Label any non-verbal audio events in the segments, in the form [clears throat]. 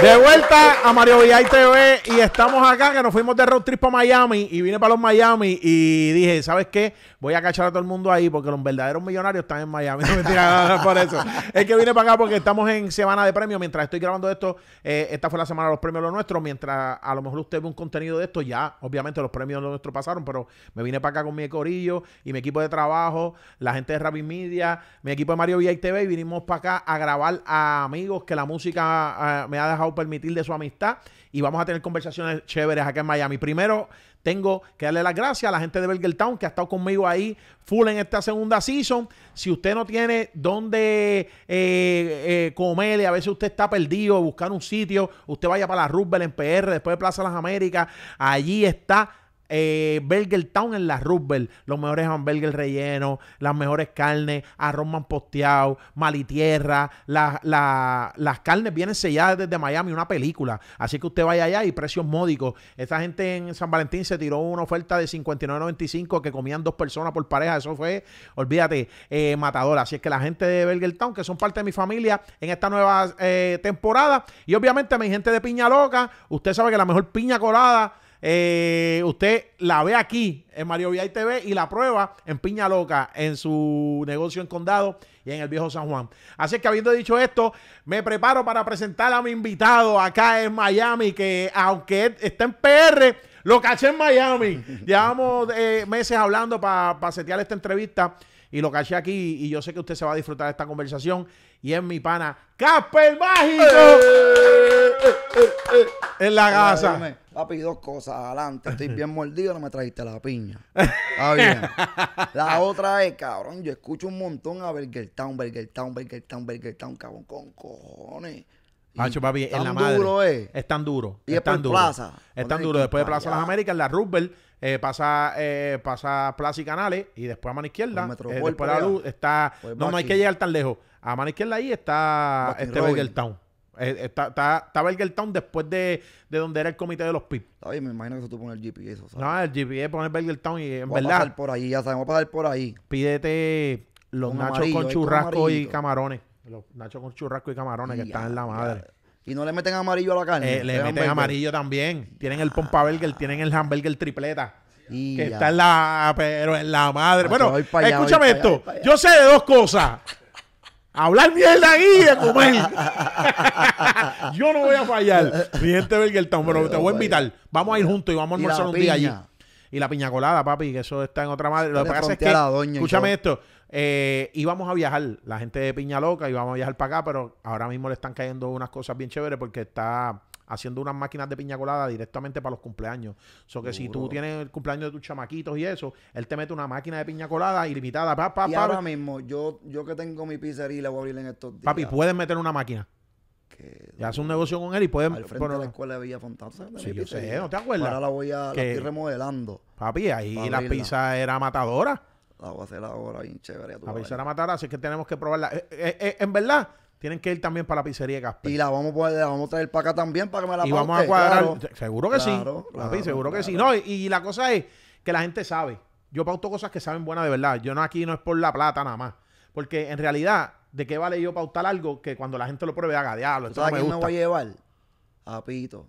De vuelta a Mario VI TV y estamos acá, que nos fuimos de road trip para Miami y vine para los Miami y dije, ¿sabes qué? Voy a cachar a todo el mundo ahí porque los verdaderos millonarios están en Miami. [laughs] No nada por eso. Es que vine para acá porque estamos en semana de premios. Mientras estoy grabando esto, eh, esta fue la semana de los premios lo nuestro. Mientras a lo mejor usted ve un contenido de esto, ya obviamente los premios los nuestro pasaron, pero me vine para acá con mi corillo y mi equipo de trabajo, la gente de Rapid Media, mi equipo de Mario VI TV y vinimos para acá a grabar a amigos que la música eh, me ha dejado permitir de su amistad y vamos a tener conversaciones chéveres acá en Miami. Primero, tengo que darle las gracias a la gente de Belgeltown Town que ha estado conmigo ahí full en esta segunda season. Si usted no tiene dónde eh, eh comer y a veces usted está perdido, buscando un sitio, usted vaya para la Rubel en PR, después de Plaza Las Américas, allí está eh, Burger Town en la Rubel, los mejores hamburgues rellenos, las mejores carnes, arroz manposteado, malitierra, la, la, las carnes vienen selladas desde Miami, una película. Así que usted vaya allá y precios módicos. Esta gente en San Valentín se tiró una oferta de 59.95 que comían dos personas por pareja. Eso fue, olvídate, eh, matador. Así es que la gente de Burger Town, que son parte de mi familia en esta nueva eh, temporada, y obviamente mi gente de Piña Loca, usted sabe que la mejor piña colada eh, usted la ve aquí en Mario VI TV y la prueba en Piña Loca, en su negocio en Condado y en el viejo San Juan. Así que habiendo dicho esto, me preparo para presentar a mi invitado acá en Miami, que aunque está en PR, lo caché en Miami. [laughs] Llevamos eh, meses hablando para setear esta entrevista y lo caché aquí y yo sé que usted se va a disfrutar de esta conversación y es mi pana Casper Mágico eh, en la casa. Papi, dos cosas, adelante. Estoy [laughs] bien mordido, no me trajiste la piña. [laughs] bien. La otra es, cabrón, yo escucho un montón a Burger Town, Burger Town, Burger Town, Burger Town, cabrón, con cojones. Macho, papi, es la madre. Duro es. es tan duro. Y es, Plaza. Es tan duro. Después de Plaza de las Américas, la Rubel eh, pasa, eh, pasa Plaza y Canales y después a mano izquierda. Eh, después la luz está. no, no hay que llegar tan lejos. A mano izquierda ahí está este Burger Town. Eh, está, está, después de, de, donde era el comité de los PIP Ay, me imagino que eso tú pones el GPS. ¿sabes? No, el GPS, poner Burger Town y en verdad. A pasar por ahí, ya sabemos pasar por ahí. Pídete los nachos con churrasco y camarones. Los nachos con churrasco y camarones que están en la madre. Y no le meten amarillo a la carne. Eh, le meten amarillo también. Tienen el pompa burger, tienen el hamburger tripleta. que está en la, pero en la madre. Bueno, escúchame esto. yo sé de dos cosas hablar mierda ahí y comer. [laughs] Yo no voy a fallar. Mi gente pero te voy a invitar. Vamos a ir juntos y vamos a almorzar un día allí. Y la piña colada, papi, que eso está en otra madre. Lo que pasa es que, escúchame esto, eh, íbamos a viajar, la gente de Piña Loca, íbamos a viajar para acá, pero ahora mismo le están cayendo unas cosas bien chéveres porque está haciendo unas máquinas de piña colada directamente para los cumpleaños. O sea que si tú tienes el cumpleaños de tus chamaquitos y eso, él te mete una máquina de piña colada ilimitada. ahora mismo, yo, yo que tengo mi pizzería y la voy a abrir en estos días. Papi, puedes meter una máquina. Que hace un negocio con él y puedes... Al frente de la escuela de Villa Sí, yo sé, ¿no te acuerdas? Ahora la voy a. remodelando. Papi, ahí la pizza era matadora. La voy a hacer ahora, bien chévere. La pizza era matadora, así que tenemos que probarla. Eh, eh, eh, en verdad, tienen que ir también para la pizzería Casper. Y la vamos, a traer para acá también para que me la Y vamos a cuadrar. Seguro que sí. Claro, seguro que sí. No, y, la cosa es que la gente sabe. Yo pauto cosas que saben buenas de verdad. Yo no aquí no es por la plata nada más. Porque en realidad, ¿de qué vale yo pautar algo que cuando la gente lo pruebe haga diablo? Entonces, no me, voy a llevar? A Pito.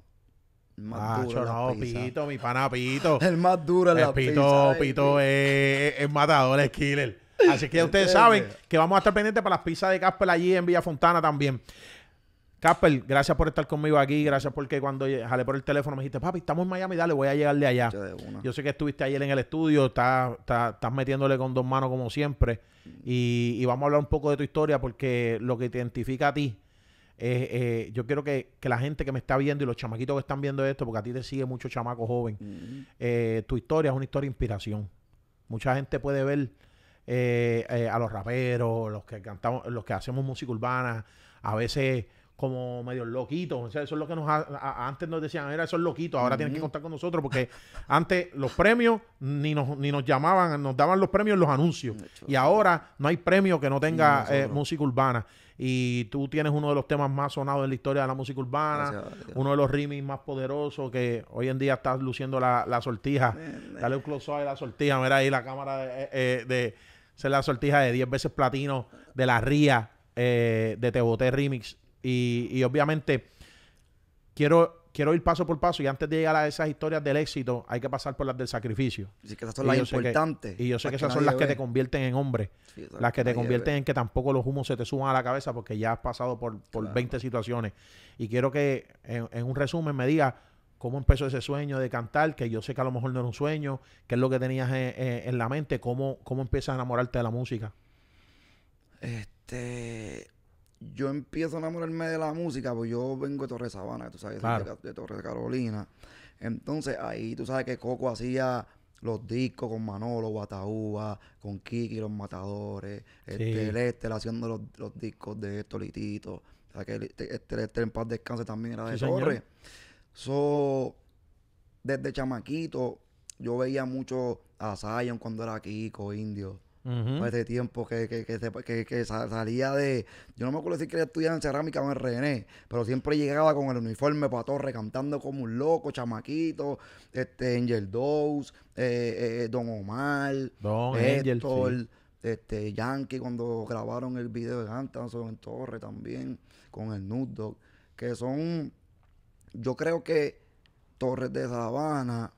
El más ah, duro no, Pito, mi pana Pito. [laughs] el más duro de la Pito, Pito eh, es, matador, es killer. Así que ustedes saben que vamos a estar pendientes para las pizzas de Casper allí en Villa Fontana también. Casper, gracias por estar conmigo aquí. Gracias porque cuando jalé por el teléfono me dijiste, papi, estamos en Miami, dale, voy a llegar de allá. Yo sé que estuviste ayer en el estudio, estás, metiéndole con dos manos como siempre. Y, vamos a hablar un poco de tu historia porque lo que te identifica a ti, eh, yo quiero que, la gente que me está viendo y los chamaquitos que están viendo esto, porque a ti te sigue mucho chamaco joven, eh, tu historia es una historia de inspiración. Mucha gente puede ver eh, eh, a los raperos, los que cantamos, los que hacemos música urbana, a veces como medio loquitos. O sea, eso es lo que nos antes nos decían, era esos loquito, ahora tienes tienen que contar con nosotros, porque [laughs] antes los premios ni nos, ni nos llamaban, nos daban los premios los anuncios. Y ahora no hay premio que no tenga eh, música urbana. Y tú tienes uno de los temas más sonados en la historia de la música urbana, uno de los remix más poderosos que hoy en día estás luciendo la, la sortija. Dale un close a la sortija, mira ahí la cámara de esa es la sortija de 10 veces platino de la Ría eh, de de Boté Remix. Y, obviamente quiero, quiero ir paso por paso y antes de llegar a esas historias del éxito hay que pasar por las del sacrificio. sí que esas son y las importantes. y yo sé que, esas son las que te convierten en hombre. las que, te convierten en que tampoco los humos se te suban a la cabeza porque ya has pasado por, por 20 situaciones. Y quiero que en, en un resumen me digas cómo empezó ese sueño de cantar, que yo sé que a lo mejor no era un sueño, qué es lo que tenías en, la mente, cómo, cómo empiezas a enamorarte de la música. Este, yo empiezo a enamorarme de la música, porque yo vengo de Torre Sabana, tú sabes, de, de, Carolina. Entonces ahí tú sabes que Coco hacía los discos con Manolo, Guataúba, con Kiki, Los Matadores, este, el Estel haciendo los, discos de Tolitito. que el, este, Estel en paz descanse también era de Torre. So, desde chamaquito, yo veía mucho a Zion cuando era Kiko, indio. Uh tiempo que, salía de. Yo no me acuerdo si quería estudiar en cerámica o en René, pero siempre llegaba con el uniforme para torre, cantando como un loco, chamaquito, este, Angel Dose, eh, eh, Don Omar, Don Héctor, este, Yankee, cuando grabaron el video de sobre en Torre también, con el Nudo que son yo creo que Torres de Sabana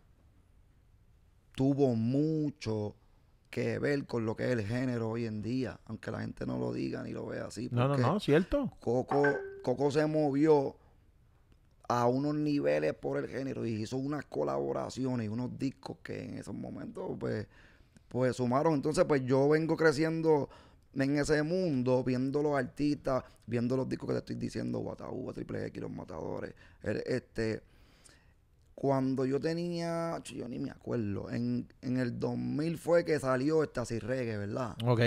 tuvo mucho que ver con lo que es el género hoy en día, aunque la gente no lo diga ni lo vea así. No, no, no, cierto. Coco, Coco se movió a unos niveles por el género y hizo unas colaboraciones y unos discos que en esos momentos pues, pues sumaron. Entonces pues yo vengo creciendo en ese mundo, viendo los artistas, viendo los discos que te estoy diciendo, Guataú Triple X, Los Matadores, este... Cuando yo tenía, yo ni me acuerdo, en, el 2000 fue que salió esta Reggae, ¿verdad? Ok.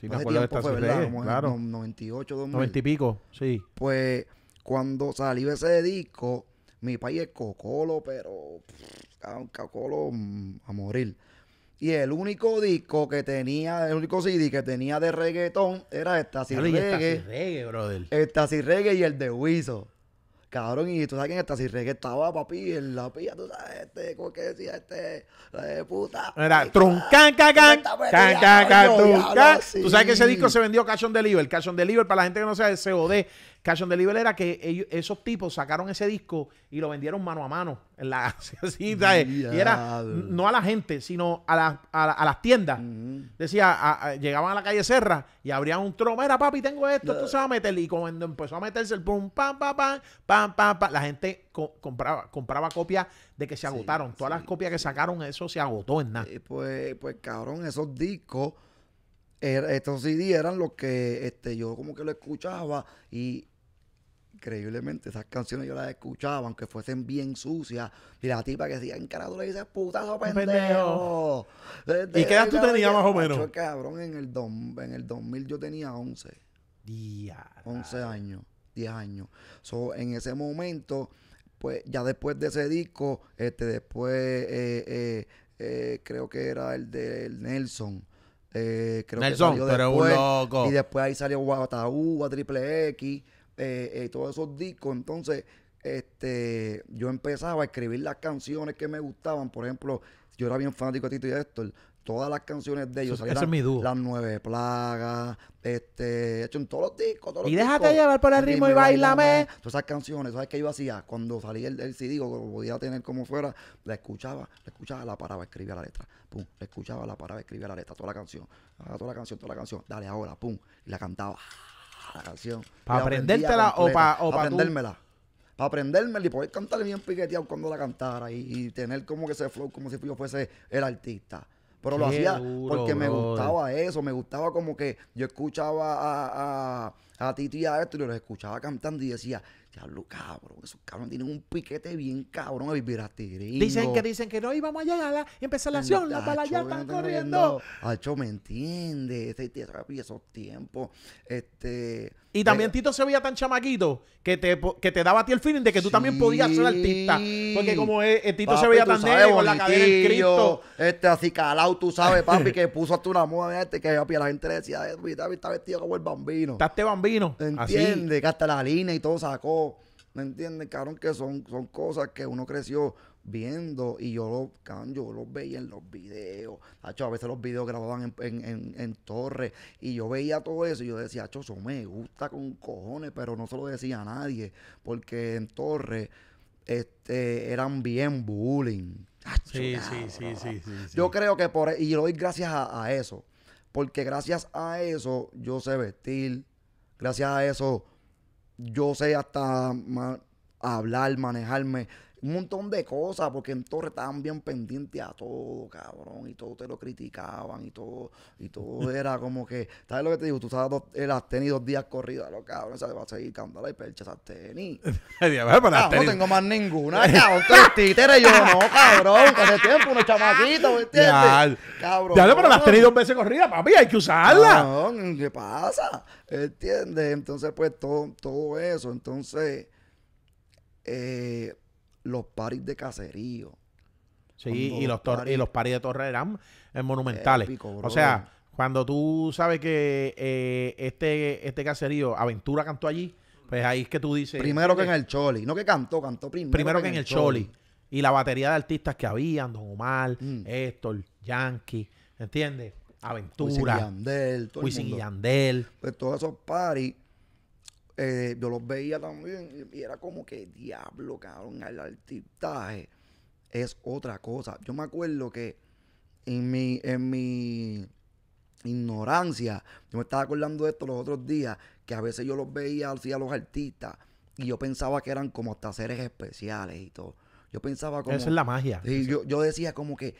Sí, me acuerdo de fue, claro. en 98, 2000. 90 y pico, sí. Pues cuando salió ese disco, mi país es Cocolo, pero pff, Cocolo mm, a morir. Y el único disco que tenía, el único CD que tenía de reggaetón era Estacy Reggae. Reggae, brother. Reggae y el de Wiso. Cabrón, y tú sabes que en si reggaetaba, estaba, papi, en la pilla, tú sabes, este, ¿cómo que decía este? La de puta. Era truncan, cacan, can, Tú sabes que ese disco se vendió Cash on Deliver. Cash on Deliver, para la gente que no sabe, COD. Cash on Deliver era que esos tipos sacaron ese disco y lo vendieron mano a mano. En la, [laughs] así, y era no a la gente, sino a, la, a, las tiendas. Decía, llegaban a la calle Serra y abrían un trono. Mira, papi, tengo esto, se tú a meter Y cuando empezó a meterse el pum, pam, pam, pam la gente compraba, compraba copias de que se agotaron. Todas las copias que sacaron, eso se agotó en nada. Eh, pues, pues, cabrón, esos discos, er, estos CD eran los que este, yo como que lo escuchaba y increíblemente esas canciones yo las escuchaba, aunque fuesen bien sucias. Y la tipa que decía, encarado le dice, putazo pendejo. Este, ¿Y qué edad tú tenías más o menos? Yo, cabrón, en el, en el 2000 yo tenía 11. 11 años. 10 años. So, en ese momento, pues ya después de ese disco, este, después eh, eh, eh, creo que era el de Nelson. creo Nelson, que pero Y después ahí salió Guataú, Triple X, todos esos discos. Entonces, este, yo empezaba a escribir las canciones que me gustaban. Por ejemplo, yo era bien fanático de Tito y Héctor todas las canciones de ellos. Eso, Las nueve plagas, este, hecho en todos los discos, todos los Y déjate llevar por el ritmo y bailame. Todas esas canciones, ¿sabes qué yo hacía? Cuando salía el, el CD, o podía tener como fuera, la escuchaba, la escuchaba, la paraba, escribía la letra. Pum, la escuchaba, la paraba, escribía la letra, toda la canción. Ah, toda la canción, toda la canción. Dale ahora, pum. Y la cantaba. La canción. ¿Para aprendértela o para pa, aprendérmela? para aprendérmela y poder cantar bien piqueteado cuando la cantara y, y, tener como que ese flow como si yo fuese el artista. Pero lo hacía porque me gustaba eso, me gustaba como que yo escuchaba a, a, Titi y a esto y los escuchaba cantando y decía, diablo, cabrón, esos cabrones tienen un piquete bien cabrón a vivir a tigrillo. Dicen que dicen que no íbamos a llegar a empezar la acción, las balas ya están corriendo. Acho me entiende, ese, esos tiempos, este y también Tito se veía tan chamaquito que te, que te daba a ti el feeling de que tú también podías ser artista. Porque como es, eh, eh, Tito se veía tan negro con la cadena en Cristo. Este así calado, tú sabes, papi, [laughs] que puso hasta una moda este que papi, la gente le decía, David eh, está vestido como el bambino. Está este bambino. ¿Entiendes? Que hasta la línea y todo sacó. ¿Me entiendes, cabrón? Que son, son cosas que uno creció viendo y yo los yo los veía en los videos, a veces los videos grababan en, en, torres y yo veía todo eso y yo decía, hecho eso me gusta con cojones, pero no se lo decía a nadie, porque en torres este, eran bien bullying. sí, sí, sí, sí, sí, Yo creo que por e, y lo doy gracias a, eso, porque gracias a eso yo sé vestir, gracias a eso yo sé hasta hablar, manejarme un montón de cosas, porque en Torre estaban bien pendientes a todo, cabrón, y todo te lo criticaban, y todo, y todo [laughs] era como que, ¿sabes lo que te digo? Tú estabas eh, tenido tenis dos días corridas, los cabrón, se va a seguir cantando y percha esas tenis. [laughs] Ah, no tengo más ninguna, [laughs] cabrón, tú eres yo no, cabrón, hace tiempo unos chamaquitos, entiendes? cabrón. pero las tenis dos veces corridas, papi, hay que usarla. ¿qué pasa? ¿Entiendes? Entonces, pues, todo, todo eso, entonces... Eh, los paris de caserío. Sí, y los, paris, y los de Torre eran eh, monumentales. o sea, cuando tú sabes que eh, este, este caserío, Aventura cantó allí, pues ahí es que tú dices... Primero que, en eh, el Choli, no que cantó, cantó primero. Primero que, en el Choli. Y la batería de artistas que habían, Don Omar, mm. Héctor, Yankee, ¿entiendes? Aventura. Wisin y Yandel. Pues todos esos paris eh, yo los veía también y era como que diablo, cabrón, el artistaje es otra cosa. Yo me acuerdo que en mi, en mi ignorancia, yo me estaba acordando de esto los otros días, que a veces yo los veía así a los artistas y yo pensaba que eran como hasta seres especiales y todo. Yo pensaba como... Esa es la magia. yo, decía como que,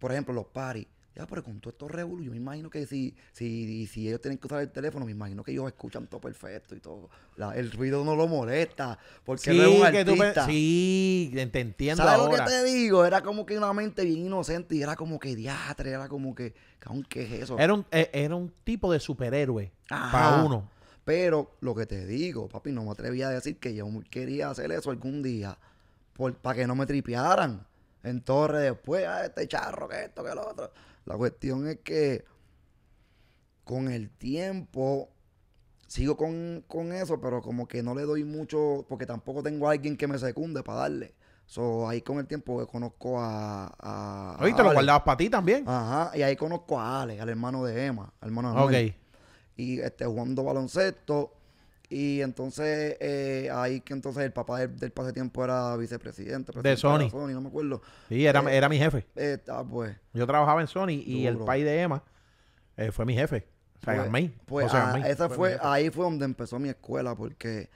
por ejemplo, los paris ya, pero con todo esto revolu, yo me imagino que si, si, si ellos tienen que usar el teléfono, me imagino que ellos escuchan todo perfecto y todo. el ruido no lo molesta. Porque sí, no es un artista. sí, te entiendo. ¿Sabes lo que te digo? Era como que una mente bien inocente y era como que diatre, era como que. ¿Qué es eso? Era un, eh, era un tipo de superhéroe para uno. Pero lo que te digo, papi, no me atrevía a decir que yo quería hacer eso algún día por, para que no me tripearan en torre después, a ah, este charro, que esto, que lo otro. La cuestión es que con el tiempo sigo con, eso, pero como que no le doy mucho, porque tampoco tengo a alguien que me secunde para darle. So, ahí con el tiempo conozco a. a, te lo guardabas para ti también. Ajá, y ahí conozco a Ale, al hermano de Emma, al hermano de Ok. Y este, jugando baloncesto, y entonces eh, ahí que entonces el papá del, pasatiempo era vicepresidente. De Sony. no me acuerdo. Sí, era, eh, era mi jefe. Eh, ah, pues. Yo trabajaba en Sony y el pai de Emma eh, fue mi jefe. O sea, pues, pues ah, fue, ahí fue donde empezó mi escuela porque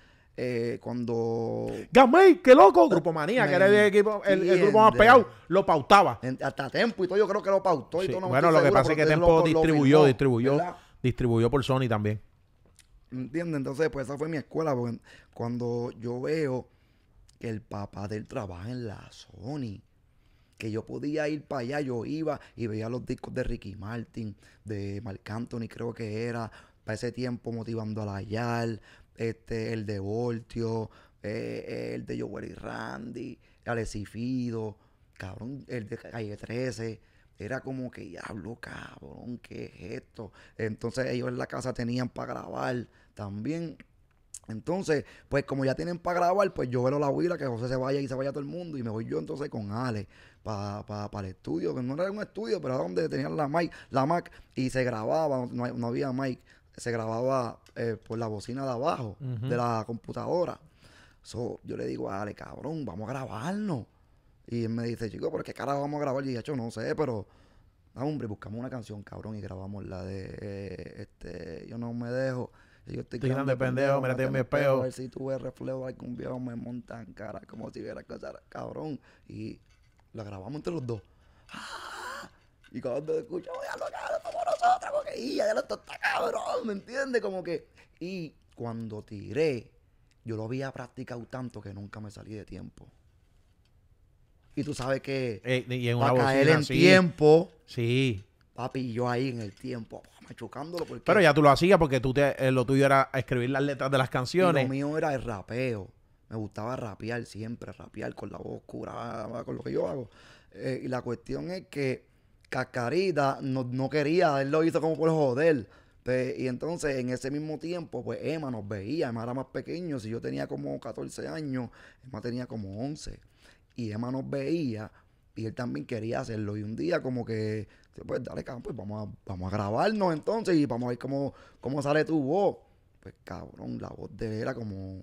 cuando... ¡Gamay! ¡Qué loco! Grupo Manía, que era el, equipo, el, grupo más pegado, lo pautaba. hasta Tempo y todo, yo creo que lo pautó bueno, lo que pasa es que Tempo distribuyó, distribuyó, distribuyó por Sony también. ¿Entiendes? Entonces, pues esa fue mi escuela. cuando yo veo que el papá del trabaja en la Sony, que yo podía ir para allá, yo iba y veía los discos de Ricky Martin, de Marc Anthony, creo que era, para ese tiempo motivando a la Yal, este, el de Voltio, eh, eh, el de Joel y Randy, Alessi Fido, cabrón, el de Calle 13. Era como que diablo, cabrón, ¿qué es esto? Entonces ellos en la casa tenían para grabar también. Entonces, pues como ya tienen para grabar, pues yo veo la huila que José se vaya y se vaya todo el mundo. Y me voy yo entonces con Ale para el estudio, que no era un estudio, pero era donde tenían la mic, la Mac, y se grababa, no, había mic, se grababa eh, por la bocina de abajo, de la computadora. yo le digo a Ale, cabrón, vamos a grabarnos. Y él me dice, chico, pero qué cara vamos a grabar. Y yo, no sé, pero. hombre, buscamos una canción, cabrón, y grabamos la de eh, este, Yo no me dejo. Yo estoy, estoy grande, pendejo, mírate en mi espejo. A ver si tuve reflejo un viejo me montan cara como si hubiera cosas, cabrón. Y lo grabamos entre los dos. Y cuando te escucho, voy a tocar como nosotros, porque ya lo está cabrón, ¿me entiendes? Como que. Y cuando tiré, yo lo había practicado tanto que nunca me salí de tiempo. Y tú sabes que. Eh, para caer en tiempo. Sí. Papi, yo ahí en el tiempo, machucándolo. Porque Pero ya tú lo hacías porque tú eh, lo tuyo era escribir las letras de las canciones. lo mío era el rapeo. Me gustaba rapear siempre, rapear con la voz oscura, con lo que yo hago. Eh, y la cuestión es que Cascarita no, quería, él lo hizo como por joder. Pues, y entonces en ese mismo tiempo, pues Emma nos veía, Emma era más pequeño, si yo tenía como 14 años, Emma tenía como 11. Y Emma nos veía y él también quería hacerlo. Y un día como que, pues dale, cabrón, pues vamos a, vamos a grabarnos entonces y vamos a ver cómo, cómo sale tu voz. Pues cabrón, la voz de él era como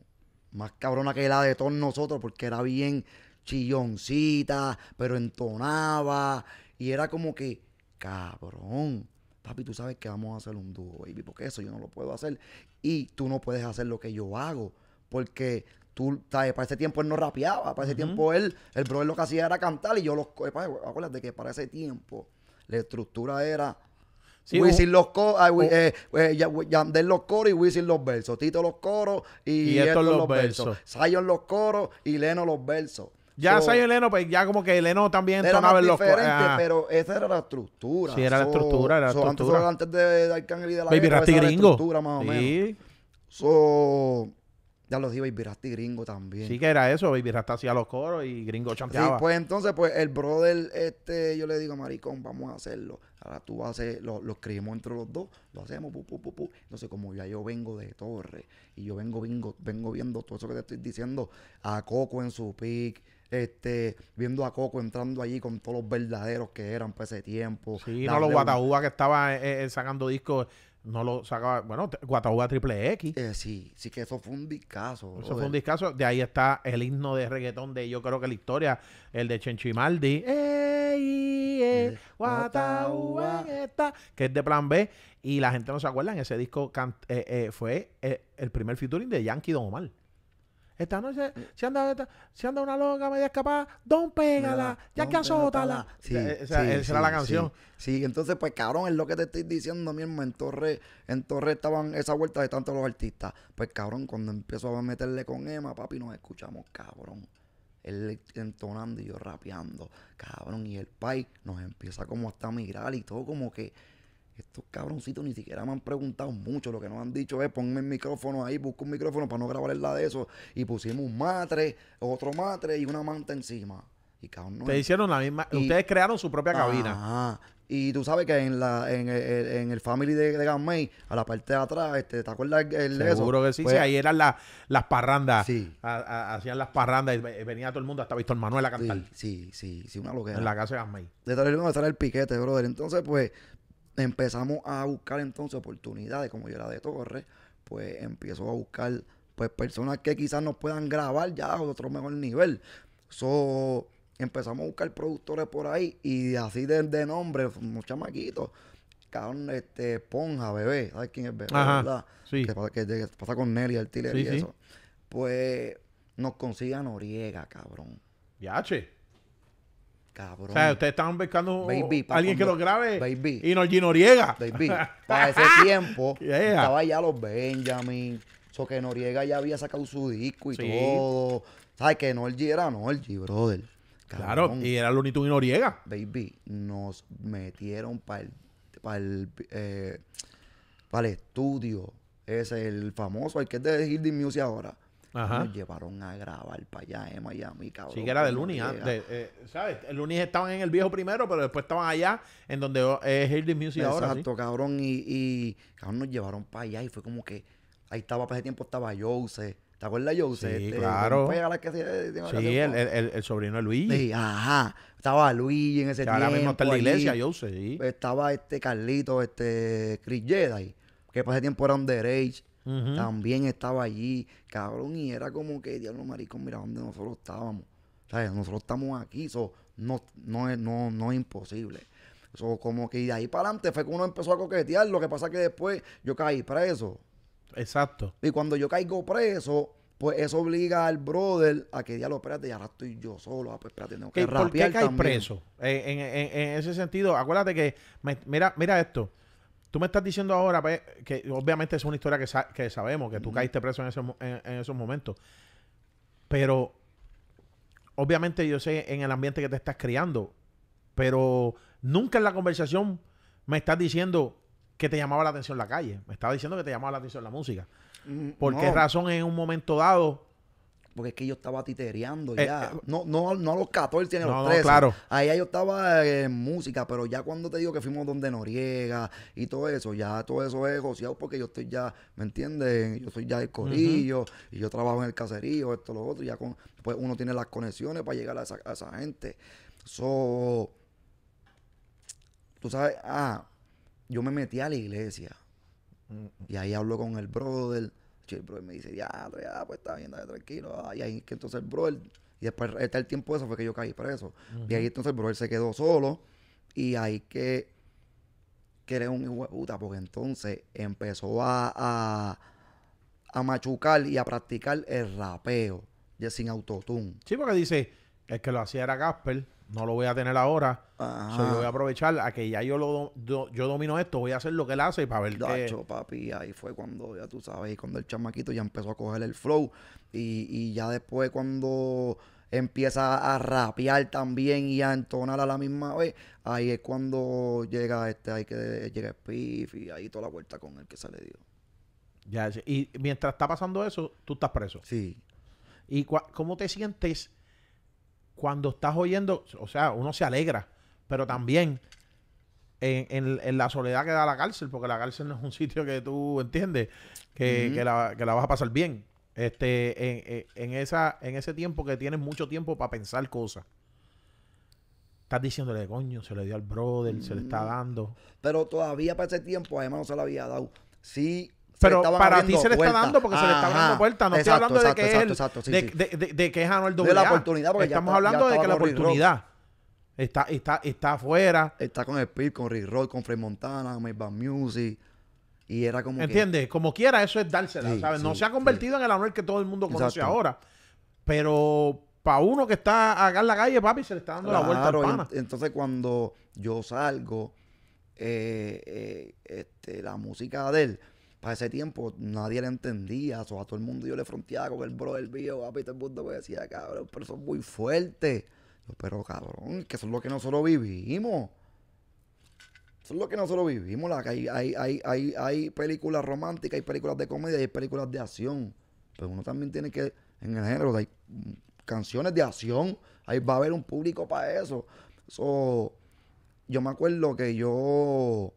más cabrona que la de todos nosotros porque era bien chilloncita, pero entonaba. Y era como que, cabrón, papi, tú sabes que vamos a hacer un dúo, baby, porque eso yo no lo puedo hacer. Y tú no puedes hacer lo que yo hago, porque tú, ¿sabes? Para ese tiempo él no rapeaba, para ese tiempo él, el brother lo que hacía era cantar y yo los... Acuérdate que para ese tiempo la estructura era... Sí, los coros, eh, los coros y Wisin los versos, Tito los coros y, y estos, los, los versos, Sayon los coros y Leno los versos. Ya so, Leno, pues ya como que Leno también tomaba los coros. pero esa era la estructura. Sí, era la estructura, era la estructura. Antes, antes de, Arcángel y de la Baby Gringo. La estructura más o menos. Sí. So, ya los di Baby Rasta y Gringo también. Sí que era eso, Baby así hacía los coros y Gringo chanteaba. Sí, pues entonces, pues el brother, este, yo le digo, maricón, vamos a hacerlo. Ahora tú vas a hacer, lo, escribimos entre los dos, lo hacemos, pu, pu, pu, pu. Entonces, como ya yo vengo de Torre y yo vengo, bingo vengo viendo todo eso que te estoy diciendo, a Coco en su pick, este, viendo a Coco entrando allí con todos los verdaderos que eran para ese tiempo. Sí, no los que estaban eh, eh, sacando discos no lo sacaba. Bueno, Guatahuga Triple X. Eh, sí, sí que eso fue un discazo. Eso fue un discazo. De ahí está el himno de reggaetón de yo creo que la historia, el de Chenchimaldi. Ey, eh, eh Guatahuga está, que es de plan B. Y la gente no se acuerda, en ese disco eh, fue el primer featuring de Yankee Don Omar. Esta noche, si anda, anda una loca media escapada, don pégala, ya que azótala. Eh, sí, esa, era la canción. Sí. entonces, pues cabrón, es lo que te estoy diciendo mismo. En Torre, en Torre estaban esa vuelta de tantos los artistas. Pues cabrón, cuando empiezo a meterle con Emma, papi, nos escuchamos, cabrón. Él entonando y yo rapeando, cabrón. Y el Pike nos empieza como hasta a migrar y todo como que estos cabroncitos ni siquiera me han preguntado mucho. Lo que nos han dicho es ponme el micrófono ahí, busco un micrófono para no grabar el lado de eso. Y pusimos un matre, otro matre y una manta encima. Y cabrón, no Te hicieron la misma. ustedes crearon su propia cabina. Ajá. Y tú sabes que en la en, el family de, de a la parte de atrás, este, ¿te acuerdas el, eso? Seguro que sí, pues ahí eran las parrandas. Sí. hacían las parrandas y venía todo el mundo, hasta Víctor Manuel a cantar. Sí, sí, sí, una loquera. En la casa de Gamay. Detrás de estar el piquete, brother. Entonces, pues, empezamos a buscar entonces oportunidades, como yo era de torre pues empiezo a buscar pues personas que quizás nos puedan grabar ya a otro mejor nivel. So, empezamos a buscar productores por ahí y así de, nombre, unos chamaquitos. Cabrón, este, Ponja, bebé, ¿sabes quién es ¿verdad? Sí. Que, pasa con Nelly, el tiler y eso. Pues nos consigan Oriega, Noriega, cabrón. Yache. O sea, ustedes estaban buscando alguien que lo grabe. Y Noriega. Baby. [laughs] Para ese tiempo [laughs] estaba ya los Benjamin. So que Noriega ya había sacado su disco y todo. ¿Sabes? Que Norgi era Norgi, brother. Claro, y era Lunitun y Noriega. Baby, nos metieron para el, el, eh, estudio. Ese, el famoso, el que es de Hilding Music ahora. Nos llevaron a grabar para allá en Miami, cabrón. Sí, que era de UNI, ah, eh, ¿Sabes? El UNI estaban en el viejo primero, pero después estaban allá, en donde es eh, Music Exacto, ahora. Exacto, cabrón. Y, nos llevaron para allá y fue como que. Ahí estaba, para ese tiempo estaba Jose. ¿Te acuerdas, Jose? Sí, este, claro. sí, el, sobrino de Luigi. Sí, ajá. Estaba Luis en ese tiempo. Ahora mismo está en la iglesia, Jose, sí. Estaba este Carlito, este Chris Jedi, que para ese tiempo era underage también estaba allí, cabrón, y era como que, diablo maricón, mira dónde nosotros estábamos. sea, Nosotros estamos aquí, eso no, no, es, no, no imposible. Eso como que de ahí para adelante fue que uno empezó a coquetear, lo que pasa que después yo caí preso. Exacto. Y cuando yo caigo preso, pues eso obliga al brother a que diablo, espérate, y ahora estoy yo solo. Ah, pues espérate, que ¿Por qué preso? Eh, en, ese sentido, acuérdate que, mira, mira esto. Tú me estás diciendo ahora pues, que obviamente es una historia que, sabemos, que tú caíste preso en, esos momentos. Pero obviamente yo sé en el ambiente que te estás criando, pero nunca en la conversación me estás diciendo que te llamaba la atención la calle. Me estás diciendo que te llamaba la atención la música. Porque mm, ¿Por qué razón en un momento dado porque es que yo estaba titereando eh, ya. Eh, no, no, no a los 14 ni a los 13. Ahí yo estaba eh, en música, pero ya cuando te digo que fuimos donde Noriega y todo eso, ya todo eso es negociado porque yo estoy ya, ¿me entiendes? Yo soy ya del corillo y yo trabajo en el caserío, esto, lo otro, ya pues uno tiene las conexiones para llegar a esa, gente. So, tú sabes, ah, yo me metí a la iglesia mm, mm. y ahí hablo con el brother el brother me dice, ya, ya, pues está viendo tranquilo. Ah, y ahí que entonces el brother, y después está el tiempo de eso fue que yo caí preso. eso Y ahí entonces el brother se quedó solo y ahí que, que era un hijo de puta, porque entonces empezó a, a, a machucar y a practicar el rapeo, ya sin autotune. Sí, porque dice, el que lo hacía era Gasper no lo voy a tener ahora. yo voy a aprovechar a que ya yo lo yo domino esto, voy a hacer lo que él hace y para ver Dacho, papi, ahí fue cuando, ya tú sabes, cuando el chamaquito ya empezó a coger el flow. Y, ya después cuando empieza a rapear también y a entonar a la misma vez, ahí es cuando llega este, ahí que llega el pif y ahí toda la vuelta con el que se le dio. Ya, y mientras está pasando eso, tú estás preso. Sí. ¿Y cómo te sientes cuando estás oyendo, o sea, uno se alegra, pero también en, la soledad que da la cárcel, porque la cárcel no es un [laughs] sitio que tú entiendes que, la, vas a pasar bien. Este, en, esa, en ese tiempo que tienes mucho tiempo para pensar cosas. Estás diciéndole, coño, se le dio al brother, se le está dando. Pero todavía para ese tiempo, además, no se le había dado. Sí, pero para ti se le está dando porque se le está dando vuelta. No estoy hablando de que es de, que Anuel Doble. De la oportunidad, porque estamos hablando de que la oportunidad está, está, está afuera. Está con el con Rick Roll, con Fred Montana, con Bad Music. Y era como. ¿Entiendes? Como quiera, eso es dársela, ¿sabes? no se ha convertido en el Anuel que todo el mundo conoce ahora. Pero para uno que está acá en la calle, papi, se le está dando la vuelta al pana. entonces, cuando yo salgo, eh, eh, este, la música de él para ese tiempo nadie le entendía. o a todo el mundo yo le fronteaba con el bro del viejo a todo el mundo me decía, cabrón, pero son muy fuerte. Pero cabrón, que eso es lo que nosotros vivimos. Eso es lo que nosotros vivimos. hay, hay, películas románticas, hay películas de comedia, hay películas de acción. Pero uno también tiene que, en el género, hay canciones de acción. Ahí va a haber un público para eso. yo me acuerdo que yo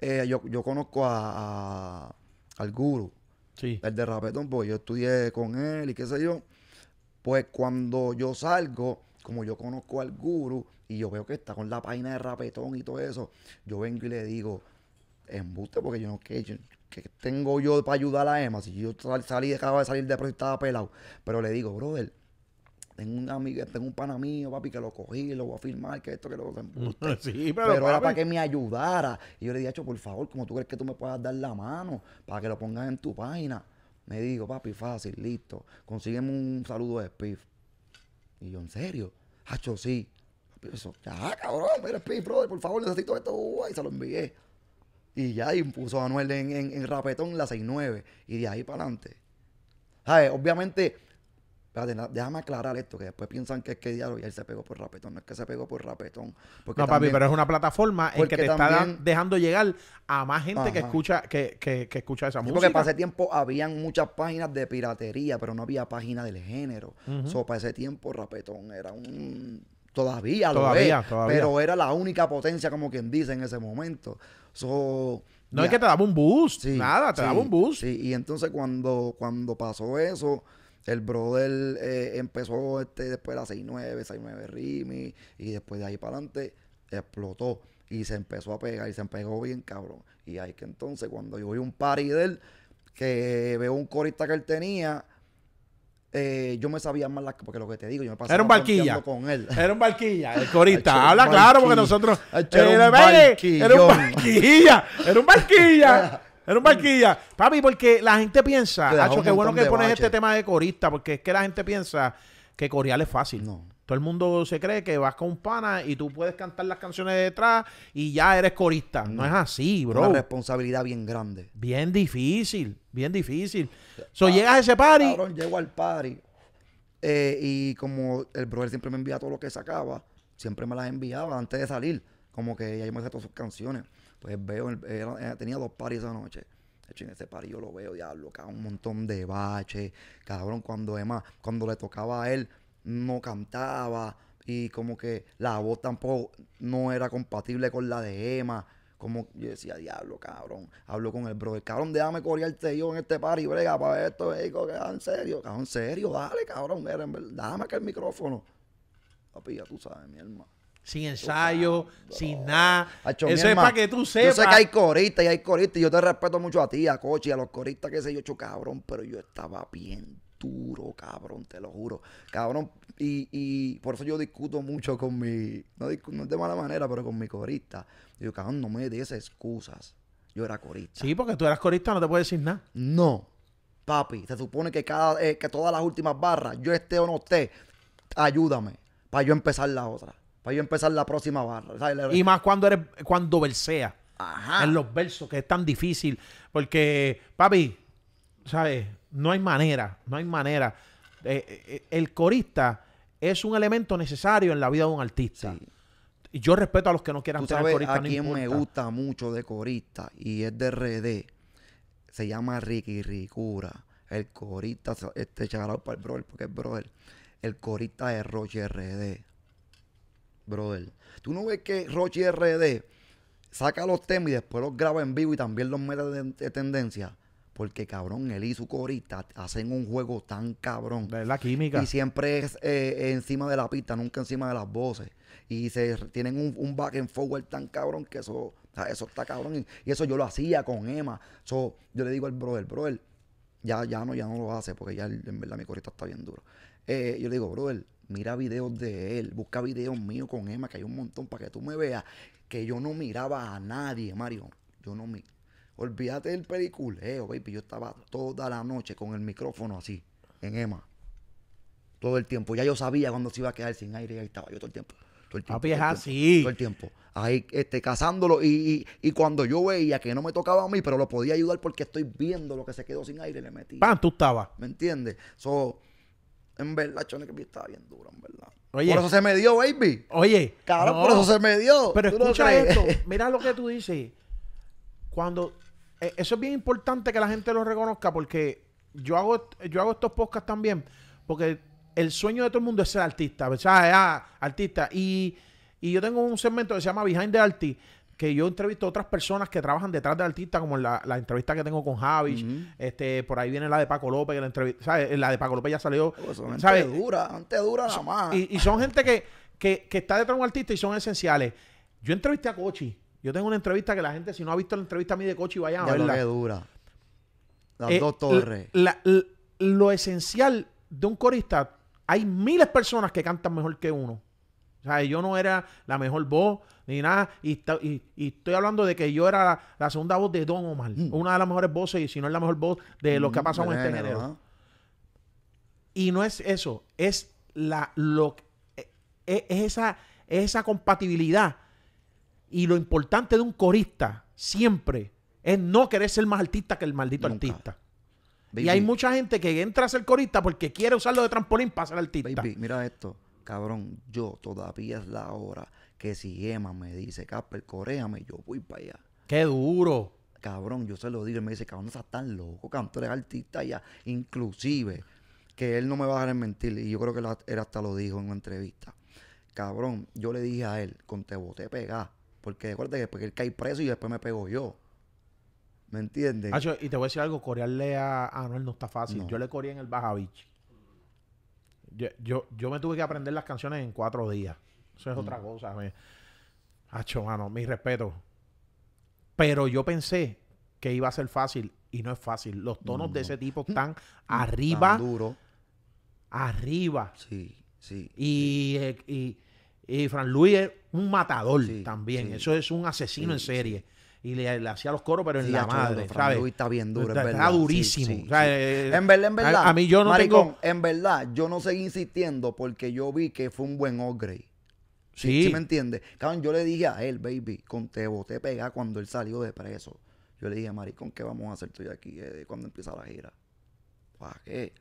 eh, yo, conozco a, al guru, el de Rapetón, porque yo estudié con él y qué sé yo. Pues cuando yo salgo, como yo conozco al guru y yo veo que está con la página de Rapetón y todo eso, yo vengo y le digo, embuste, porque yo no que, tengo yo para ayudar a Emma. Si yo salí salí, acababa de salir de y estaba pelado. Pero le digo, brother, tengo un amigo, tengo un pana mío, papi, que lo cogí, lo voy a firmar, que esto, que lo [laughs] sí, pero, pero era para que me ayudara. Y yo le dije, hecho, por favor, como tú crees que tú me puedas dar la mano para que lo pongas en tu página. Me dijo, papi, fácil, listo. Consígueme un saludo de Spiff. Y yo, ¿en serio? Hacho, sí. Papi, eso, ya, cabrón, mira, Spiff, brother, por favor, necesito esto. Y se lo envié. Y ya, impuso a Anuel en, en, en rapetón la 69. Y de ahí para adelante. Obviamente déjame aclarar esto, que después piensan que es que diablo y él se pegó por rapetón. No es que se pegó por rapetón. no, papi, pero es una plataforma en que te está dejando llegar a más gente que escucha que, que, que escucha esa sí, música. Porque para ese tiempo habían muchas páginas de piratería, pero no había página del género. so, para ese tiempo rapetón era un... Todavía, lo todavía, pero era la única potencia, como quien dice, en ese momento. So, no es que te daba un boost, nada, te daba un boost. y entonces cuando, cuando pasó eso, el brother eh, empezó este, después de la 69, 69 Rimi, y después de ahí para adelante explotó y se empezó a pegar y se pegó bien cabrón. Y ahí que entonces cuando yo vi un party de él, que veo un corista que él tenía, eh, yo me sabía mal, porque lo que te digo, yo me pasaba era un barquilla. con él. Era un barquilla, el corista. Habla claro porque nosotros eh, era un, barquilla, era un barquilla, era un barquilla. Era un barquilla. Papi, porque la gente piensa, que qué bueno que pones este tema de corista, porque es que la gente piensa que corear es fácil. No. Todo el mundo se cree que vas con un pana y tú puedes cantar las canciones detrás y ya eres corista. No, es así, bro. Una responsabilidad bien grande. Bien difícil, bien difícil. So, ah, llegas a ese party. llego al party. Eh, y como el brother siempre me envía todo lo que sacaba, siempre me las enviaba antes de salir. Como que ya yo me sé todas sus canciones. Pues veo, tenía dos paris esa noche. hecho, en ese pari yo lo veo, diablo, cada un montón de baches. Cabrón, cuando Emma, cuando le tocaba a él, no cantaba. Y como que la voz tampoco no era compatible con la de Emma. Como yo decía, diablo, cabrón. Hablo con el brother, cabrón, déjame corearte yo en este pari, brega, para esto, digo, eh, que en serio, cabrón, en serio, dale, cabrón, Dame que el micrófono. Papi, ya tú sabes, mi hermano sin ensayo, sin nada. Eso es para que tú sepas. Yo sé que hay coristas y hay coristas. Y yo te respeto mucho a ti, a Cochi, a los coristas, que sé yo, hecho, cabrón. Pero yo estaba bien duro, cabrón, te lo juro. Cabrón, y, y por eso yo discuto mucho con mi. No, es de mala manera, pero con mi corista. Yo, cabrón, no me des excusas. Yo era corista. Sí, porque tú eras corista, no te puedes decir nada. No. Papi, se supone que cada eh, que todas las últimas barras, yo esté o no esté, ayúdame para yo empezar la otra para yo empezar la próxima barra. Y más cuando eres, cuando versea. Ajá. En los versos, que es tan difícil. Porque, papi, ¿sabes? No hay manera, no hay manera. Eh, eh, eh, el corista es un elemento necesario en la vida de un artista. Y yo respeto a los que no quieran ser corista. A me gusta mucho de corista y es de RD. Se llama Ricky Ricura. El corista, este chaval para el brother, porque es brother. El corista de Roger RD brother. Tú no ves que Rochi RD saca los temas y después los graba en vivo y también los mete de, tendencia. Porque cabrón, él y su corita... hacen un juego tan cabrón. La química. Y siempre es eh, encima de la pista, nunca encima de las voces. Y se tienen un, back and forward tan cabrón que eso, eso está cabrón. Y, eso yo lo hacía con Emma. yo le digo al brother, brother, ya, ya no, ya no lo hace, porque ya en verdad mi corita está bien duro. Eh, yo le digo, brother, Mira videos de él, busca videos míos con Emma, que hay un montón para que tú me veas que yo no miraba a nadie, Mario. Yo no me. Olvídate del peliculeo, baby. Yo estaba toda la noche con el micrófono así, en Emma. Todo el tiempo. Ya yo sabía cuando se iba a quedar sin aire y ahí estaba yo todo el tiempo. Todo el tiempo, todo el tiempo, así. Todo el tiempo. Ahí este, cazándolo. Y, cuando yo veía que no me tocaba a mí, pero lo podía ayudar porque estoy viendo lo que se quedó sin aire, le metí. ¡Pam! Tú estabas. ¿Me entiendes? So, en verdad, Chone que estaba bien duro, en verdad. por eso se me dio, baby. Oye. Cabrón, por eso se me dio. Pero escucha esto. [laughs] Mira lo que tú dices. Cuando. Eh, eso es bien importante que la gente lo reconozca porque yo hago, yo hago estos podcasts también. Porque el sueño de todo el mundo es ser artista. ¿sabes? Ah, artista. Y, y yo tengo un segmento que se llama Behind the Artist que yo entrevisto a otras personas que trabajan detrás de artista, como la, la entrevista que tengo con Javich, este, por ahí viene la de Paco López, que la entrevista, La de Paco López ya salió. Oh, dura, gente dura nada más. Y, son gente que, está detrás de un artista y son esenciales. Yo entrevisté a Cochi. Yo tengo una entrevista que la gente, si no ha visto la entrevista a mí de Cochi, vaya a verla. dura. Las eh, dos torres. lo esencial de un corista, hay miles de personas que cantan mejor que uno. O sea, yo no era la mejor voz ni nada. Y, estoy hablando de que yo era la, segunda voz de Don Omar. Mm. Una de las mejores voces, y si no es la mejor voz de lo que ha pasado en este género. Y no es eso, es la lo e, e, esa, esa compatibilidad. Y lo importante de un corista siempre es no querer ser más artista que el maldito artista. Y hay mucha gente que entra a ser corista porque quiere usarlo de trampolín para ser artista. mira esto. Cabrón, yo todavía es la hora que si Gemma me dice, Casper, coréame, yo voy para allá. ¡Qué duro! Cabrón, yo se lo digo y me dice, cabrón, no estás tan loco, cantor es artista ya. Inclusive, que él no me va a dejar en mentir, y yo creo que él hasta lo dijo en una entrevista. Cabrón, yo le dije a él, con te boté pegar, porque recuerda que después él cae preso y después me pego yo. ¿Me entiendes? y te voy a decir algo, corearle a Anuel no, está fácil. Yo le coreé en el Baja yo, me tuve que aprender las canciones en cuatro días. Eso es mm. otra cosa. Me... mano, mi respeto. Pero yo pensé que iba a ser fácil y no es fácil. Los tonos de ese tipo mm. están mm. arriba. duro. Arriba. Sí, sí. Y, eh, y, y Fran Luis es un matador también. Eso es un asesino en serie y le, hacía los coros, pero en la madre. está bien duro, está, durísimo. Eh, en verdad, en verdad. A, mí yo no Maricón, en verdad, yo no seguí insistiendo porque yo vi que fue un buen upgrade. Sí. ¿Sí me entiendes? Cabrón, yo le dije a él, baby, con te boté pega cuando él salió de preso. Yo le dije, maricón, ¿qué vamos a hacer tú aquí eh, cuando empieza la gira? ¿Para qué?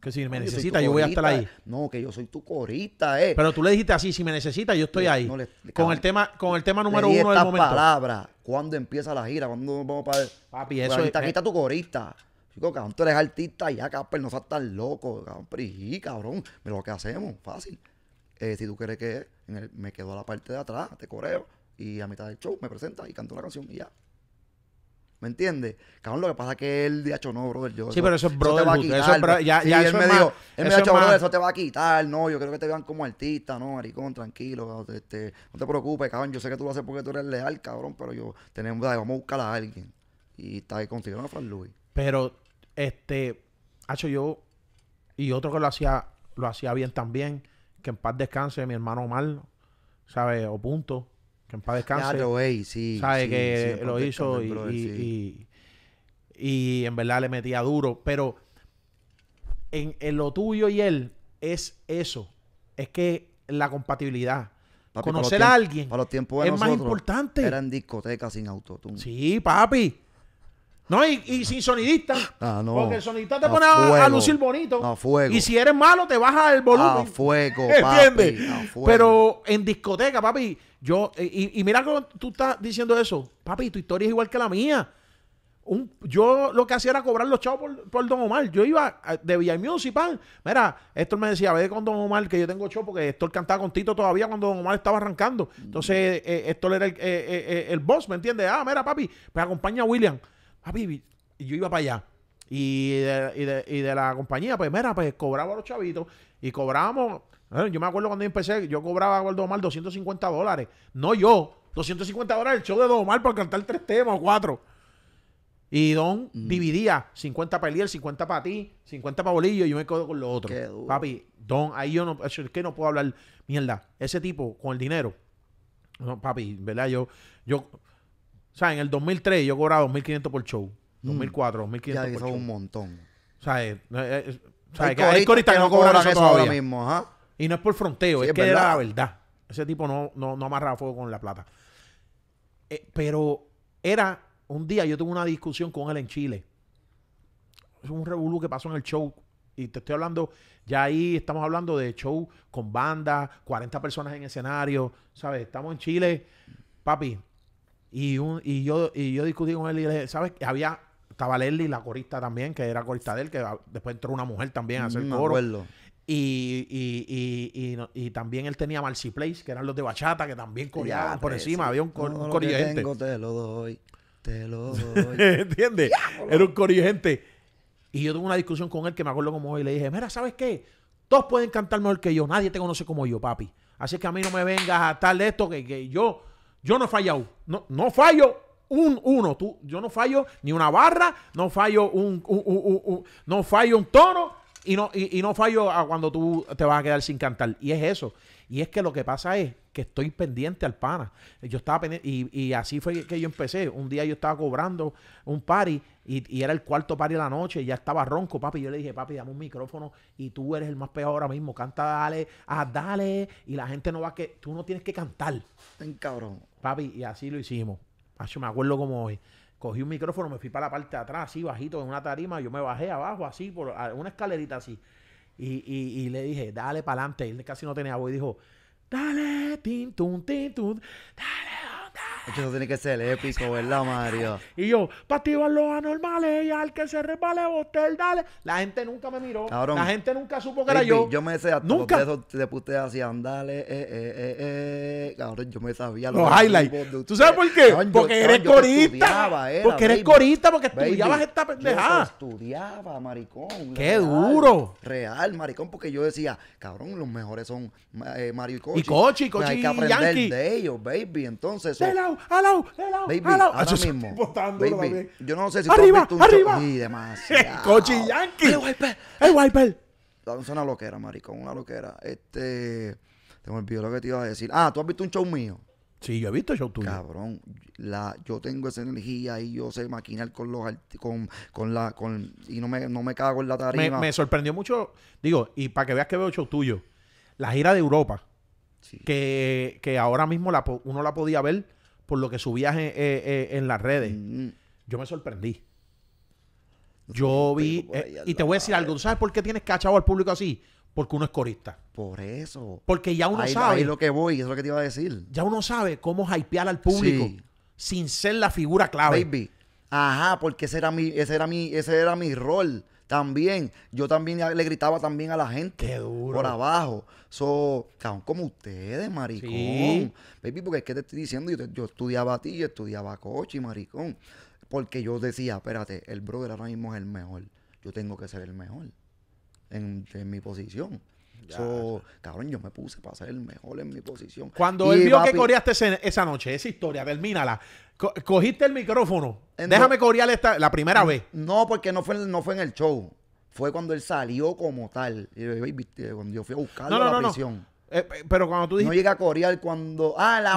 Que si me necesita, yo, voy a estar ahí. No, que yo soy tu corista, eh. Pero tú le dijiste así, si me necesita, yo estoy ahí. con, el tema, con el tema número uno del momento. palabra, cuando empieza la gira? cuando vamos para...? Papi, eso es... Aquí está tu corista. Chico, cabrón, tú eres artista ya, cabrón, no seas tan loco. Cabrón, pero cabrón. lo que hacemos, fácil. Eh, si tú quieres que en me quedo a la parte de atrás, te correo Y a mitad del show me presenta y canto la canción y ya. ¿Me entiendes? Cabrón, lo que pasa es que él de hecho no, brother. Yo, sí, pero eso es Eso, bro, ya, él me dijo, él me brother, eso te va a quitar. No, yo creo que te vean como artista, no, maricón, tranquilo. Este, no te preocupes, cabrón. Yo sé que tú lo haces porque tú eres leal, cabrón, pero yo tenemos, vamos a buscar a alguien. Y está ahí contigo, no, Fran Luis. Pero, este, hecho yo y otro que lo hacía, lo hacía bien también, que en paz descanse, mi hermano Omar, ¿sabes? O punto que en sabe que lo hizo y, y, en verdad le metía duro. Pero en, lo tuyo y él es eso. Es que la compatibilidad. Conocer a alguien para los tiempos es más importante. era en discoteca sin autotune. Sí, papi. No, y, sin sonidista. Ah, Porque el sonidista te pone a, lucir bonito. A fuego. Y si eres malo, te baja el volumen. A fuego, [laughs] papi. Pero en discoteca, papi, yo, y, mira cómo tú estás diciendo eso. Papi, tu historia es igual que la mía. yo lo que hacía era cobrar los chavos por, Don Omar. Yo iba de Villa Municipal. Mira, Héctor me decía, ve con Don Omar que yo tengo show porque Héctor cantaba con Tito todavía cuando Don Omar estaba arrancando. Entonces, esto eh, eh, Héctor era eh, el, boss, ¿me entiendes? Ah, mira, papi, pues acompaña a William. Papi, y yo iba para allá. Y de, y de, la compañía, pues mira, pues cobraba a los chavitos y cobramos yo me acuerdo cuando yo empecé, yo cobraba Gordo Domar 250 dólares. No yo, 250 dólares el show de Mar por cantar tres temas o cuatro. Y Don mm. dividía 50 para Eliel, 50 para ti, 50 para Bolillo y yo me quedo con lo otro. Papi, Don, ahí yo no, es que no puedo hablar mierda. Ese tipo con el dinero. No, papi, ¿verdad? Yo, yo, sea, en el 2003 yo cobraba 2.500 por show. 2004, mm. 2.500 por show. un montón. O es, hay, que no cobran eso, ahora mismo, y no es por fronteo, es, que era la verdad. Ese tipo no, no, no amarraba fuego con la plata. Eh, pero era un día yo tuve una discusión con él en Chile. Es un revolú que pasó en el show. Y te estoy hablando, ya ahí estamos hablando de show con bandas, 40 personas en escenario, ¿sabes? Estamos en Chile, papi. Y, yo, y yo discutí con él y le dije, ¿sabes? Había, estaba Lely, la corista también, que era corista de él, que después entró una mujer también a hacer mm, coro. Y, y, también él tenía Marcy Place, que eran los de bachata, que también corrían por encima. Había un, corrigente. te lo doy. Te [laughs] ¿Entiendes? Era un corriente Y yo tuve una discusión con él que me acuerdo como hoy. Le dije, mira, ¿sabes qué? Todos pueden cantar mejor que yo. Nadie te conoce como yo, papi. Así que a mí no me vengas a tal de esto que, yo, yo no he No, no fallo un uno. Tú, yo no fallo ni una barra, no fallo un, un no fallo un tono y no, y, no fallo a cuando tú te vas a quedar sin cantar. Y es eso. Y es que lo que pasa es que estoy pendiente al pana. Yo estaba y, así fue que yo empecé. Un día yo estaba cobrando un party y, era el cuarto party de la noche y ya estaba ronco, papi. Yo le dije, papi, dame un micrófono y tú eres el más peor ahora mismo. Canta, dale, ah, dale. Y la gente no va a que. Tú no tienes que cantar. Ten cabrón. Papi, y así lo hicimos. yo me acuerdo como hoy cogí un micrófono, me fui para la parte de atrás, así bajito, en una tarima, yo me bajé abajo, así, por una escalerita así. Y, y, le dije, dale para adelante. Él casi no tenía voz y dijo, dale, tin, tun, tin, tun, dale, dale. Eso tiene que ser épico, ¿verdad, Mario? Y yo, para activar los anormales y al que se resbale, usted, dale. La gente nunca me miró. la gente nunca supo que era yo. Yo me decía, hasta nunca. los dedos de hacían, dale, eh, eh, eh, eh. Cabrón, yo me sabía los, highlights. ¿Tú sabes por qué? porque, eres corista, porque eres corista. porque estudiabas esta pendejada. Yo estudiaba, maricón. Qué duro. Real, maricón, porque yo decía, cabrón, los mejores son Mario y Cochi. Y Cochi, Cochi, hay que aprender de ellos, baby. Entonces, Baby, ahora mismo. yo no sé si tú has visto un show- Y demasiado. [laughs] Cochi Yankee. El wiper, el wiper. Es una loquera, maricón, una loquera. Este, tengo el olvidó lo que te iba a decir. Ah, tú has visto un show mío. Sí, yo he visto el show tuyo. Cabrón, la, yo tengo esa energía y yo sé maquinar con los con, con la con y no me, no me cago en la tarima. me sorprendió mucho, digo, y para que veas que veo show tuyo, la gira de Europa, que, que ahora mismo uno la podía ver por lo que subías en, eh, eh, en las redes. Mm-hmm. Yo me sorprendí. Yo vi. Eh, y te voy a decir algo. ¿Tú sabes por qué tienes cachado al público así? Porque uno es corista. Por eso. Porque ya uno sabe. Ahí lo que voy, es lo que te iba a decir. Ya uno sabe cómo hypear al público sin ser la figura clave. Baby. Ajá, porque ese era mi, ese era mi, ese era mi rol. También, yo también le gritaba también a la gente. Por abajo. So, cabrón, como ustedes, maricón. Baby, porque es que te estoy diciendo, yo, estudiaba a ti, yo estudiaba a Cochi, maricón. Porque yo decía, espérate, el brother ahora mismo es el mejor. Yo tengo que ser el mejor en, mi posición. So, cabrón, yo me puse para ser el mejor en mi posición. Cuando él vio que coreaste esa noche, esa historia, termínala cogiste el micrófono. Eh, déjame coriar corear esta, la primera vez. No, porque no fue, no fue en el show. Fue cuando él salió como tal. Y yo, cuando yo fui a buscarlo la prisión. Eh, pero cuando tú dijiste. No llega a corear cuando. Ah, la,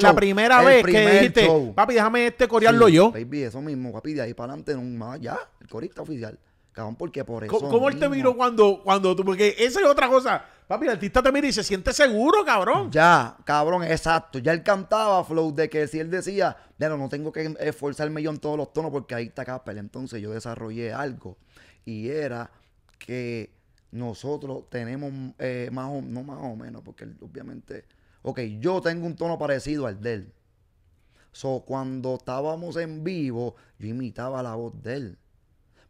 la primera vez que dijiste. Papi, déjame este corearlo yo. eso mismo, papi, de ahí para adelante, más, ya, el corista oficial. Cabrón, porque por eso. ¿Cómo, él te miró cuando, cuando tú? Porque esa es otra cosa. Papi, el artista también dice, y se siente seguro, cabrón. Ya, cabrón, exacto. Ya él cantaba, Flow, de que si él decía, pero no tengo que esforzarme yo en todos los tonos porque ahí está Capel. Entonces yo desarrollé algo y era que nosotros tenemos eh, más o no más o menos, porque obviamente, ok, yo tengo un tono parecido al de él. So, cuando estábamos en vivo, yo imitaba la voz de él.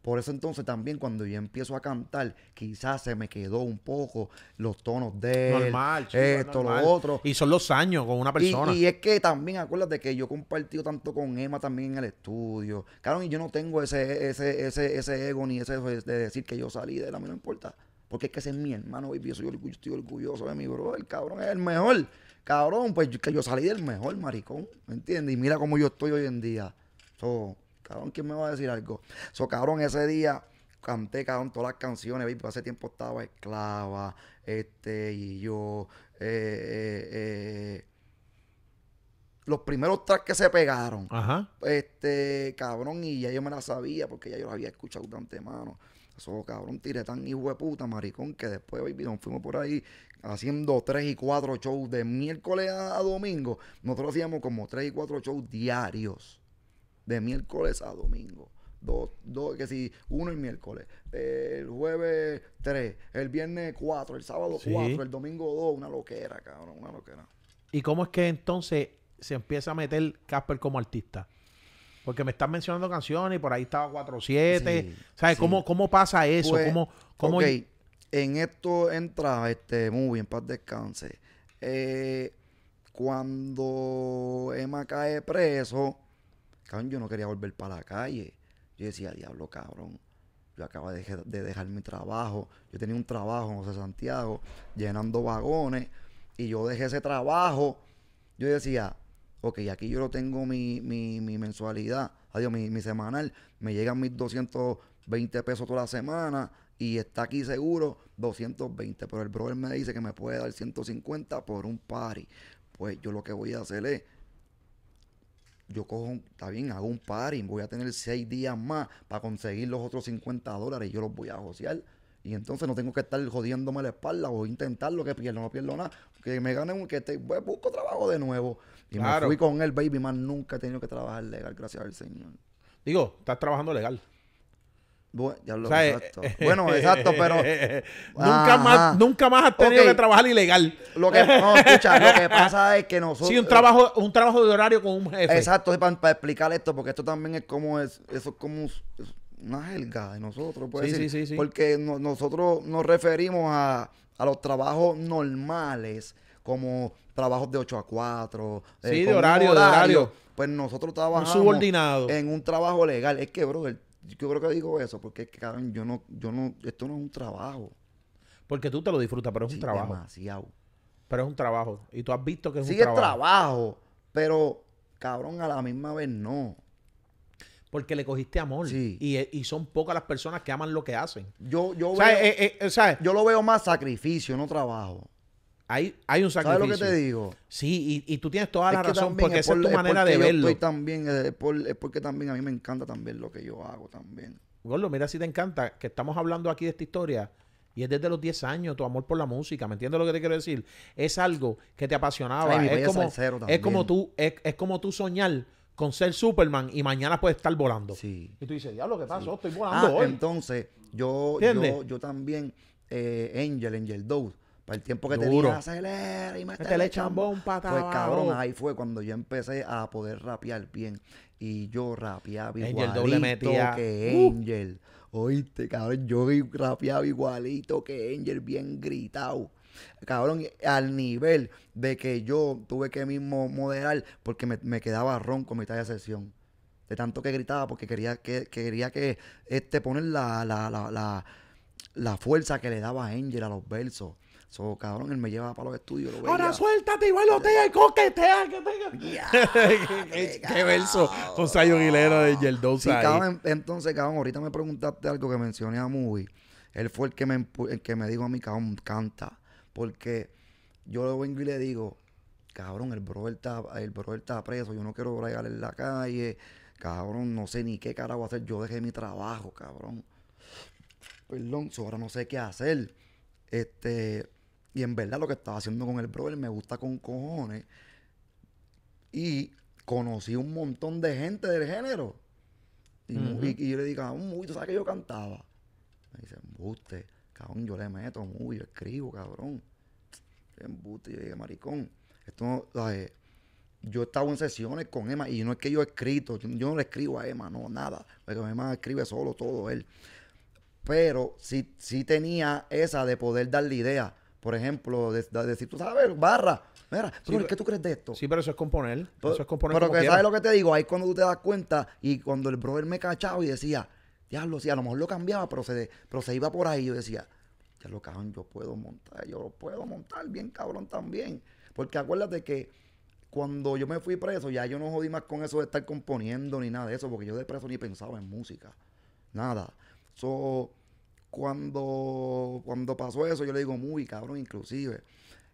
Por eso entonces también cuando yo empiezo a cantar, quizás se me quedó un poco los tonos de él, esto, lo otro. Y son los años con una persona. Y, es que también acuérdate que yo compartí tanto con Emma también en el estudio. Claro, y yo no tengo ese, ese, ese, ese ego ni ese de decir que yo salí de la a mí no importa. Porque es que ese es mi hermano, baby. Yo, estoy orgulloso de mi bro. El cabrón es el mejor. Cabrón, pues que yo salí del mejor maricón. ¿Me entiendes? Y mira cómo yo estoy hoy en día. So, cabrón, ¿quién me va a decir algo? So, cabrón, ese día canté, cabrón, todas las canciones, hace tiempo estaba esclava, este, y yo, eh, eh, eh, los primeros tracks que se pegaron, Ajá. este, cabrón, y ya yo me la sabía, porque ya yo la había escuchado de antemano. Eso, cabrón, tiré tan hijo de puta, maricón, que después, baby, nos fuimos por ahí haciendo tres y cuatro shows de miércoles a domingo. Nosotros hacíamos como tres y cuatro shows diarios de miércoles a domingo. Dos, dos, que si uno el miércoles, el jueves tres, el viernes cuatro, el sábado 4 cuatro, el domingo dos, una loquera, cabrón, una loquera. ¿Y cómo es que entonces se empieza a meter Casper como artista? Porque me están mencionando canciones y por ahí estaba 4-7. ¿Sabes? ¿Cómo, pasa eso? ok, pues, ¿Cómo, cómo En esto entra este muy bien paz descanse. Eh, cuando Emma cae preso, yo no quería volver para la calle. Yo decía, diablo, cabrón. Yo acabo de, dejar mi trabajo. Yo tenía un trabajo en José Santiago, llenando vagones. Y yo dejé ese trabajo. Yo decía, ok, aquí yo lo tengo mi, mensualidad, adiós, mi, mi, semanal. Me llegan mis 220 pesos toda la semana. Y está aquí seguro 220. Pero el brother me dice que me puede dar 150 por un party. Pues yo lo que voy a hacer es yo cojo, está bien, hago un party, voy a tener seis días más para conseguir los otros 50 dólares y yo los voy a josear. Y entonces no tengo que estar jodiéndome la espalda o lo que pierdo, no pierdo nada. Que me gane un, que te, busco trabajo de nuevo. Y me fui con el baby, más nunca he tenido que trabajar legal, gracias al Señor. Digo, estás trabajando legal. Eh, eh, bueno, exacto. pero. [laughs] nunca, más, nunca más has tenido que trabajar ilegal. Lo que, no, escucha, lo que pasa [laughs] es que nosotros. Sí, un eh, trabajo, un trabajo de horario con un jefe. Exacto, para, explicar esto, porque esto también es como. Es, eso como una jerga de nosotros, puede sí, sí, Porque nosotros nos referimos a, los trabajos normales, como trabajos de 8 a 4. sí, de horario, de horario. Pues nosotros trabajamos. Un subordinado. En un trabajo legal. Es que, brother yo creo que digo eso porque cabrón, yo no, yo no, esto no es un trabajo. Porque tú te lo disfrutas, pero es un trabajo. Demasiado. Pero es un trabajo. Y tú has visto que es un trabajo. Sí, es trabajo, pero cabrón, a la misma vez no. Porque le cogiste amor. Sí. Y, eh, y son pocas las personas que aman lo que hacen. Yo, yo, eh, eh, yo lo veo más sacrificio, no trabajo. Hay, un sacrificio. lo que te digo? Sí, y, tú tienes toda la razón porque es esa es tu manera de verlo. también, es, porque también a mí me encanta también lo que yo hago también. Gordo, mira si te encanta que estamos hablando aquí de esta historia y es desde los 10 años tu amor por la música, ¿me entiendes lo que te quiero decir? Es algo que te apasionaba, es, como, tú es, como tú soñar con ser Superman y mañana puedes estar volando. Y tú dices, "Diablo, ¿qué pasó? Estoy volando ah, entonces, yo yo también eh, Angel, Angel para el tiempo que te digo acelera y métele este chambón acá. Pues cabrón, ahí fue cuando yo empecé a poder rapear bien. Y yo rapeaba igualito que uh. Angel. Oíste, cabrón, yo rapeaba igualito que Angel, bien gritado. Cabrón, al nivel de que yo tuve que mismo moderar porque me, quedaba ronco mi mitad de sesión de tanto que gritaba porque quería que quería que este poner la, la, la, la, fuerza que le daba Angel a los versos So, cabrón, él me lleva para los estudios. Lo Ahora suéltate y bailotea y coquetea. Que tenga... [laughs] [laughs] qué, verso José Aguilera de Yeldosa. Sí, entonces, cabrón, ahorita me preguntaste algo que mencioné a Muy. Él fue el que me, que me dijo a mí, cabrón, canta. Porque yo lo vengo y le digo, cabrón, el brother está, el brother está preso, yo no quiero bregar en la calle. Cabrón, no sé ni qué carajo hacer. Yo dejé mi trabajo, cabrón. Perdón, ahora no sé qué hacer. Este, y en verdad lo que estaba haciendo con el brother me gusta con cojones. Y conocí un montón de gente del género. Y, yo le digo, ah, muy, ¿tú sabes que yo cantaba? Me dice, embuste, cabrón, yo le meto, muy. yo escribo, cabrón. Embuste, yo dije, maricón. Esto yo estaba en sesiones con Emma y no es que yo he escrito, yo, no le escribo a Emma, no, nada. Porque Emma escribe solo todo él. Pero sí, sí tenía esa de poder darle idea por ejemplo, de, decir, tú sabes, barra, mira, ¿qué tú crees de esto? Sí, pero eso es componer. Pero, eso es componer Pero que sabes lo que te digo, ahí cuando tú te das cuenta y cuando el brother me cachaba y decía, diablo, sí, a lo mejor lo cambiaba, pero se, iba por ahí, yo decía, ya lo cabrón, yo puedo montar, yo lo puedo montar bien cabrón también. Porque acuérdate que cuando yo me fui preso, ya yo no jodí más con eso de estar componiendo ni nada de eso, porque yo de preso ni pensaba en música, nada. So, cuando, cuando pasó eso, yo le digo, muy cabrón, inclusive.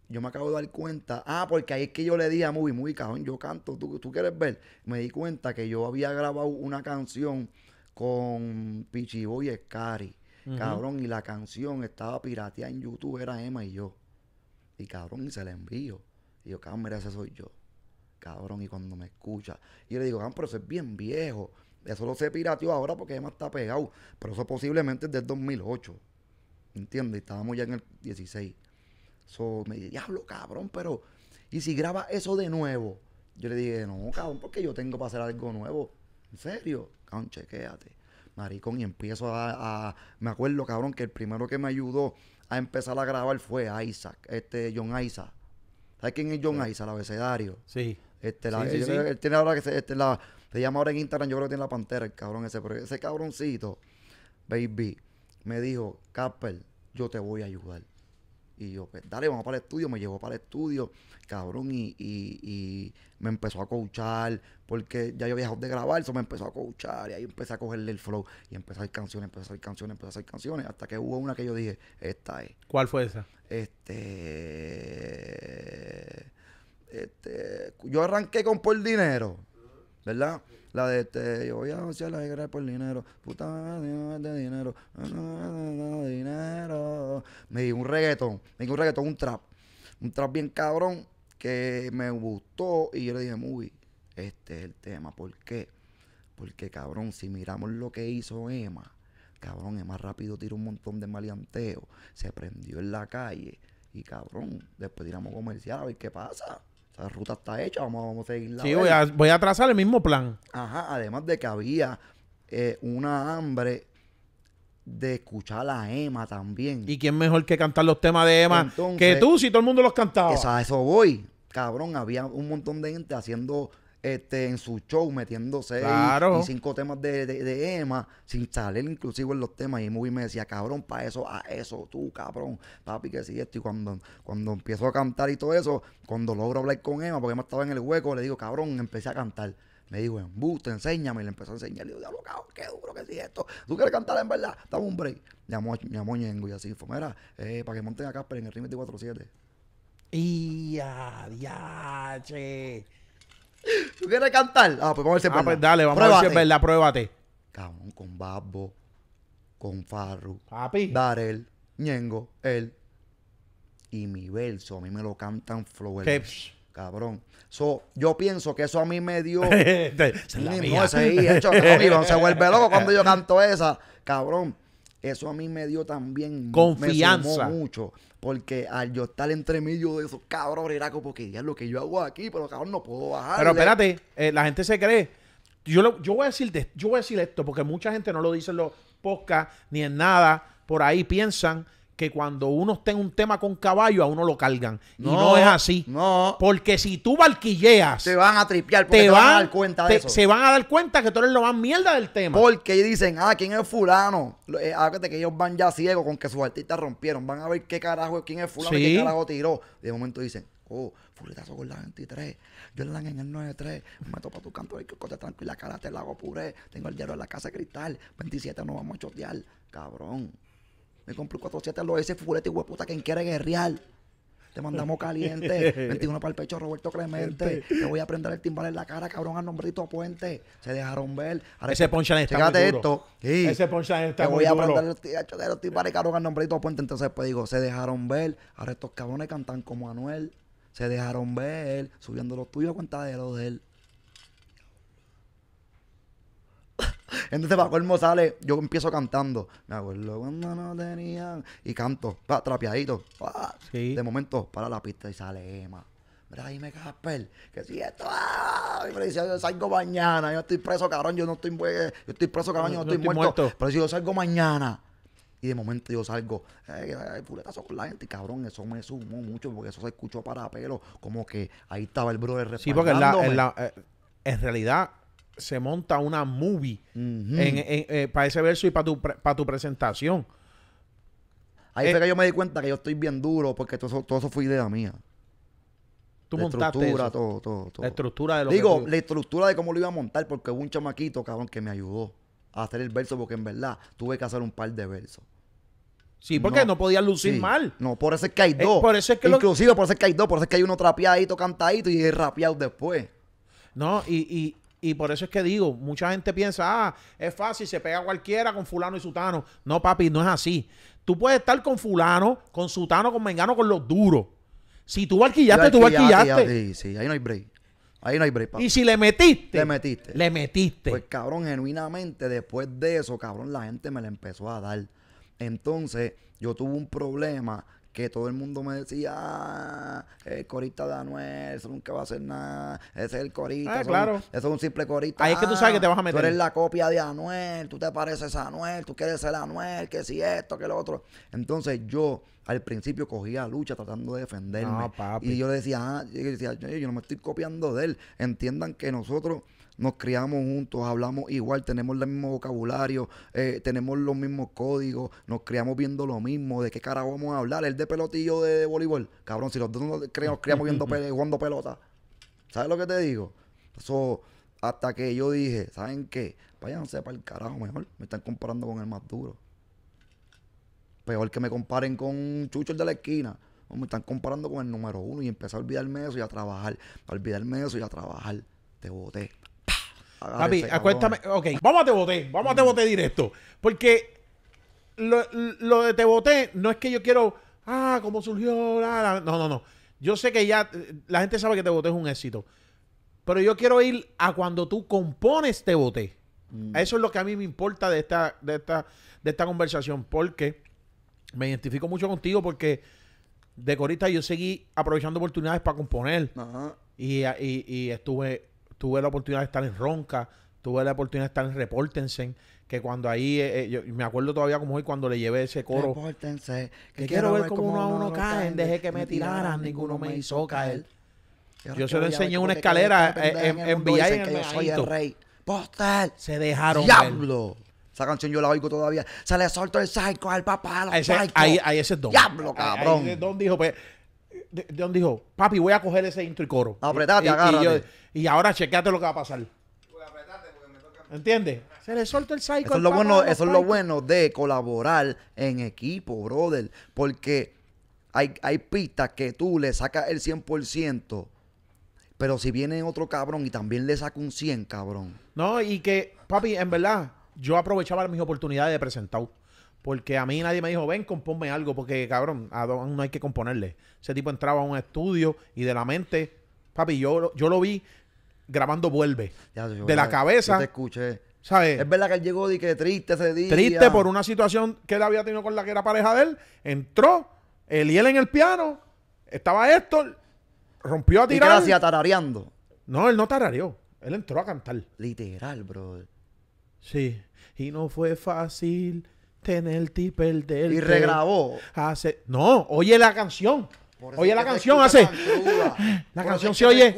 Yo me acabo de dar cuenta, ah, porque ahí es que yo le dije a Movie, muy cabrón, yo canto, ¿tú, tú quieres ver. Me di cuenta que yo había grabado una canción con Pichiboy y Scary, cabrón, y la canción estaba pirateada en YouTube, era Emma y yo. Y cabrón, y se la envío. Y yo, cabrón, mira, ese soy yo. Cabrón, y cuando me escucha, Y yo le digo, cabrón, pero eso es bien viejo. Eso lo sé pirateó ahora porque además está pegado. Pero eso posiblemente es del 2008. ¿Entiendes? Estábamos ya en el 16. Eso me dije, diablo, cabrón, pero. ¿Y si graba eso de nuevo? Yo le dije, no, cabrón, porque yo tengo para hacer algo nuevo. ¿En serio? Cabrón, chequéate. Maricón, y empiezo a, Me acuerdo, cabrón, que el primero que me ayudó a empezar a grabar fue Isaac, este John Isaac. ¿Sabes quién es John Isaac? El abecedario. Sí. Este, la, él, tiene ahora que este, la, se llama ahora en Instagram, yo creo que tiene la pantera, el cabrón ese. Pero ese cabroncito, baby, me dijo, Capel, yo te voy a ayudar. Y yo, pues dale, vamos para el estudio. Me llevó para el estudio, cabrón, y, me empezó a coachar, porque ya yo había dejado de grabar, eso me empezó a coachar, y ahí empecé a cogerle el flow, y empecé a hacer canciones, empecé a hacer canciones, empecé a hacer canciones, hasta que hubo una que yo dije, esta es. ¿Cuál fue esa? Este. Este. Yo arranqué con Por Dinero. ¿Verdad? La de este, yo voy a negociar la guerra por dinero. Puta madre de dinero. Dinero. Me di un reggaetón. Me di un reggaetón, un trap. Un trap bien cabrón que me gustó. Y yo le dije, muy este es el tema. ¿Por qué? Porque, cabrón, si miramos lo que hizo Emma, cabrón, Emma rápido tiró un montón de maleanteo. Se prendió en la calle. Y, cabrón, después tiramos comercial a ver qué pasa. La ruta está hecha, vamos, vamos a seguirla. Sí, voy, a, voy a, trazar el mismo plan. Ajá, además de que había eh, una hambre de escuchar a Emma también. ¿Y quién mejor que cantar los temas de Emma que tú si todo el mundo los cantaba? Esa, eso voy. Cabrón, había un montón de gente haciendo este, en su show metiéndose y, cinco temas de, de, Emma, sin salir inclusive en los temas. Y Movie me decía, cabrón, para eso, a eso, tú, cabrón, papi, que si esto. Y cuando, cuando empiezo a cantar y todo eso, cuando logro hablar con Emma, porque Emma estaba en el hueco, le digo, cabrón, empecé a cantar. Me dijo, te enséñame. Y le empezó a enseñar. Le digo, diablo, cabrón, qué duro que si esto. ¿Tú quieres cantar en verdad? estamos un break. Llamó, llamó Ñengo y así fue. Mira, eh, para que monten acá, pero en el de 4 7 Y ya, ah, ya, che. ¿Tú quieres cantar? Ah, pues vamos a ver si ah, pues dale, vamos a ver si es verdad, pruébate. Cabrón, con Babbo, con Farru, Papi. el Ñengo, él. Y mi verso, a mí me lo cantan flower. Cabrón. yo pienso que eso a mí me dio. [laughs] es se vuelve loco cuando yo [laughs] canto esa. Cabrón eso a mí me dio también confianza. mucho. Porque al yo estar entre medio de esos cabros porque como que ya lo que yo hago aquí, pero cabrón, no puedo bajar. Pero espérate, eh, la gente se cree. Yo, yo, voy a decir yo voy a decir esto porque mucha gente no lo dice en los podcasts ni en nada. Por ahí piensan que cuando uno está en un tema con caballo, a uno lo cargan. y no es así. No. Porque si tú barquilleas. Te van a tripear, porque te van, a dar cuenta de eso. Se van a dar cuenta que tú eres lo más mierda del tema. Porque dicen, ah, ¿quién es fulano? hágate eh, que ellos van ya ciegos con que sus artistas rompieron. Van a ver qué carajo, quién es fulano, qué carajo tiró. De momento dicen, oh, fuletazo con la 23, yo la dan en el 93, me topo tu canto, que cote tranquila, cara, te la hago puré, tengo el diario en la casa de cristal, 27 no vamos a chotear, cabrón. Me compré un 47 lo ese fulete, hueputa, quien quiere guerrear. Te mandamos [laughs] caliente. 21 para el pecho, Roberto Clemente. Te voy a prender el timbal en la cara, cabrón, al nombrito Puente. Se dejaron ver. Ahora Ese ponchan está Fíjate esto. Sí. Ese ponchan esta. Te voy a prender el de los timbales, cabrón, al nombrito Puente. Entonces, pues digo, se dejaron ver. Ahora estos cabrones cantan como Anuel. Se dejaron ver. Subiendo los tuyos a cuenta de los de él. Entonces, para el sale, yo empiezo cantando. Me acuerdo cuando no tenían. Y canto, pa, trapeadito. De momento, para la pista y sale Emma. Mira, dime, Casper, que si esto. Ah, y me dice, yo salgo mañana. Yo estoy preso, cabrón. Yo no estoy, yo estoy preso, cabrón. Yo no, estoy, muerto, Pero si yo salgo mañana. Y de momento yo salgo, eh, puletazo con la gente, cabrón, eso me sumó mucho porque eso se escuchó para pelo, como que ahí estaba el brother Sí, porque eh, en realidad se monta una movie eh, para ese verso y para tu, presentación. Ahí fue eh, que yo me di cuenta que yo estoy bien duro porque todo eso, fue idea mía. Tú la estructura, Todo, todo, La estructura de lo Digo, la estructura de cómo lo iba a montar porque hubo un chamaquito, que me ayudó a hacer el verso porque en verdad tuve que hacer un par de versos. Sí, porque no, podía lucir mal. No, por ese es que hay eh, dos. por eso es que Inclusive por ese es hay dos, por eso es que hay uno trapeadito, cantadito y rapeado después. No, y, y por eso es que digo, mucha gente piensa, ah, es fácil, se pega cualquiera con fulano y sutano. No, papi, no es así. Tú puedes estar con fulano, con sutano, con mengano, con los duros. Si tú barquillaste, tú barquillaste. Sí, sí, ahí no hay break. Ahí no hay break, papi. Y si le metiste. Le metiste. Le metiste. Pues cabrón, genuinamente, después de eso, cabrón, la gente me la empezó a dar. Entonces, yo tuve un problema que todo el mundo me decía, ah, el corista de Anuel, eso nunca va a hacer nada, ese es el corista, ah, eso, es un simple corista. Ahí es que tú sabes que te vas a ah, meter. Tú eres la copia de Anuel, tú te pareces a Anuel, tú quieres ser Anuel, que si esto, que lo otro. Entonces yo al principio cogía lucha tratando de defenderme. Y yo decía, ah, yo, yo no me estoy copiando de él, entiendan que nosotros nos criamos juntos, hablamos igual, tenemos el mismo vocabulario, eh, tenemos los mismos códigos, nos criamos viendo lo mismo, ¿de qué cara vamos a hablar? El de pelotillo de, de voleibol, cabrón, si los dos nos, criamos viendo [laughs] jugando pelota. ¿Sabes lo que te digo? Eso, hasta que yo dije, ¿saben qué? Váyanse para el carajo mejor, me están comparando con el más duro. Peor que me comparen con Chucho el de la esquina. me están comparando con el número uno y empecé a olvidarme de eso y a trabajar. A olvidarme de eso y a trabajar. Te boté. Javi, acuéstame. Ok, vamos a te boté, vamos a te boté directo. Porque lo, de te boté no es que yo quiero, ah, cómo surgió, la, no, no, no. Yo sé que ya la gente sabe que te boté es un éxito. Pero yo quiero ir a cuando tú compones te boté. Mm. Eso es lo que a mí me importa de esta, de esta, de esta conversación. Porque me identifico mucho contigo porque de corista yo seguí aprovechando oportunidades para componer. y, y, estuve tuve la oportunidad de estar en Ronca, tuve la oportunidad de estar en Repórtense, que cuando ahí, eh, eh, me acuerdo todavía como hoy cuando le llevé ese coro. Repórtense, que, quiero, ver cómo uno a uno caen, dejé que me tiraran, ninguno me hizo caer. Yo, se lo enseñé una escalera eh, en, soy el rey. Postal. Se dejaron. ¡Diablo! Esa canción yo la oigo todavía. Se le soltó el psycho al papá. los ahí, ese Don. ¡Diablo, cabrón! Don dijo, pues, de, donde dijo, papi, voy a coger ese intro y coro. Apretate, y, Y, ahora chequeate lo que va a pasar. ¿Entiendes? Se le soltó el psycho. Eso es lo, bueno, eso es lo de colaborar en equipo, brother. Porque hay, hay pistas que tú le sacas el 100%. Pero si viene otro cabrón y también le saca un 100, cabrón. No, y que, papi, en verdad, yo aprovechaba mis oportunidades de presentar. Porque a mí nadie me dijo, ven, compónme algo, porque cabrón, a Don no hay que componerle. Ese tipo entraba a un estudio y de la mente, papi, yo, lo vi grabando Vuelve. de la cabeza. Yo te escuché. ¿Sabes? Es verdad que él llegó y que triste ese día. Triste por una situación que él había tenido con la que era pareja de él. Entró, él y en el piano, estaba Héctor, rompió a tirar. ¿Y qué tarareando? No, él no tarareó. Él entró a cantar. Literal, bro. Sí. Y no fue fácil Tener y perderte. Y regrabó. Hace... No, oye la canción. Oye la canción hace. [laughs] La canción se oye.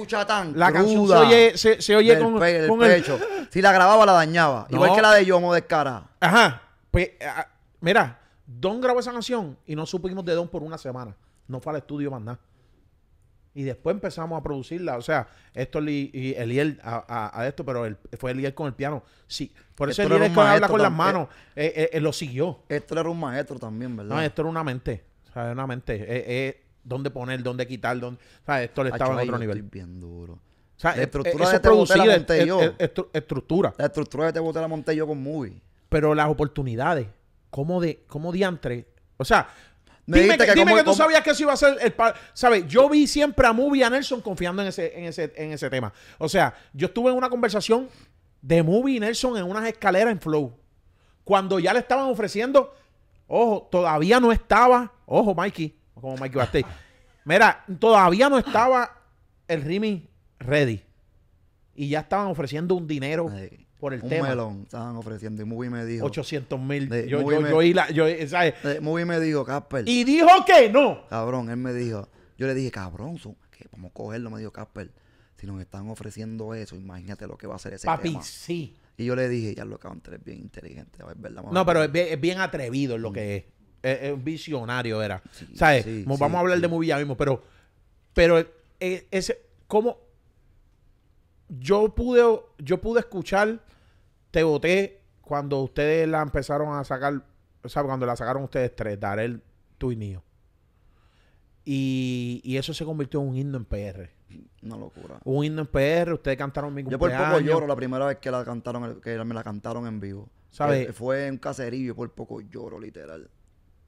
La canción se oye, se, con, el pecho. Si la grababa la dañaba. Igual que la de Yomo de cara. Ajá. Pues, ah, mira, Don grabó esa canción y no supimos de Don por una semana. No fue al estudio más y después empezamos a producirla. O sea, esto y Eliel a, a, esto, pero el, fue Eliel con el piano. Sí. Por eso Eliel habla con las manos. Eh, eh, eh, lo siguió. Esto era un maestro también, ¿verdad? No, esto era una mente. O sea, una mente. dónde poner, dónde quitar, dónde. O sea, esto le estaba en otro nivel. bien duro. O sea, la estructura de la estructura. La estructura de Te la monté yo con Movie. Pero las oportunidades. ¿Cómo de, cómo diantre? O sea, dime que, que tú sabías que eso iba a ser el ¿Sabes? Yo vi siempre a Movie y a Nelson confiando en ese, en ese, en ese tema. O sea, yo estuve en una conversación de Movie y Nelson en unas escaleras en Flow. Cuando ya le estaban ofreciendo, ojo, todavía no estaba, ojo, Mikey, como Mikey Bastey. Mira, todavía no estaba el Rimi ready. Y ya estaban ofreciendo un dinero por el un tema. Un melón estaban ofreciendo. Y Movie me dijo. 800 mil. Yo, yo, yo eh, ¿sabes? me dijo, Casper. Y dijo que no. Cabrón, él me dijo. Yo le dije, cabrón, que vamos a cogerlo. Me dijo, Casper, si nos están ofreciendo eso, imagínate lo que va a hacer ese Papi, sí. Y yo le dije, ya lo cabrón, es bien inteligente. A ver, No, pero es bien, atrevido lo que es. es. un visionario, era. vamos a hablar de Movie ya mismo, pero. Pero. Eh, ese, ¿Cómo.? yo pude, yo pude escuchar Te voté cuando ustedes la empezaron a sacar, o cuando la sacaron ustedes tres, Darel, tú y mío. Y, eso se convirtió en un himno en PR. Una locura. Un himno en PR, ustedes cantaron mi cumpleaños. Yo por poco lloro la primera vez que la cantaron, que me la cantaron en vivo. ¿Sabes? Eh, fue un caserío yo por poco lloro, literal.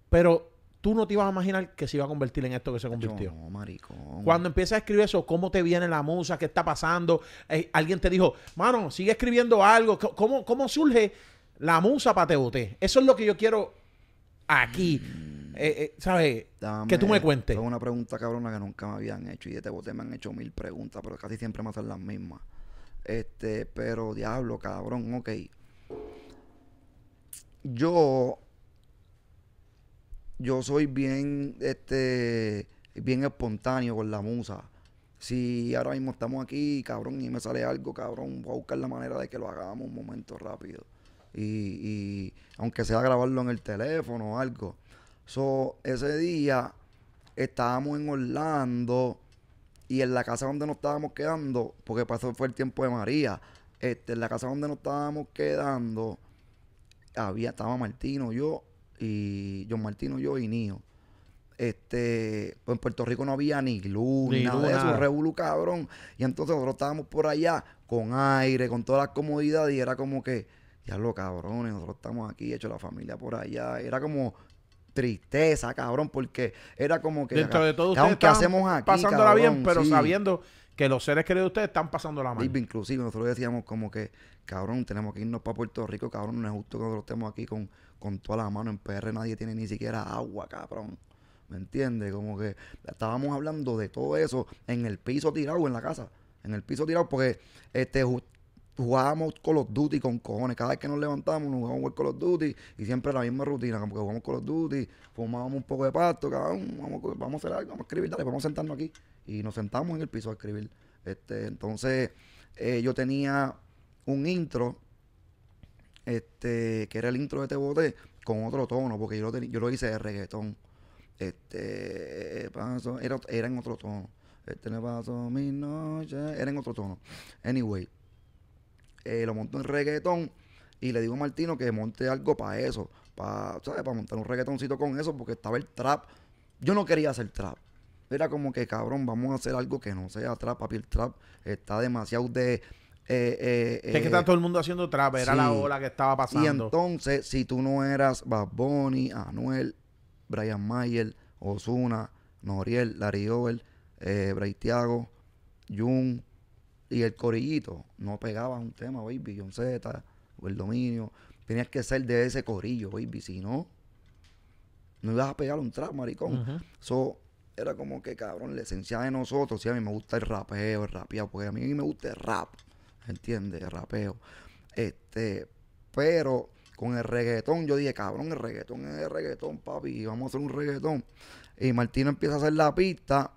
Pero tú no te ibas a imaginar que se iba a convertir en esto que se convirtió. no, maricón. Cuando empiezas a escribir eso, ¿cómo te viene la musa? ¿Qué está pasando? Eh, alguien te dijo, mano, sigue escribiendo algo. ¿Cómo, cómo surge la musa para votar? Eso es lo que yo quiero aquí. Mm. Eh, eh, ¿Sabes? Que tú me cuentes. Es una pregunta cabrona que nunca me habían hecho y de voté me han hecho mil preguntas, pero casi siempre me hacen las mismas. Este, pero diablo, cabrón, ok. Yo yo soy bien, este, bien espontáneo con la musa. Si ahora mismo estamos aquí, cabrón, y me sale algo, cabrón, voy a buscar la manera de que lo hagamos un momento rápido. Y, y aunque sea grabarlo en el teléfono o algo. So, ese día estábamos en Orlando y en la casa donde nos estábamos quedando, porque pasó fue el tiempo de María, este, en la casa donde nos estábamos quedando, había, estaba Martino, yo y John Martino, yo y niño. Este, en Puerto Rico no había ni luz, ni, nada, de eso, revolu cabrón. Y entonces nosotros estábamos por allá con aire, con todas las comodidades y era como que, ya lo cabrones, nosotros estamos aquí, hecho la familia por allá. Era como tristeza, cabrón, porque era como que. Dentro de todo, aunque hacemos aquí. Pasándola bien, pero sabiendo que los seres queridos de ustedes están pasando la mal. Inclusive nosotros decíamos como que, cabrón, tenemos que irnos para Puerto Rico, cabrón, no es justo que nosotros estemos aquí con, con toda la mano. En PR nadie tiene ni siquiera agua, cabrón. ¿Me entiendes? Como que estábamos hablando de todo eso en el piso tirado en la casa. En el piso tirado porque este, jugábamos con los Duty con cojones. Cada vez que nos levantábamos, nos jugábamos con los Duty y siempre la misma rutina, como que jugamos con los Duty, fumábamos un poco de pasto, vamos, vamos a hacer algo, vamos a escribir, dale, vamos a sentarnos aquí. Y nos sentamos en el piso a escribir. Este, entonces, eh, yo tenía un intro este, que era el intro de este Bote, con otro tono, porque yo lo, yo lo hice de reggaetón. Este, eh, pasó, era, era en otro tono. Este me pasó mi noche, era en otro tono. Anyway, eh, lo monto en reggaetón y le digo a Martino que monte algo para eso, para, ¿sabes? Para montar un reggaetoncito con eso, porque estaba el trap. Yo no quería hacer trap. Era como que, cabrón, vamos a hacer algo que no sea trap, papi. El trap está demasiado de eh, es que eh, está todo el mundo haciendo trap, era la ola que estaba pasando. Y entonces, si tú no eras Bad Bunny, Anuel, Brian Mayer, Osuna, Noriel, Larry Over, eh, Tiago, Jun y el Corillito, no pegabas un tema, baby, John Z, o el dominio. Tenías que ser de ese corillo, baby, si no, no ibas a pegar un trap, maricón. Eso era como que, cabrón, la esencia de nosotros, si a mí me gusta el rapeo, el rapeo, porque a mí me gusta el rap. ¿entiendes? Rapeo. Este, pero con el reggaetón, yo dije, cabrón, el reggaetón es el reggaetón, papi, vamos a hacer un reggaetón. Y Martino empieza a hacer la pista,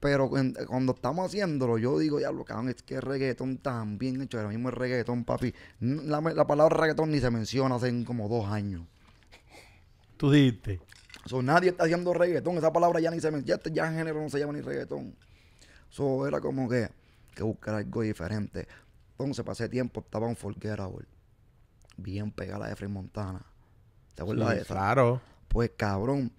pero cuando estamos haciéndolo, yo digo, ya lo cabrón, es que el reggaetón tan bien hecho, ahora mismo el reggaetón, papi. La, palabra reggaetón ni se menciona hace como dos años. Tú dijiste. Eso, nadie está haciendo reggaetón, esa palabra ya ni se menciona, ya, ya en género no se llama ni reggaetón. Eso era como que que buscar algo diferente. Entonces, pasé tiempo, estaba un Forgettable. Bien pegada de Efraín Montana. ¿Te acuerdas de eso? Claro. Pues cabrón,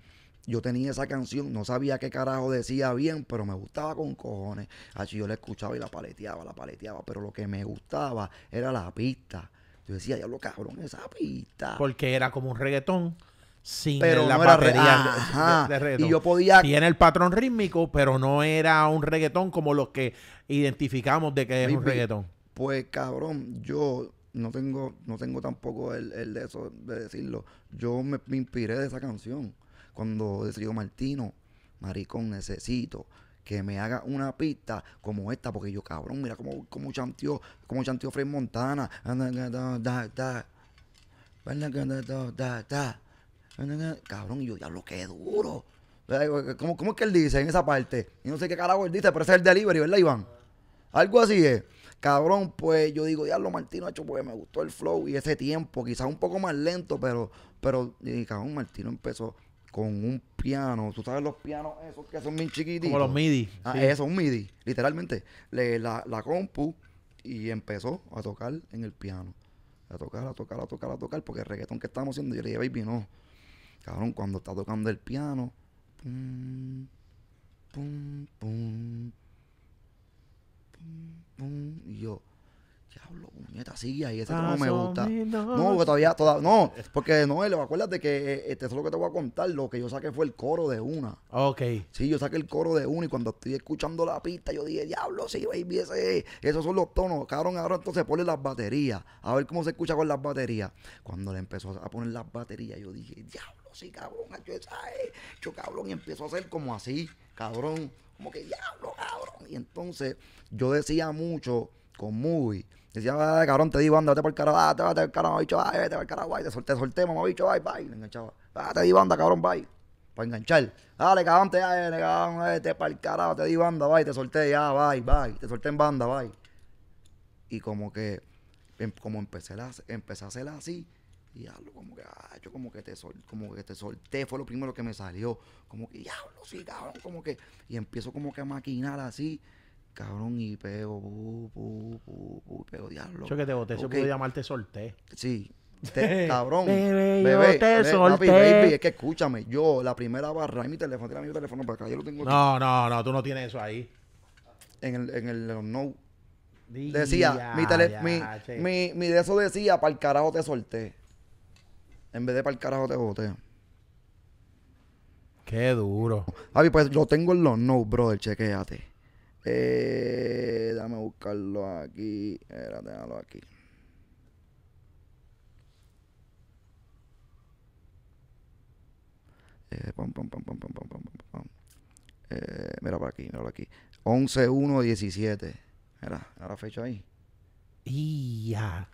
yo tenía esa canción, no sabía qué carajo decía bien, pero me gustaba con cojones. Así yo la escuchaba y la paleteaba, la paleteaba, pero lo que me gustaba era la pista. Yo decía, ya lo cabrón, esa pista. Porque era como un reggaetón sin la reggaetón. Y yo podía... Tiene el patrón rítmico, pero no era un reggaetón como los que identificamos de que es un reggaetón? Pues cabrón, yo no tengo, no tengo tampoco el, el de eso de decirlo. Yo me, inspiré de esa canción. Cuando decidió Martino, maricón, necesito que me haga una pista como esta, porque yo, cabrón, mira como... ...como chanteó, ...como chanteó Fred Montana. Cabrón, yo ya lo que duro. ¿Cómo, ¿Cómo es que él dice en esa parte? Y no sé qué carajo él dice, pero ese es el delivery, ¿verdad, Iván? Algo así es. Cabrón, pues yo digo, lo Martino ha hecho, porque me gustó el flow y ese tiempo, quizás un poco más lento, pero, pero, cabrón, Martino empezó con un piano. Tú sabes los pianos esos que son bien chiquititos. Como los MIDI. Ah, Eso, un MIDI, literalmente. Le, la, la compu y empezó a tocar en el piano. A tocar, a tocar, a tocar, a tocar, porque el reggaetón que estábamos haciendo, yo le dije, baby, no. Cabrón, cuando está tocando el piano, pum, pum, pum Mm, mm, y yo, diablo, muñeca, sigue ahí, ese ah, no me gusta. No, porque todavía, no, porque no, acuérdate que eh, este es lo que te voy a contar, lo que yo saqué fue el coro de una. Ok. Sí, yo saqué el coro de una y cuando estoy escuchando la pista, yo dije, diablo, sí, baby, ese, esos son los tonos, cabrón, ahora entonces pone las baterías, a ver cómo se escucha con las baterías. Cuando le empezó a poner las baterías, yo dije, diablo, sí, cabrón, yo, eh". yo cabrón, y empezó a hacer como así, cabrón, como que diablo, y entonces yo decía mucho con muy Decía, cabrón, te digo, date por el carajo, ah, te el carajo, bicho, ay, vete por el carajo, te solté, solté, mamá, bicho, bye, bye. Me enganchaba, ah, te digo, anda, cabrón, bye. Para enganchar. Dale, cabrón, te ay, cabrón, vete para el carajo, te digo, anda, bye, te solté, ya, bye, bye. Te solté en banda, bye. Y como que, em, como empecé, a, empecé a hacer así, diablo, como que, ah, yo como que te sol, como que te solté, fue lo primero que me salió. Como que, diablo, sí, cabrón, como que. Y empiezo como que a maquinar así, cabrón, y pego, pu, pu, pego, diablo. Yo que te boté, okay. yo puedo llamarte solté. Sí. [laughs] Te, cabrón, bebé, bebé, te bebé, solté. es que escúchame, yo la primera barra en mi teléfono, tira mi teléfono para acá, yo lo tengo. No, aquí. no, no, tú no tienes eso ahí. En el, en el no. Decía, mi, tele, mi, mi, mi, de eso decía, para el carajo te solté. En vez de para el carajo te botea. Qué duro. Javi, pues lo tengo en los no, brother. Chequéate. Eh, dame buscarlo aquí. déjalo aquí. mira por aquí, mira por aquí. 11-1-17. Mira, ahora la fecha ahí. Ya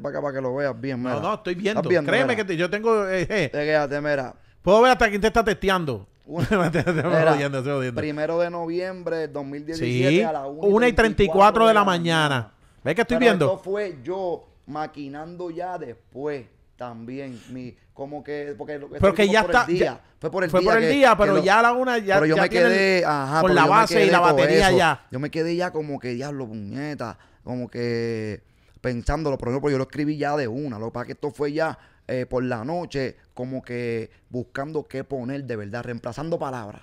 para que lo veas bien, No, no, estoy viendo. Créeme que yo tengo. eh, eh. Puedo ver hasta quién te está testeando. [laughs] Primero de noviembre del 2017 a las 1 y 34 de la mañana. ¿Ves que estoy viendo. Esto fue yo maquinando ya después también. Mi, como que. Porque ya por el día. fue por el día. pero ya a la una ya. pero yo me quedé ajá, con la base y la batería ya. Yo me quedé ya como que diablo, puñeta. Como que pensándolo, por ejemplo, yo lo escribí ya de una, lo que que esto fue ya eh, por la noche, como que buscando qué poner de verdad, reemplazando palabras.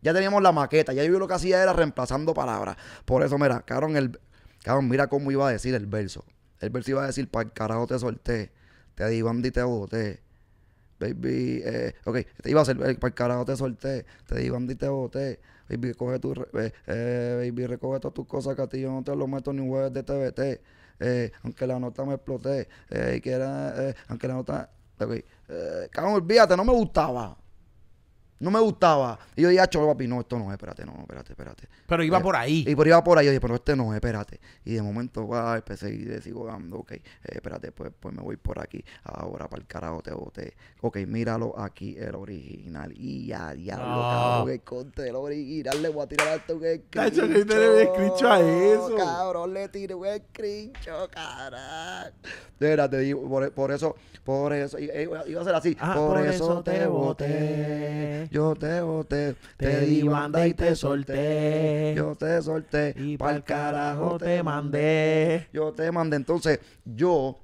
Ya teníamos la maqueta, ya yo lo que hacía era reemplazando palabras. Por eso, mira, cabrón, el, mira cómo iba a decir el verso. El verso iba a decir, para el carajo te solté, te di te boté. Baby, eh, ok, te este iba a hacer, eh, para el carajo te solté, te di te boté. Baby, coge tu, eh, baby, recoge todas tus cosas que a ti no te lo meto ni un jueves de TVT eh, aunque la nota me exploté, eh, que era, eh, aunque la nota, okay, eh, cabrón, olvídate, no me gustaba. No me gustaba. Y yo dije, ah, papi, no, esto no espérate, no, espérate, espérate. Pero iba por ahí. Y por iba por ahí, yo dije, pero este no espérate. Y de momento, ah, empecé y sigo dando, ok, eh, espérate, pues, pues me voy por aquí. Ahora para el carajo te boté. Ok, míralo aquí, el original. Y ya, diablo, ah. cabrón, que conté el original. Le voy a tirar hasta un que le tiré a eso. Cabrón, le tiré un escrincho, carajo. Espérate, por, por eso, por eso, iba a ser así. Ah, por, eso, te boté. Yo te boté, te, di banda y te solté. Yo te solté. Y el carajo te mandé. Yo te mandé. Entonces, yo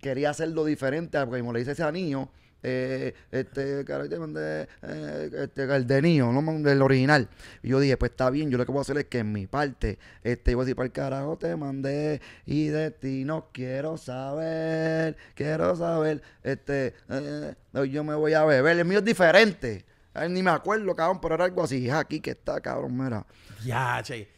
quería hacerlo diferente porque como le dice ese niño, eh, este, carajo te mandé eh, este, el de niño, no el original. Y yo dije, pues está bien, yo lo que voy a hacer es que en mi parte, este, voy a decir, para el carajo te mandé y de ti no quiero saber, quiero saber, este, eh, yo me voy a beber, el mío es diferente. Ah, ni me acuerdo, cabrón, pero era algo así. aquí que está, cabrón, mira. Ya, che.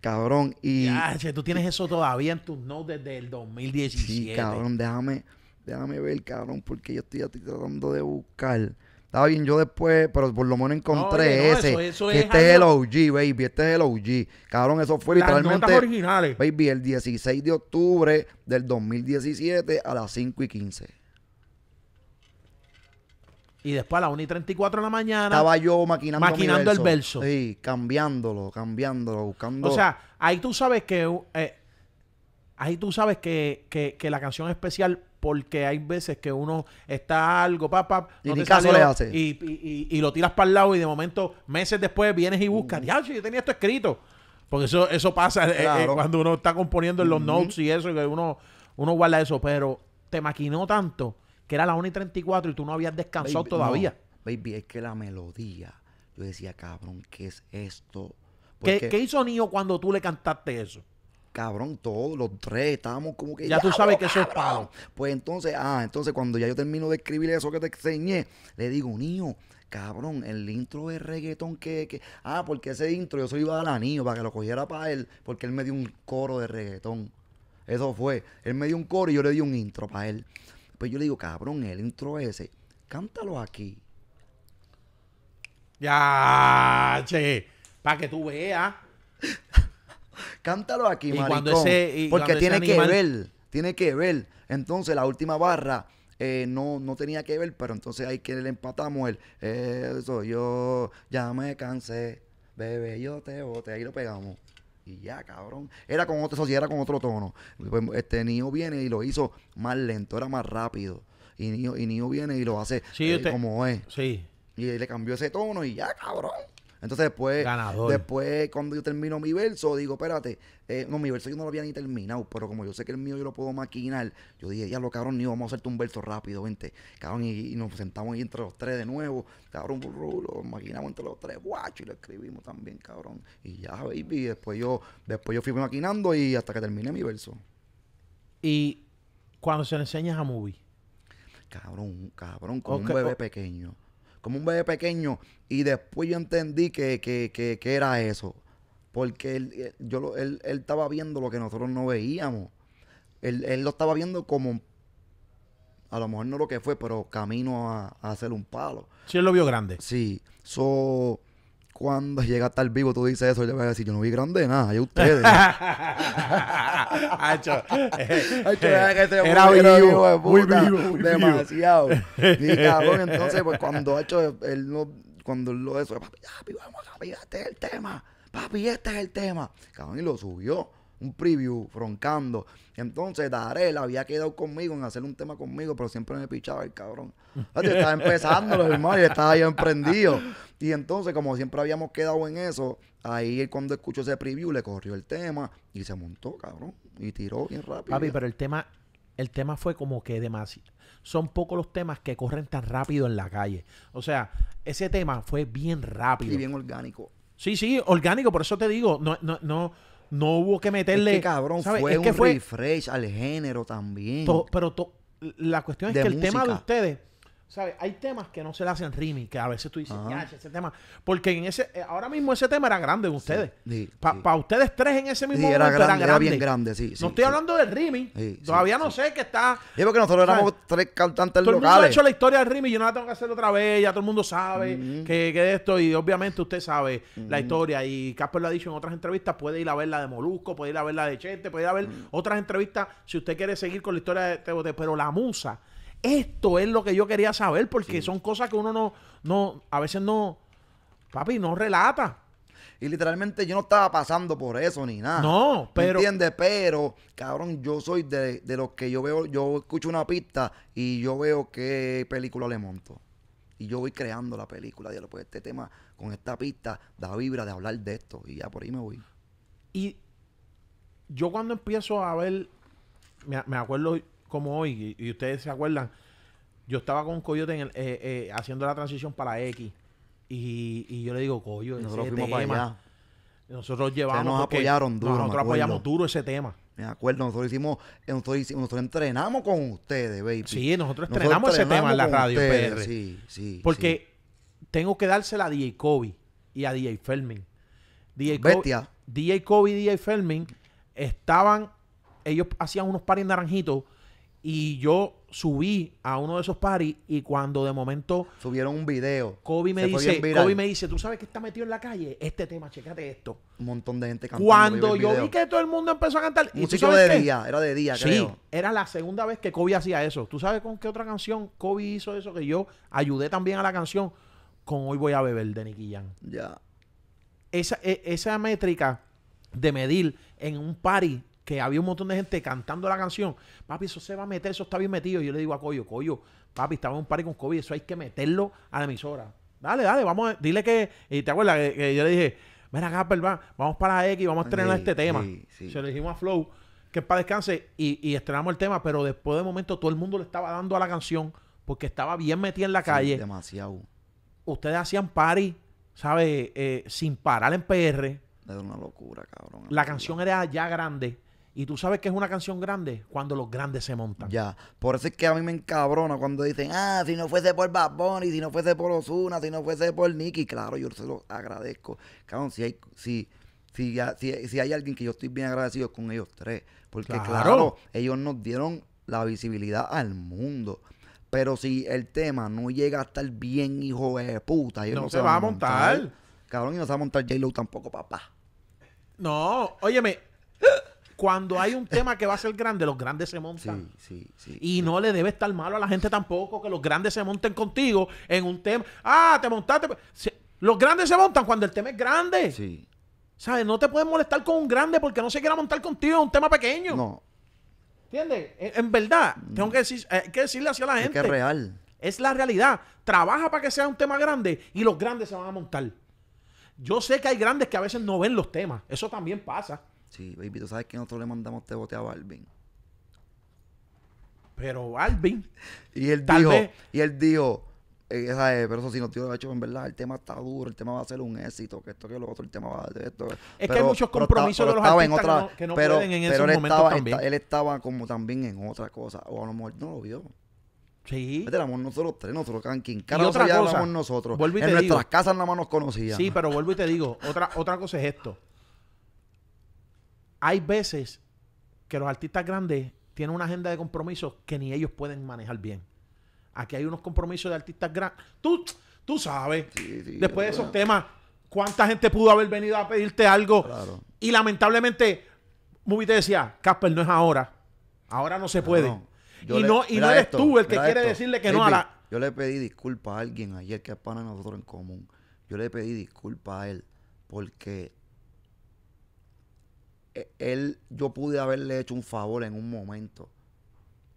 Cabrón, y. Ya, che, tú tienes eso todavía en tus notes desde el 2017. Sí, cabrón, déjame, déjame ver, cabrón, porque yo estoy, tratando de buscar. estaba bien, yo después, pero por lo menos encontré ese. este es el OG, baby. Este es el OG. Cabrón, eso fue las literalmente. originales. Baby, el 16 de octubre del 2017 a las 5 y 15. Y después a las 1 y 34 de la mañana. Estaba yo maquinando, el verso. Sí, cambiándolo, cambiándolo, buscando. O sea, ahí tú sabes que. Eh, ahí tú sabes que, que, la canción es especial porque hay veces que uno está algo, papá. y ni caso le hace. Y, y, y, lo tiras para el lado y de momento, meses después, vienes y buscas. Ya, mm. yo tenía esto escrito. Porque eso, eso pasa eh, eh, cuando uno está componiendo en los mm-hmm. notes y eso, que uno, uno guarda eso. Pero te maquinó tanto que era la 1 y 34 y tú no habías descansado todavía. baby, es que la melodía. Yo decía, cabrón, ¿qué es esto? ¿Qué, hizo niño cuando tú le cantaste eso? Cabrón, todos los tres estábamos como que. Ya, tú sabes que eso es palo. Pues entonces, ah, entonces cuando ya yo termino de escribir eso que te enseñé, le digo, niño cabrón, el intro de reggaetón que, que, Ah, porque ese intro yo se iba a dar a para que lo cogiera para él, porque él me dio un coro de reggaetón. Eso fue. Él me dio un coro y yo le di un intro para él. Pues yo le digo, cabrón, el intro ese, cántalo aquí. Ya, che, para que tú veas. [laughs] cántalo aquí, maricón, porque tiene que ver, tiene que ver. Entonces, la última barra eh, no, tenía que ver, pero entonces ahí que le empatamos el eso, yo ya me cansé, bebé, yo te bote, ahí lo pegamos. Y ya, cabrón. Era con otro sociedad, era con otro tono. Pues, este niño viene y lo hizo más lento, era más rápido. Y niño y niño viene y lo hace eh, como es. Sí. Y le cambió ese tono y ya, cabrón. Entonces después, después cuando yo termino mi verso, digo, espérate, eh, no, mi verso yo no lo había ni terminado, pero como yo sé que el mío yo lo puedo maquinar, yo dije, ya lo cabrón, ni vamos a hacerte un verso rápido, vente, cabrón, y, nos sentamos ahí entre los tres de nuevo, cabrón, lo maquinamos entre los tres, guacho, y lo escribimos también, cabrón. Y ya, baby, después yo, después yo fui maquinando y hasta que terminé mi verso. Y cuando se le enseñas a Movie. Cabrón, cabrón, con un bebé pequeño como un bebé pequeño. Y después yo entendí que, era eso. Porque él, eh, yo él, él, estaba viendo lo que nosotros no veíamos. Él, él, lo estaba viendo como, a lo mejor no lo que fue, pero camino a, a hacer un palo. Sí, él lo vio grande. Sí. So, cuando llega a estar vivo tú dices eso, yo voy a decir, yo no vi grande nada, yo ustedes. Hacho, [laughs] eh, eh, era vivo, muy vivo, demasiado. Y [laughs] cabrón, entonces, pues cuando Hacho, él no, cuando lo eso, papi, papi, vamos a este es el tema, papi, este es el tema. Cabrón, y lo subió un preview, froncando. Entonces, Darel había quedado conmigo en hacer un tema conmigo, pero siempre me pichaba el cabrón. estaba empezando, los hermanos, y estaba yo emprendido. Y entonces, como siempre habíamos quedado en eso, ahí cuando escuchó ese preview, le corrió el tema y se montó, cabrón. Y tiró bien rápido. Papi, pero el tema, el tema fue como que demasiado. Son pocos los temas que corren tan rápido en la calle. O sea, ese tema fue bien rápido. Y bien orgánico. Sí, sí, orgánico, por eso te digo, no, no, no, no hubo que meterle. Es cabrón, fue un refresh al género también. pero la cuestión es que el tema de ustedes hay temas que no se le hacen Rimi que a veces tú dices, ya, ese tema. Porque en ese, eh, ahora mismo ese tema era grande en ustedes. Para ustedes tres en ese mismo momento era bien grande, sí. no estoy hablando del Rimi Todavía no sé qué está. Es porque nosotros éramos tres cantantes locales. Todo el hecho la historia del Rimi yo no la tengo que hacer otra vez, ya todo el mundo sabe que, esto, y obviamente usted sabe la historia. Y Casper lo ha dicho en otras entrevistas, puede ir a ver la de Molusco, puede ir a ver la de Chete, puede ir a ver otras entrevistas si usted quiere seguir con la historia de Tebote. Pero la musa esto es lo que yo quería saber, porque son cosas que uno no, no, a veces no, papi, no relata. Y literalmente yo no estaba pasando por eso ni nada. No, pero. ¿Entiendes? Pero, cabrón, yo soy de, de los que yo veo, yo escucho una pista y yo veo qué película le monto. Y yo voy creando la película, Y después pues, este tema con esta pista da vibra de hablar de esto. Y ya por ahí me voy. Y yo cuando empiezo a ver, me, me acuerdo como hoy, y, ustedes se acuerdan, yo estaba con Coyote eh, eh, haciendo la transición para X. Y, yo le digo, Coyote nosotros fuimos para Nosotros llevamos. nos duro. Nosotros apoyamos duro ese tema. Me acuerdo, nosotros hicimos, nosotros, entrenamos con ustedes, baby. Sí, nosotros entrenamos ese tema en la radio, Porque tengo que dársela a DJ Kobe y a DJ Fermin. DJ Bestia. DJ Kobe y DJ Fermin estaban, ellos hacían unos pares naranjitos y yo subí a uno de esos paris y cuando de momento... Subieron un video. Kobe me, dice, Kobe me dice, ¿tú sabes que está metido en la calle? Este tema, chécate esto. Un montón de gente cantando. Cuando yo vi que todo el mundo empezó a cantar... Un de día, era de día, Sí, era la segunda vez que Kobe hacía eso. ¿Tú sabes con qué otra canción Kobe hizo eso? Que yo ayudé también a la canción con Hoy Voy a Beber de Nicky Jam. Ya. Esa, e, esa métrica de medir en un party que había un montón de gente cantando la canción. Papi, eso se va a meter, eso está bien metido. yo le digo a Coyo, Coyo, papi, estaba en un party con COVID, eso hay que meterlo a la emisora. Dale, dale, vamos, a, dile que, y eh, te acuerdas que, yo le dije, mira acá, va, vamos para la X, vamos a estrenar este tema. Se lo dijimos a Flow, que para descanse, y, estrenamos el tema, pero después de un momento todo el mundo le estaba dando a la canción, porque estaba bien metida en la calle. Demasiado. Ustedes hacían party, ¿sabes? Eh, sin parar en PR. Era una locura, cabrón. La canción era ya grande. Y tú sabes que es una canción grande cuando los grandes se montan. Ya. Por eso es que a mí me encabrona cuando dicen, ah, si no fuese por Bad Bunny, si no fuese por Osuna, si no fuese por Nicky. Claro, yo se lo agradezco. Cabrón, si hay, si, si, si, si hay alguien que yo estoy bien agradecido con ellos tres. Porque claro. ellos nos dieron la visibilidad al mundo. Pero si el tema no llega a estar bien, hijo de puta, ellos no, se, va a montar. montar. Cabrón, y no se va a montar J-Lo tampoco, papá. No, óyeme, cuando hay un tema que va a ser grande, los grandes se montan. y no le debe estar malo a la gente tampoco que los grandes se monten contigo en un tema. Ah, te montaste. Pues, los grandes se montan cuando el tema es grande. Sí. ¿Sabes? No te puedes molestar con un grande porque no se quiera montar contigo en un tema pequeño. No. ¿Entiendes? En, verdad, mm. tengo que, decir, decirle así a la gente. Es real. Es la realidad. Trabaja para que sea un tema grande y los grandes se van a montar. Yo sé que hay grandes que a veces no ven los temas. Eso también pasa. Sí, baby, tú sabes que nosotros le mandamos este bote a Balvin. Pero Balvin. y él dijo, y él dijo, eh, pero eso sí, no, lo de hecho, en verdad, el tema está duro, el tema va a ser un éxito, que esto, que lo otro, el tema va a esto. Es que hay muchos compromisos de los artistas que no, pueden en ese momento también. Él, él estaba como también en otra cosa, o a lo mejor no lo vio. Sí. éramos nosotros tres, nosotros quien cara hablamos nosotros. en nuestras casas nada más nos conocían. Sí, pero vuelvo y te digo, otra, otra cosa es esto hay veces que los artistas grandes tienen una agenda de compromisos que ni ellos pueden manejar bien. Aquí hay unos compromisos de artistas grandes. Tú, tú sabes, después de esos temas, cuánta gente pudo haber venido a pedirte algo. Y lamentablemente, Movie te decía, Casper, no es ahora. Ahora no se puede. Y, no, y eres tú el que quiere decirle que no a la... Yo le pedí disculpas a alguien ayer que es para nosotros en común. Yo le pedí disculpas a él porque e, él, yo pude haberle hecho un favor en un momento,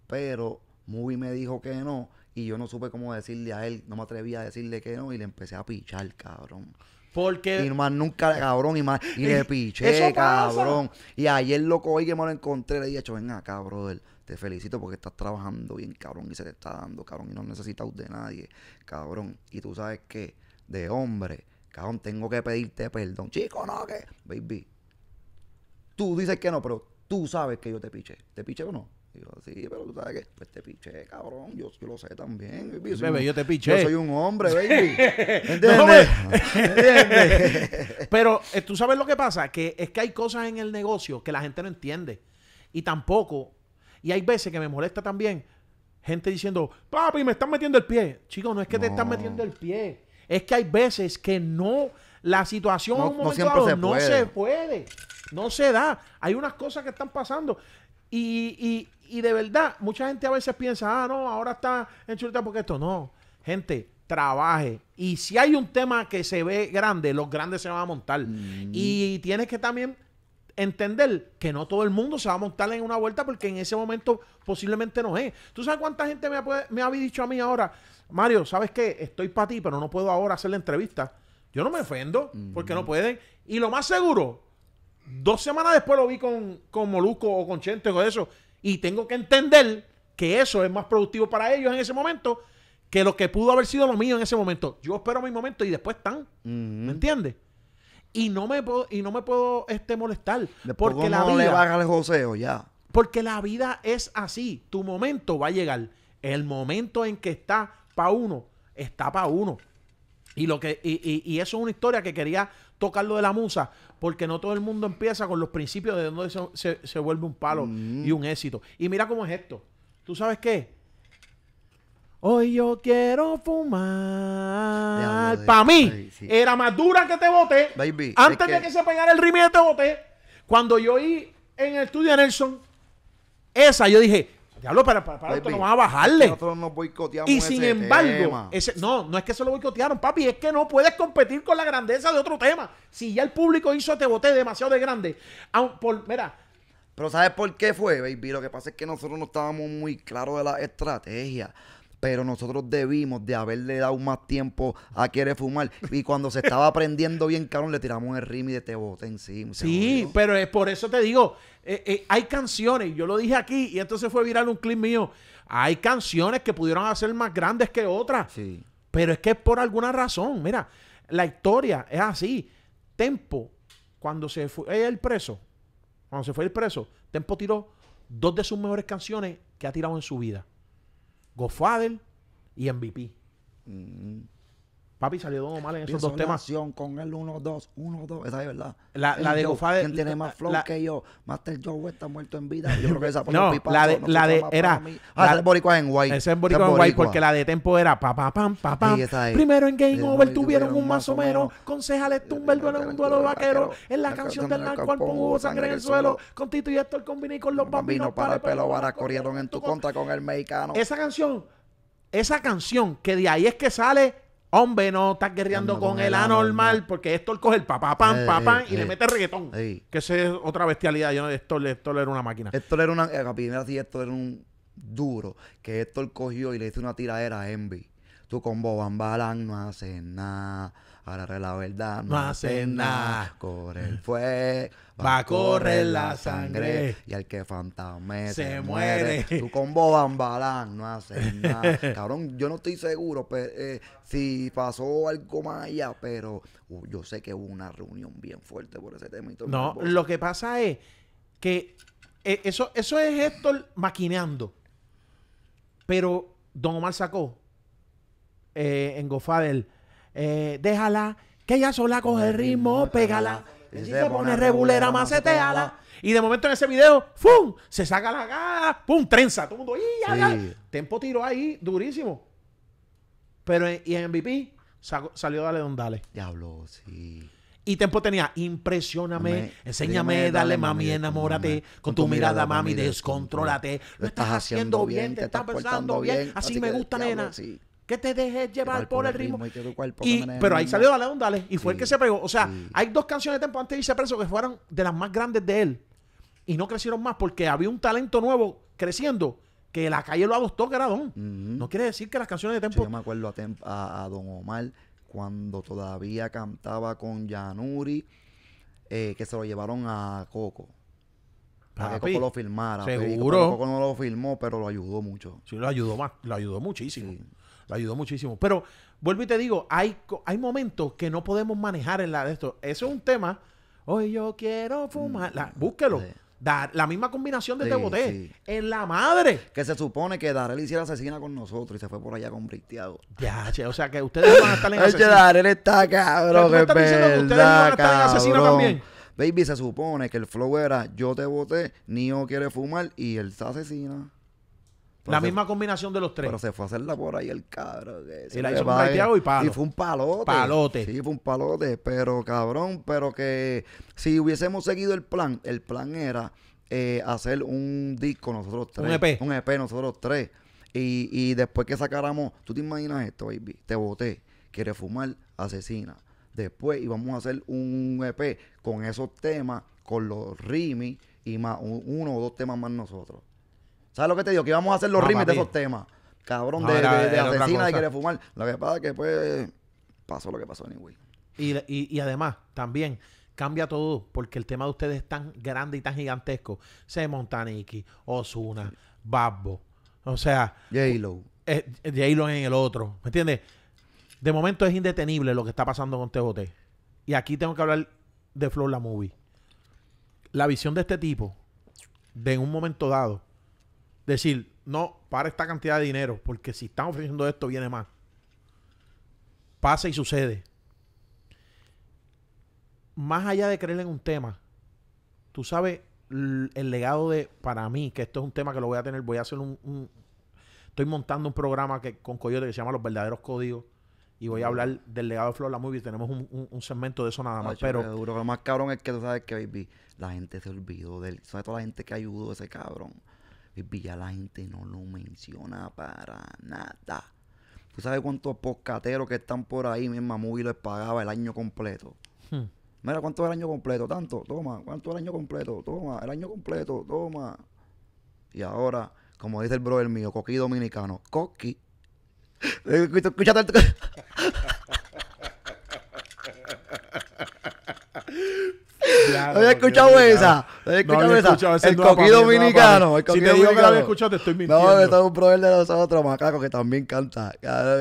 pero muy me dijo que no y yo no supe cómo decirle a él, no me atreví a decirle que no y le empecé a pichar, cabrón. Porque... Y más nunca, cabrón, y más, y le [laughs] piché, cabrón. Y ayer loco hoy que me lo encontré, le dije, venga, cabrón, te felicito porque estás trabajando bien, cabrón, y se te está dando, cabrón, y no necesitas de nadie, cabrón. Y tú sabes que, de hombre, cabrón, tengo que pedirte perdón. Chico, no, que, baby, Tú dices que no, pero tú sabes que yo te piché. ¿Te piché o no? Y sí, pero tú sabes que pues te piché, cabrón. Yo, lo sé también. Yo, te piché. Yo soy un hombre, baby. [laughs] ¿Entiendes? [laughs] pero eh, tú sabes lo que pasa, que es que hay cosas en el negocio que la gente no entiende. Y tampoco, y hay veces que me molesta también gente diciendo, papi, me están metiendo el pie. Chicos, no es que te están metiendo el pie. Es que hay veces que no, la situación no, no se puede. No se da. Hay unas cosas que están pasando. Y, y, y de verdad, mucha gente a veces piensa, ah, no, ahora está en chuleta porque esto. No, gente, trabaje. Y si hay un tema que se ve grande, los grandes se van a montar. Mm. Y tienes que también entender que no todo el mundo se va a montar en una vuelta porque en ese momento posiblemente no es. ¿Tú sabes cuánta gente me ha, me dicho a mí ahora, Mario, ¿sabes qué? Estoy para ti, pero no puedo ahora hacer la entrevista. Yo no me ofendo porque no mm. pueden. Y lo más seguro, Dos semanas después lo vi con, con o con Chente o eso. Y tengo que entender que eso es más productivo para ellos en ese momento que lo que pudo haber sido lo mío en ese momento. Yo espero mi momento y después están. ¿Me entiendes? Y no me puedo, y no me puedo este, molestar. porque la vida, le ya. Porque la vida es así. Tu momento va a llegar. El momento en que está para uno, está para uno. Y, lo que, y, y, eso es una historia que quería tocar lo de la musa, porque no todo el mundo empieza con los principios de donde se, se, vuelve un palo y mm. un éxito. Y mira cómo es esto. ¿Tú sabes qué? Hoy yo quiero fumar. Para mí, era más dura que te boté. Antes de que... se pegara el y te boté. Cuando yo oí en el estudio de Nelson, esa yo dije, Diablo, para, para, para no van a bajarle. Nosotros nos boicoteamos. Y sin embargo, no, no es que se lo boicotearon, papi, es que no puedes competir con la grandeza de otro tema. Si ya el público hizo este Te Boté demasiado de grande. por, mira, pero ¿sabes por qué fue, baby? Lo que pasa es que nosotros no estábamos muy claros de la estrategia pero nosotros debimos de haberle dado más tiempo a Quiere Fumar. Y cuando se estaba aprendiendo bien, cabrón, le tiramos el rim y de te bote encima. Sí, pero es por eso te digo, eh, eh, hay canciones, yo lo dije aquí, y entonces fue viral un clip mío, hay canciones que pudieron hacer más grandes que otras. Sí. Pero es que es por alguna razón, mira, la historia es así. Tempo, cuando se fue eh, el preso, cuando se fue el preso, Tempo tiró dos de sus mejores canciones que ha tirado en su vida. Gofadel y MVP. Mm-hmm. Papi salió todo mal en esos dos temas. Con el 1-2, 1-2, esa es verdad. La, de Gofá ¿Quién tiene más flow que yo? Master Joe está muerto en vida. Yo [laughs] creo que esa fue no, la de, la de era. Ah, Boricua en White. Ese es Boricua en White porque la de Tempo era pa pa pam pa pam. Primero en Game Over tuvieron un más o menos. Concejales tumba el duelo en un duelo vaquero. En la canción del narco al hubo sangre en el suelo. Con Tito y Héctor combiné con los bambinos para el pelo. Vara corrieron en tu contra con el mexicano. Esa canción, esa canción que de ahí es que sale Hombre, no estás guerreando con, el anormal, porque esto el coge el papá, pam, papá, y le mete reggaetón. Que esa es otra bestialidad. Yo, esto le era una máquina. Esto era una. La eh, primera sí, esto era un duro. Que esto el cogió y le hizo una tiradera a Envy. Tú con Boban Balan no haces nada. Ahora la verdad, no, haces nada. Corre el fuego va a correr la sangre. Y al que fantasme se, muere. Tu Tú con no hace nada. [laughs] Cabrón, yo no estoy seguro eh, si pasó algo más allá, pero uh, yo sé que hubo una reunión bien fuerte por ese tema. no, lo que pasa es que eh, eso, eso es Héctor maquineando. Pero Don Omar sacó eh, en Gofadel, déjala, que ella sola coge el ritmo, pégala y se, Y de momento en ese video, ¡fum! Se saca la gata ¡pum! Trenza. Todo el mundo, ¡y ya Tempo tiró ahí, durísimo. Pero y en MVP salió Dale Don Dale. Diablo, sí. Y Tempo tenía, impresioname, enséñame, dale mami, enamórate, con, tu mirada mami, descontrólate. Lo estás haciendo bien, te estás pensando bien, así me gusta, nena que te dejes llevar por, el ritmo. pero ahí salió Dale Dale y fue el que se pegó. O sea, hay dos canciones de Tempo antes de irse preso que fueron de las más grandes de él y no crecieron más porque había un talento nuevo creciendo que la calle lo adoptó, que era Don. No quiere decir que las canciones de Tempo. yo me acuerdo a, a, Don Omar cuando todavía cantaba con Yanuri, eh, que se lo llevaron a Coco. Para que Coco lo filmara. Seguro. Coco no lo filmó, pero lo ayudó mucho. Sí, lo ayudó más, lo ayudó muchísimo lo ayudó muchísimo. Pero vuelvo y te digo, hay, hay momentos que no podemos manejar en la de esto. Eso es un tema. Hoy yo quiero mm, fumar. búsquelo. la misma combinación de te boté En la madre. Que se supone que Darel hiciera asesina con nosotros y se fue por allá con Briteado Ya, che, o sea que ustedes van a estar en [laughs] asesina. Darel está cabrón. Que está diciendo que ustedes van a también. Baby, se supone que el flow era yo te boté, Nio quiere fumar y él se asesina la misma combinación de los tres. Pero se fue a hacerla por ahí el cabrón. Y Y fue un palote. Sí, fue un palote. Pero cabrón, pero que si hubiésemos seguido el plan, el plan era eh, hacer un disco nosotros tres. E un EP. Un EP nosotros tres. Y, después que sacáramos, tú te imaginas esto, baby. Te boté, quiere fumar, asesina. Después íbamos a hacer un EP con esos temas, con los rimi y más uno o dos temas más nosotros. ¿Sabes lo que te digo? Que íbamos a hacer los de esos temas. Cabrón, de, de, asesina quiere fumar. Lo que pasa es que después pues, pasó lo que pasó, en Y, y, además, también cambia todo porque el tema de ustedes es tan grande y tan gigantesco. Se Montaniki, Osuna, Babbo, o sea, J-Lo. Eh, J-Lo en el otro, ¿me entiendes? De momento es indetenible lo que está pasando con TJT. Y aquí tengo que hablar de Flor la Movie. La visión de este tipo, de en un momento dado, decir, no, para esta cantidad de dinero, porque si están ofreciendo esto, viene más. Pasa y sucede. Más allá de creer en un tema, tú sabes el legado de, para mí, que esto es un tema que lo voy a tener, voy a hacer un, estoy montando un programa que, con Coyote que se llama Los Verdaderos Códigos y voy a hablar del legado de Flor la Tenemos un, segmento de eso nada más. pero duro. Lo más cabrón es que tú sabes que, baby, la gente se olvidó de él. Sobre la gente que ayudó a ese cabrón. Villa, la gente no lo menciona para nada. ¿Tú sabes cuántos poscateros que están por ahí, misma y les pagaba el año completo? Hmm. Mira, ¿cuánto era el año completo? Tanto, toma. ¿Cuánto era el año completo? Toma. El año completo, toma. Y ahora, como dice el brother mío, Coqui dominicano, coqui. [laughs] Escúchate había escuchado esa. había escuchado esa. el coqui coquí dominicano. El coquí si te digo que la había escuchado, te estoy mintiendo. No, está un brother de los otros macacos que también canta.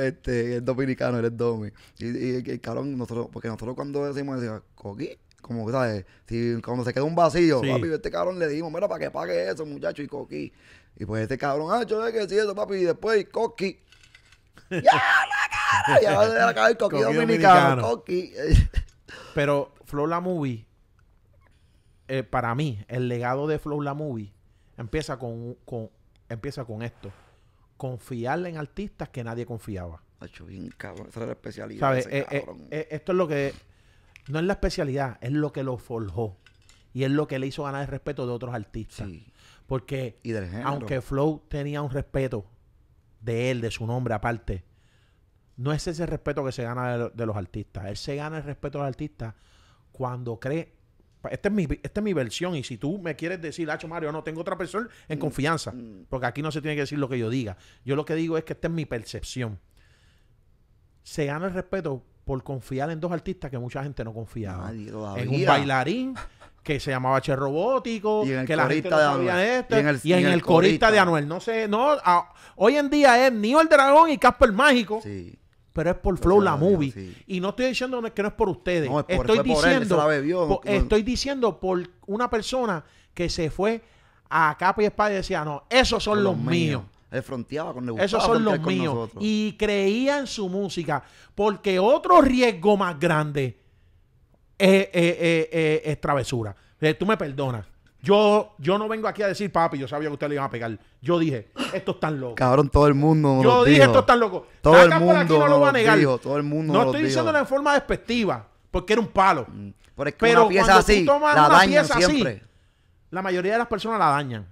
Este, es dominicano, eres domi. Y, el cabrón, nosotros, porque nosotros cuando decimos, decimos coquí, como sabes, si cuando se queda un vacío, papi, este cabrón le dimos mira, para que pague eso, muchacho, y coquí. Y pues este cabrón, ah, yo sé que sí, eso, papi, y después coquí. [laughs] ¡Ya, la cara! Ya va a cara el coquí dominicano, dominicano. coquí. Pero Flow la Movie eh, para mí, el legado de Flow La Movie empieza con, empieza con esto. Confiarle en artistas que nadie confiaba. bien Esa es la especialidad. Eh, eh, esto es lo que... No es la especialidad, es lo que lo forjó. Y es lo que le hizo ganar el respeto de otros artistas. Porque aunque Flow tenía un respeto de él, de su nombre aparte, no es ese respeto que se gana de los artistas. Él se gana el respeto de los artistas cuando cree este esta es, mi, versión y si tú me quieres decir, Hacho Mario, no tengo otra persona, en mm, confianza, mm. porque aquí no se tiene que decir lo que yo diga. Yo lo que digo es que esta es mi percepción. Se gana el respeto por confiar en dos artistas que mucha gente no confiaba. en un bailarín que se llamaba Che Robótico, y en el corista, de Anuel. No sé, no, hoy en día es ni el Dragón y Casper Mágico pero es por Flow la, movie. Y no estoy diciendo que no es por ustedes. estoy diciendo, estoy diciendo por una persona que se fue a capa y espada y decía, no, esos son los, míos. fronteaba con Esos son los míos. Y creía en su música. Porque otro riesgo más grande es travesura. Eh, tú me perdonas. Yo, no vengo aquí a decir, papi, yo sabía que usted le iba a pegar. Yo dije, esto es tan loco. Cabrón, todo el mundo. Yo dije, esto es tan loco. Todo el mundo. Por no lo va a negar. todo el mundo. No estoy diciéndolo en forma despectiva, porque era un palo. Mm, pero cuando que Pero una pieza así, la siempre. la mayoría de las personas la dañan.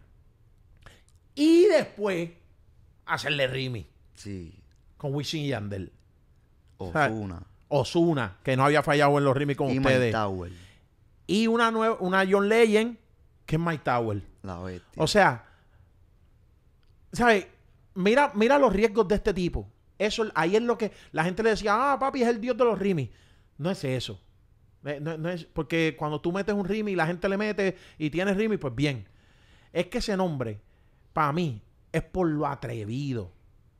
Y después, hacerle Rimi. Sí. Con Wisin y Yandel. Osuna. Osuna, que no había fallado en los Rimi con ustedes. Y una, una John Legend que es Mike Tower. O sea, ¿sabes? Mira, mira los riesgos de este tipo. Eso, ahí es lo que la gente le decía, ah, papi, es el dios de los rimis. No es eso. Eh, no, es, porque cuando tú metes un rimi y la gente le mete y tienes rimi, pues bien. Es que ese nombre, para mí, es por lo atrevido.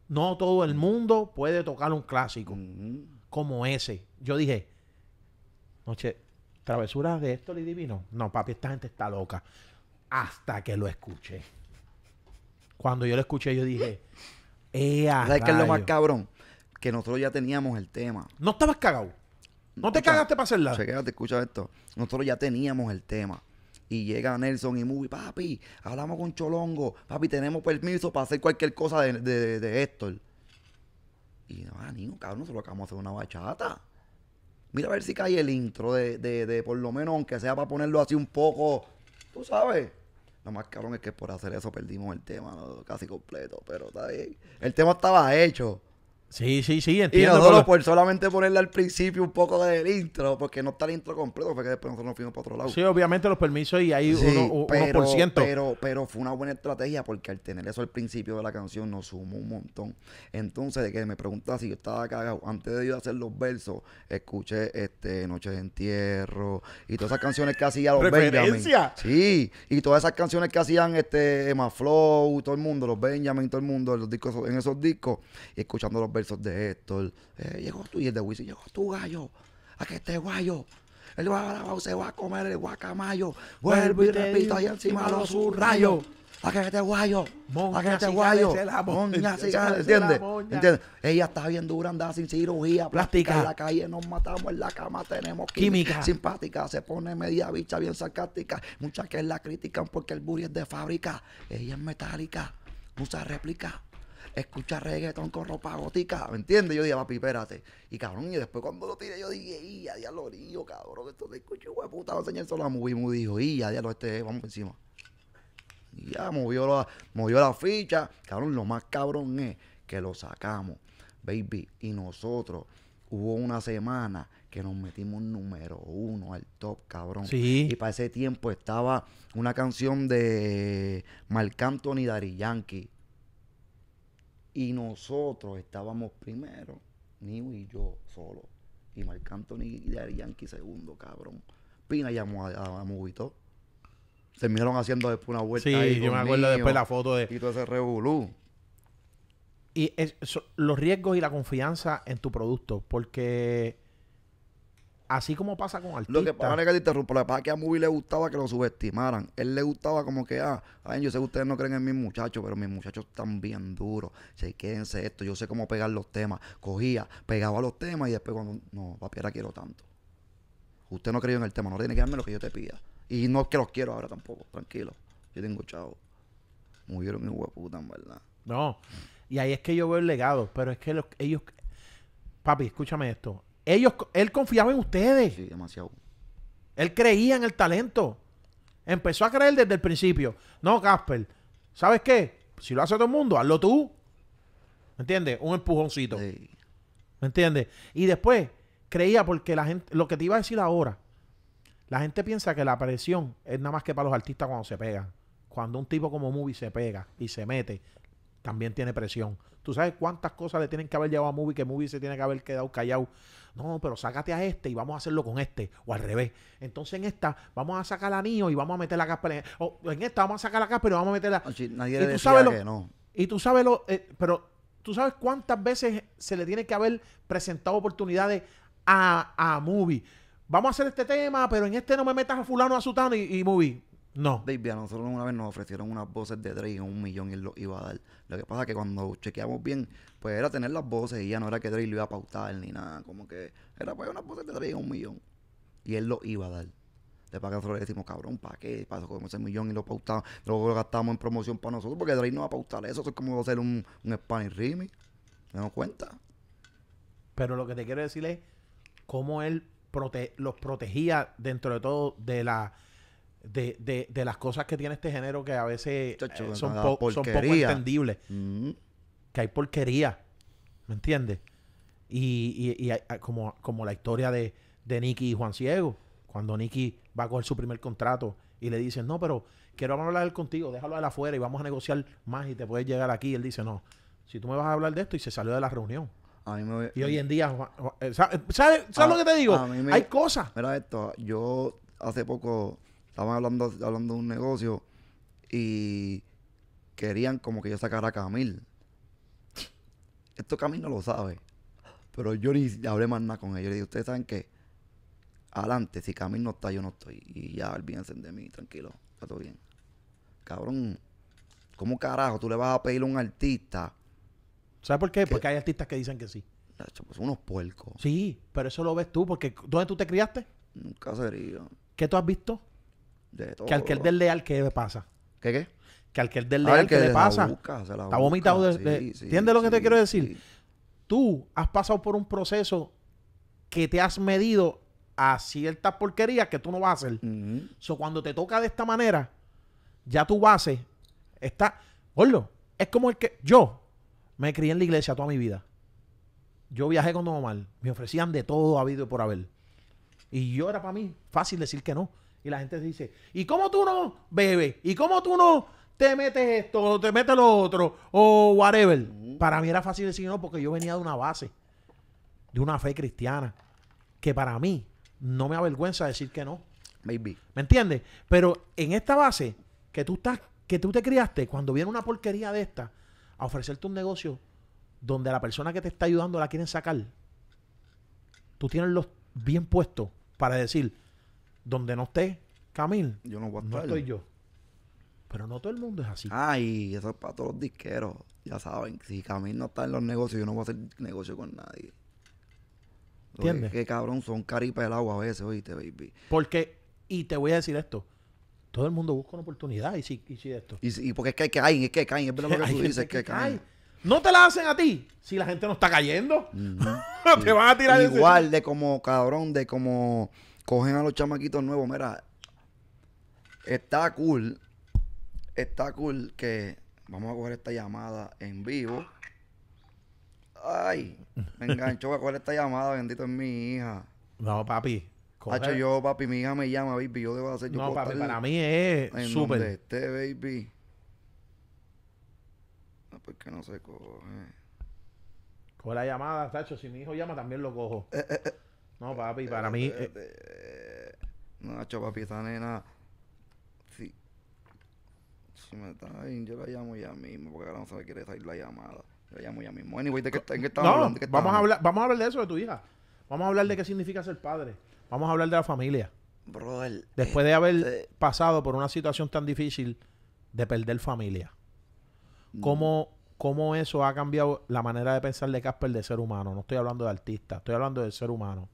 No todo el mundo puede tocar un clásico como ese. Yo dije, noche, travesuras de esto y Divino. No, papi, esta gente está loca. Hasta que lo escuché. Cuando yo lo escuché, yo dije, ¡Ea! Eh, ¿Sabes qué es lo más cabrón? Que nosotros ya teníamos el tema. No estabas cagado. No, te cagaste para hacerla. te escucha esto. Nosotros ya teníamos el tema. Y llega Nelson y Mubi. papi, hablamos con Cholongo, papi, tenemos permiso para hacer cualquier cosa de, de, Héctor. Y no, ah, niño, cabrón, lo acabamos de hacer una bachata. Mira a ver si cae el intro de, de, de por lo menos, aunque sea para ponerlo así un poco, tú sabes. Lo más cabrón es que por hacer eso perdimos el tema casi completo, pero está bien. El tema estaba hecho. Sí, sí, sí, entiendo. Y solo por solamente ponerle al principio un poco del intro, porque no está el intro completo, porque después nosotros nos fuimos para otro lado. Sí, obviamente los permisos y hay uno, pero, por Pero, pero fue una buena estrategia porque al tener eso al principio de la canción nos sumó un montón. Entonces, de que me preguntas si yo estaba cagado, antes de ir a hacer los versos, escuché este Noche de Entierro y todas esas canciones que hacía los Benjamin. Sí, y todas esas canciones que hacían este Emma Flow, todo el mundo, los Benjamin, todo el mundo, los discos, en esos discos, y escuchando los versos versos de Héctor. Eh, llegó tú y el de Wisin, llegó tú gallo. a que este guayo. El guayo se va a comer el guacamayo. Vuelvo y repito ahí encima los subrayos. que este guayo. que este guayo. Moña cigales, ¿entiendes? entiende Ella está bien dura, anda sin cirugía. Plástica. En la calle nos matamos, en la cama tenemos química. Simpática, se pone media bicha, bien sarcástica. Muchas que la critican porque el buri es de fábrica. Ella es metálica. usa réplica escucha reggaeton con ropa gótica, ¿me entiendes? Yo dije, papi, espérate. Y cabrón, y después cuando lo tiré, yo dije, y a lo río, cabrón, esto se escucha, huevota, puta, a enseñar solo a Y dijo, y ya, este, vamos encima. Y ya movió la, movió la ficha, cabrón, lo más cabrón es que lo sacamos, baby, y nosotros hubo una semana que nos metimos número uno al top, cabrón. Sí. Y para ese tiempo estaba una canción de Marc Anthony Dari Yankee. Y nosotros estábamos primero, Niu y yo solo. Y Marc y Daddy Yankee segundo, cabrón. Pina llamó a, a Mubito. Terminaron haciendo después una vuelta. Sí, yo me acuerdo después la foto de. Y todo ese revolú. Y los riesgos y la confianza en tu producto. Porque así como pasa con artistas. Lo que pasa es que que a Mubi le gustaba que lo subestimaran. Él le gustaba como que, ah, yo sé que ustedes no creen en mis muchachos, pero mis muchachos están bien duros. quédense esto, yo sé cómo pegar los temas. Cogía, pegaba los temas y después cuando, no, papi, ahora quiero tanto. Usted no creyó en el tema, no tiene que darme lo que yo te pida. Y no es que los quiero ahora tampoco, tranquilo. Yo tengo chavo. Murieron mi puta, en verdad. No, y ahí es que yo veo el legado, pero es que ellos... Papi, escúchame esto ellos, él confiaba en ustedes. Sí, demasiado. Él creía en el talento. Empezó a creer desde el principio. No, Casper, ¿sabes qué? Si lo hace todo el mundo, hazlo tú. ¿Me entiendes? Un empujoncito. Sí. ¿Me entiendes? Y después creía porque la gente, lo que te iba a decir ahora, la gente piensa que la presión es nada más que para los artistas cuando se pegan. Cuando un tipo como Movie se pega y se mete también tiene presión. ¿Tú sabes cuántas cosas le tienen que haber llevado a Movie que Movie se tiene que haber quedado callado? No, pero sácate a este y vamos a hacerlo con este, o al revés. Entonces en esta vamos a sacar a Nio y vamos a meter la capa En, o en esta vamos a sacar la capa y vamos a meter la. Ah, nadie tú lo, que no. Y tú sabes lo. Eh, pero tú sabes cuántas veces se le tiene que haber presentado oportunidades a, a Movie. Vamos a hacer este tema, pero en este no me metas a Fulano a Sutano y, y Movie. No. Baby, a nosotros una vez nos ofrecieron unas voces de Drake en un millón y él lo iba a dar. Lo que pasa es que cuando chequeamos bien, pues era tener las voces y ya no era que Drake lo iba a pautar ni nada. Como que era pues unas voces de Drake en un millón. Y él lo iba a dar. Después que nosotros le decimos, cabrón, ¿para qué? Pasó como ese millón y lo pautamos. Luego lo gastamos en promoción para nosotros porque Drake no va a pautar eso. Eso es como hacer un, un Spanish Remy te das cuenta? Pero lo que te quiero decir es cómo él los protegía dentro de todo de la de, de, de las cosas que tiene este género que a veces eh, son, poco entendibles. Mm. Que hay porquería. ¿Me entiendes? Y, y, como, como la historia de, Nicky y Juan Ciego. Cuando Nicky va a coger su primer contrato y le dicen, no, pero quiero hablar contigo, déjalo de afuera y vamos a negociar más y te puedes llegar aquí. él dice, no, si tú me vas a hablar de esto y se salió de la reunión. Y hoy en día, eh, ¿sabes, lo que te digo? Hay cosas. Pero esto, yo hace poco Estaban hablando, hablando de un negocio y querían como que yo sacara a Camil. Esto Camil no lo sabe. Pero yo ni hablé más nada con ellos. Le dije, ustedes saben que adelante, si Camil no está, yo no estoy. Y ya olvídense de mí, tranquilo, está todo bien. Cabrón, ¿cómo carajo tú le vas a pedir a un artista? ¿Sabes por qué? Porque hay artistas que dicen que sí. Pues unos puercos. Sí, pero eso lo ves tú, porque ¿dónde tú te criaste? Nunca se río ¿Qué tú has visto? Que al que es leal ¿qué le pasa? ¿Qué qué? Que al que es del leal que ¿qué le pasa? Está vomitado. ¿Entiendes lo que te quiero decir? Tú has pasado por un proceso que te has medido a ciertas porquerías que tú no vas a hacer. eso cuando te toca de esta manera, ya tu base está. Gordo, es como el que yo me crié en la iglesia toda mi vida. Yo viajé con Don Omar. Me ofrecían de todo habido y por haber. Y yo era para mí fácil decir que no. Y la gente dice, ¿y cómo tú no bebes? ¿Y cómo tú no te metes esto o te metes lo otro o whatever? Para mí era fácil decir no porque yo venía de una base, de una fe cristiana, que para mí no me avergüenza decir que no. Maybe. ¿Me entiendes? Pero en esta base que tú estás, que tú te criaste, cuando viene una porquería de esta a ofrecerte un negocio donde la persona que te está ayudando la quieren sacar, tú tienes los bien puestos para decir, donde no esté Camil, yo no, voy a no estoy yo. Pero no todo el mundo es así. Ay, ah, eso es para todos los disqueros. Ya saben, si Camil no está en los negocios, yo no voy a hacer negocio con nadie. ¿Entiendes? Qué cabrón, son agua a veces, oíste, baby. Porque, y te voy a decir esto, todo el mundo busca una oportunidad y si, y esto. Y, porque es que hay, es que caen, es [laughs] lo que tú dices, es que, caen. No te la hacen a ti si la gente no está cayendo. [laughs] te van a tirar Igual de como cabrón, de como cogen a los chamaquitos nuevos. Mira, está cool. Está cool que vamos a coger esta llamada en vivo. Ay, me enganchó. a coger esta llamada, bendito es mi hija. No, papi. Hacho, yo, papi, mi hija me llama, baby. Yo debo hacer. Yo no, papi, para mí es súper. Este, baby. No, porque no se coge. Coge la llamada, Tacho. Si mi hijo llama, también lo cojo. Eh, eh, eh. No, papi, para mí. Nacho, papi, esa nena. Si, si me está ahí, yo la llamo ya mismo, porque ahora no sabe quién quiere salir la llamada. Yo la llamo ya mismo. en qué estamos no, hablando? vamos, A hablar, vamos a hablar de eso de tu hija. Vamos a hablar de qué significa ser padre. Vamos a hablar de la familia. Brother. Después de este haber pasado por una situación tan difícil de perder familia. Mm. ¿Cómo, ¿Cómo eso ha cambiado la manera de pensar de Casper de ser humano? No estoy hablando de artista, estoy hablando de ser humano.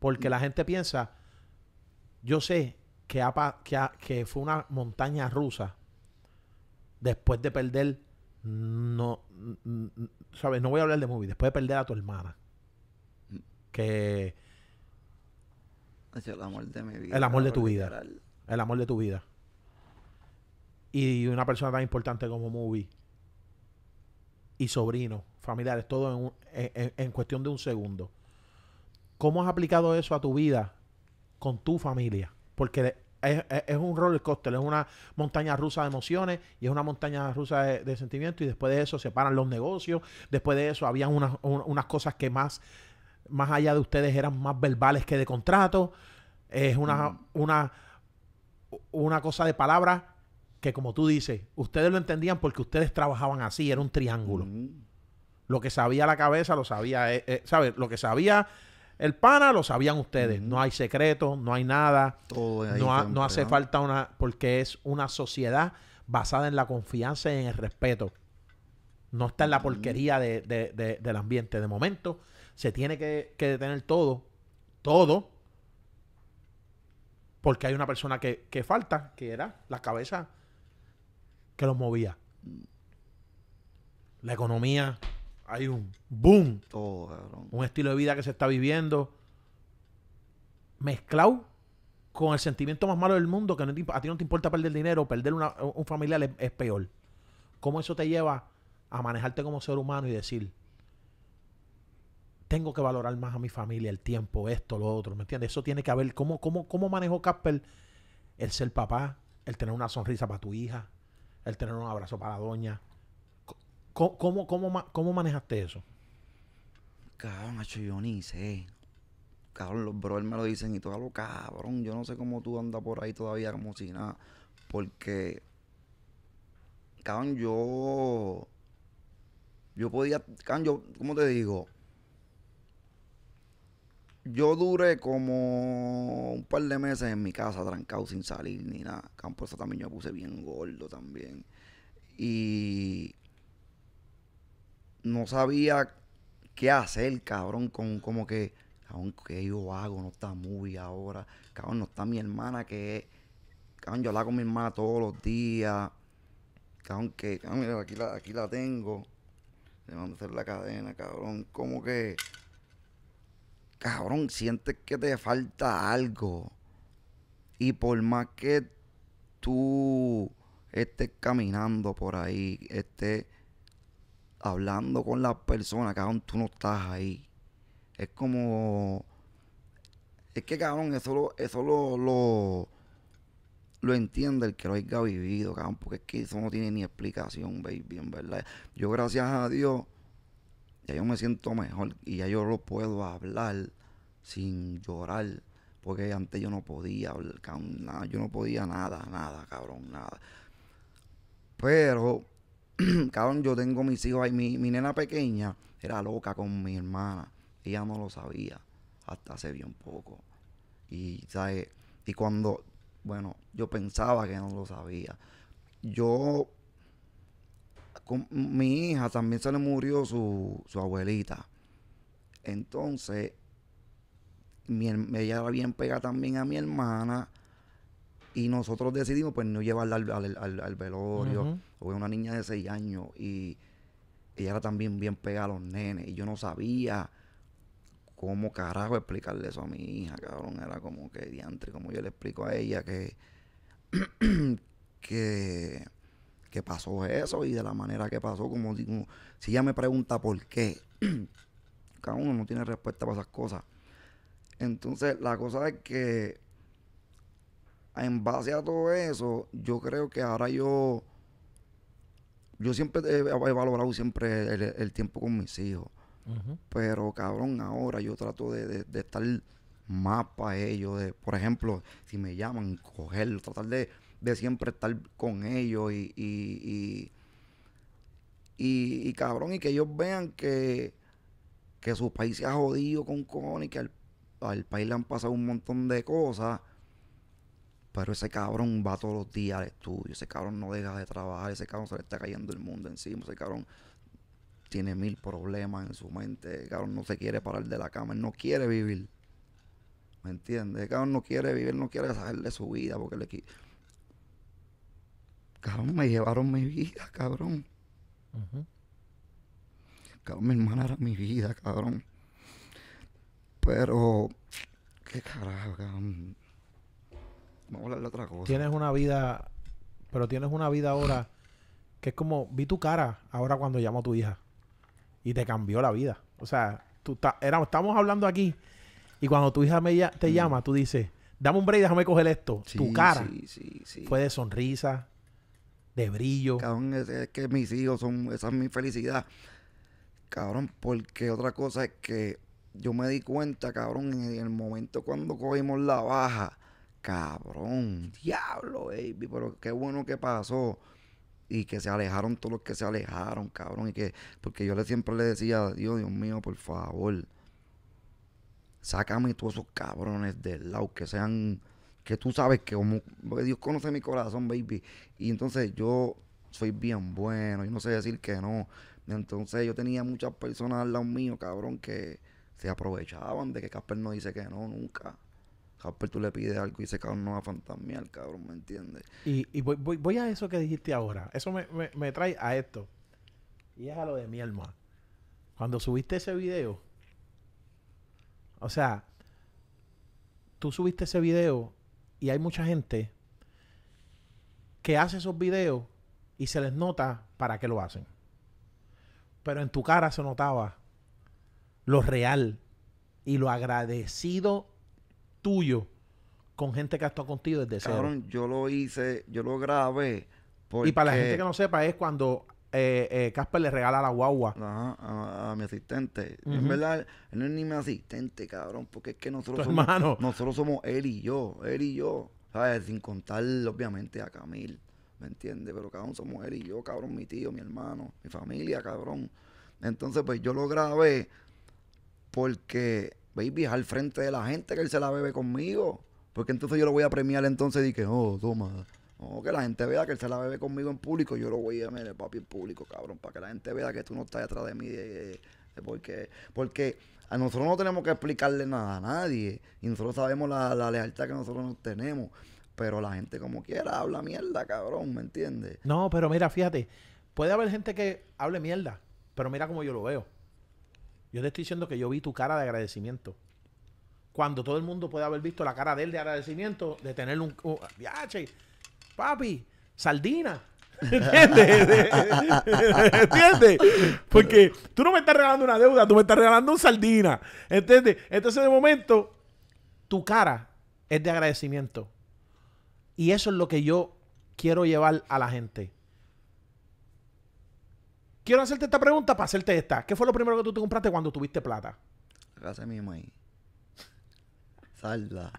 Porque mm. la gente piensa yo sé que, que, fue una montaña rusa después de perder, no, ¿sabes? No voy a hablar de movie, después de perder a tu hermana. Que... el amor de tu vida. El amor de tu vida. Y una persona tan importante como Movie. Y sobrinos, familiares, todo en, en cuestión de un segundo. ¿Cómo has aplicado eso a tu vida con tu familia. Porque es, un roller coaster, es una montaña rusa de emociones y es una montaña rusa de, sentimientos. Y después de eso se paran los negocios. Después de eso habían unas, unas cosas que más, más allá de ustedes eran más verbales que de contrato. Es una, mm. una, una cosa de palabras que, como tú dices, ustedes lo entendían porque ustedes trabajaban así, era un triángulo. Mm. Lo que sabía la cabeza lo sabía, eh, eh, ¿sabes? Lo que sabía el pana lo sabían ustedes. No hay secretos, no hay nada. Todo no, no, hace falta una. Porque es una sociedad basada en la confianza y en el respeto. No está en la porquería del ambiente. De momento, se tiene que, detener todo. Todo. Porque hay una persona que, que falta, que era la cabeza que los movía. La economía hay un boom. Un estilo de vida que se está viviendo. Mezclado con el sentimiento más malo del mundo, que no a ti no te importa perder dinero, perder una, un familiar es, peor. ¿Cómo eso te lleva a manejarte como ser humano y decir, tengo que valorar más a mi familia, el tiempo, esto, lo otro, ¿me entiendes? Eso tiene que haber, ¿cómo, cómo, cómo manejó Casper el ser papá, el tener una sonrisa para tu hija, el tener un abrazo para la doña, ¿Cómo, cómo, cómo, manejaste eso? Cabrón, macho, yo ni sé. Cabrón, los brothers me lo dicen y todo, cabrón, yo no sé cómo tú andas por ahí todavía como nada. Porque, cabrón, yo... Yo podía, cabrón, yo, ¿cómo te digo? yo duré como un par de meses en mi casa, trancado sin salir ni nada. Cabrón, por eso también yo puse bien gordo también. Y no sabía qué hacer, cabrón, con como que, cabrón, ¿qué yo hago? No está muy ahora, cabrón, no está mi hermana que, cabrón, yo la con mi hermana todos los días, cabrón, que, mira, aquí la, aquí la tengo, le a hacer la cadena, cabrón, como que, cabrón, sientes que te falta algo y por más que tú estés caminando por ahí, estés hablando con las personas, cabrón, tú no estás ahí. Es como. Es que, cabrón, eso lo, lo, lo, entiende el que lo haya vivido, cabrón, porque es que eso no tiene ni explicación, baby, en verdad. Yo, gracias a Dios, ya yo me siento mejor y ya yo lo puedo hablar sin llorar. Porque antes yo no podía hablar, cabrón, nada, yo no podía nada, nada, cabrón, nada. Pero [clears throat] yo tengo mis hijos ahí. Mi, mi nena pequeña era loca con mi hermana. Ella no lo sabía hasta hace bien poco. Y, Y cuando, bueno, yo pensaba que no lo sabía. Yo, con mi hija también se le murió su, su abuelita. Entonces, mi, ella era bien pega también a mi hermana y nosotros decidimos pues no llevarla al, al, al, velorio. una niña de seis años y ella era también bien pegada a los nenes. Y yo no sabía cómo carajo explicarle eso a mi hija, cabrón. Era como que diantre, como yo le explico a ella que, [clears throat] que, que pasó eso y de la manera que pasó. Como, digo... si ella me pregunta por qué, [clears throat] cada uno no tiene respuesta para esas cosas. Entonces, la cosa es que en base a todo eso, yo creo que ahora yo, yo siempre he, valorado siempre el, tiempo con mis hijos. Pero cabrón, ahora yo trato de, estar más para ellos. por ejemplo, si me llaman, cogerlo, tratar de, siempre estar con ellos y, y, y, y, cabrón, y que ellos vean que, que su país se ha jodido con con y que al país le han pasado un montón de cosas pero ese cabrón va todos los días al estudio, ese cabrón no deja de trabajar, ese cabrón se le está cayendo el mundo encima, ese cabrón tiene mil problemas en su mente, ese cabrón no se quiere parar de la cama, no quiere vivir. ¿Me entiendes? Ese cabrón no quiere vivir, no quiere salir de su vida porque le Cabrón, me llevaron mi vida, cabrón. Cabrón, mi hermana era mi vida, cabrón. Pero, qué carajo, cabrón vamos a hablar de otra cosa. Tienes una vida, pero tienes una vida ahora que es como, vi tu cara ahora cuando llamo a tu hija y te cambió la vida. O sea, tú estamos hablando aquí y cuando tu hija me, te mm. llama, tú dices, dame un break, déjame coger esto. tu cara fue de sonrisa, de brillo. Cabrón, es, es, que mis hijos son, esa es mi felicidad. Cabrón, porque otra cosa es que yo me di cuenta, cabrón, en el momento cuando cogimos la baja, cabrón, diablo, baby, pero qué bueno que pasó. Y que se alejaron todos los que se alejaron, cabrón. Y que, porque yo le siempre le decía, Dios, Dios mío, por favor, sácame todos esos cabrones del lado, que sean, que tú sabes que como, Dios conoce mi corazón, baby. Y entonces yo soy bien bueno, yo no sé decir que no. Entonces yo tenía muchas personas al lado mío, cabrón, que se aprovechaban de que Casper no dice que no nunca. Jasper, tú le pides algo y ese cabrón no va a cabrón, ¿me entiendes? Y, voy, a eso que dijiste ahora. Eso me, me, trae a esto. Y es a lo de mi alma. Cuando subiste ese video, o sea, tú subiste ese video y hay mucha gente que hace esos videos y se les nota para qué lo hacen. Pero en tu cara se notaba lo real y lo agradecido tuyo con gente que ha estado contigo desde cero. Cabrón, yo lo hice, yo lo grabé. Y para la gente que no sepa, es cuando eh, eh, Casper le regala la guagua. a, mi asistente. En verdad, no es ni mi asistente, cabrón, porque es que nosotros somos, nosotros somos él y yo, él y yo. Sin contar, obviamente, a Camil. ¿Me entiende? Pero cada uno somos él y yo, cabrón, mi tío, mi hermano, mi familia, cabrón. Entonces, pues yo lo grabé porque baby, al frente de la gente que él se la bebe conmigo. Porque entonces yo lo voy a premiar entonces y que, oh, toma. No, que la gente vea que él se la bebe conmigo en público. Yo lo voy a el papi, en público, cabrón. Para que la gente vea que tú no estás detrás de mí. Eh, eh, eh, porque, porque a nosotros no tenemos que explicarle nada a nadie. Y nosotros sabemos la, la lealtad que nosotros nos tenemos. Pero la gente como quiera habla mierda, cabrón, ¿me entiendes? No, pero mira, fíjate. Puede haber gente que hable mierda. Pero mira cómo yo lo veo. Yo te estoy diciendo que yo vi tu cara de agradecimiento. Cuando todo el mundo puede haber visto la cara de él de agradecimiento, de tener un... papi, sardina. [laughs] ¿Entiendes? ¿Entiendes? Porque tú no me estás regalando una deuda, tú me estás regalando un sardina. ¿Entiendes? Entonces, de momento, tu cara es de agradecimiento. Y eso es lo que yo quiero llevar a la gente. Quiero hacerte esta pregunta para hacerte esta. ¿Qué fue lo primero que tú te compraste cuando tuviste plata? de mi maíz. Salda.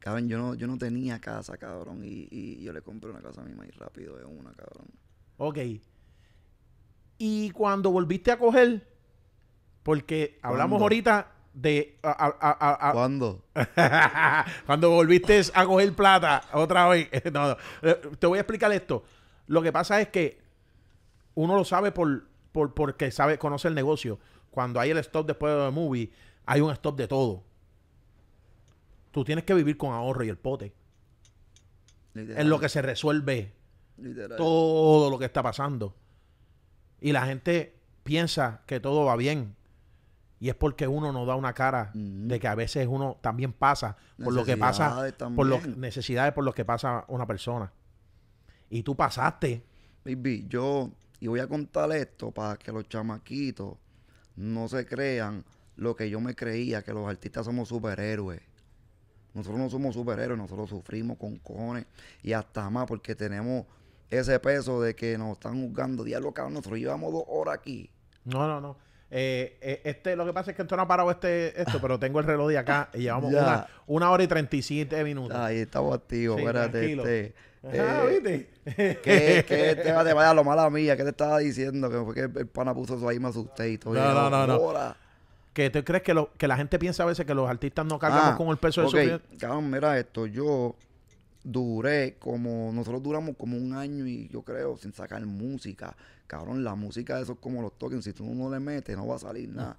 Cabrón, yo no, yo no tenía casa, cabrón. Y, yo le compré una casa a mi rápido de una, cabrón. Ok. Y cuando volviste a coger, porque hablamos ahorita de... ¿Cuándo? [laughs] cuando volviste a coger plata otra vez. [laughs] no. Eh, te voy a explicar esto. Lo que pasa es que uno lo sabe por, porque sabe, conoce el negocio. Cuando hay el stop después de movie, hay un stop de todo. Tú tienes que vivir con ahorro y el pote. en lo que se resuelve todo lo que está pasando. Y la gente piensa que todo va bien. Y es porque uno no da una cara de que a veces uno también pasa por lo que pasa, por las necesidades por lo que pasa una persona. Y tú pasaste. Baby, yo y voy a contar esto para que los chamaquitos no se crean lo que yo me creía, que los artistas somos superhéroes. Nosotros no somos superhéroes, nosotros sufrimos con cojones y hasta más porque tenemos ese peso de que nos están juzgando. Diablo, nosotros llevamos dos horas aquí. No, no, no. Eh, eh, este, lo que pasa es que esto no ha parado este, esto, pero tengo el reloj de acá y llevamos [laughs] una, una, hora y 37 minutos. Ahí estamos activos, sí, espérate. Este, que eh, ¿viste? ¿Qué, qué te, vaya lo mala mía? ¿Qué te estaba diciendo? Que fue que el, pana puso eso ahí me asusté y todo. No, no, no, no. Que tú crees que, lo, que la gente piensa a veces que los artistas no cargamos ah, con el peso de su Cabrón, mira esto. Yo duré como... Nosotros duramos como un año y yo creo sin sacar música. Cabrón, la música de eso es como los tokens. Si tú no le metes, no va a salir nada.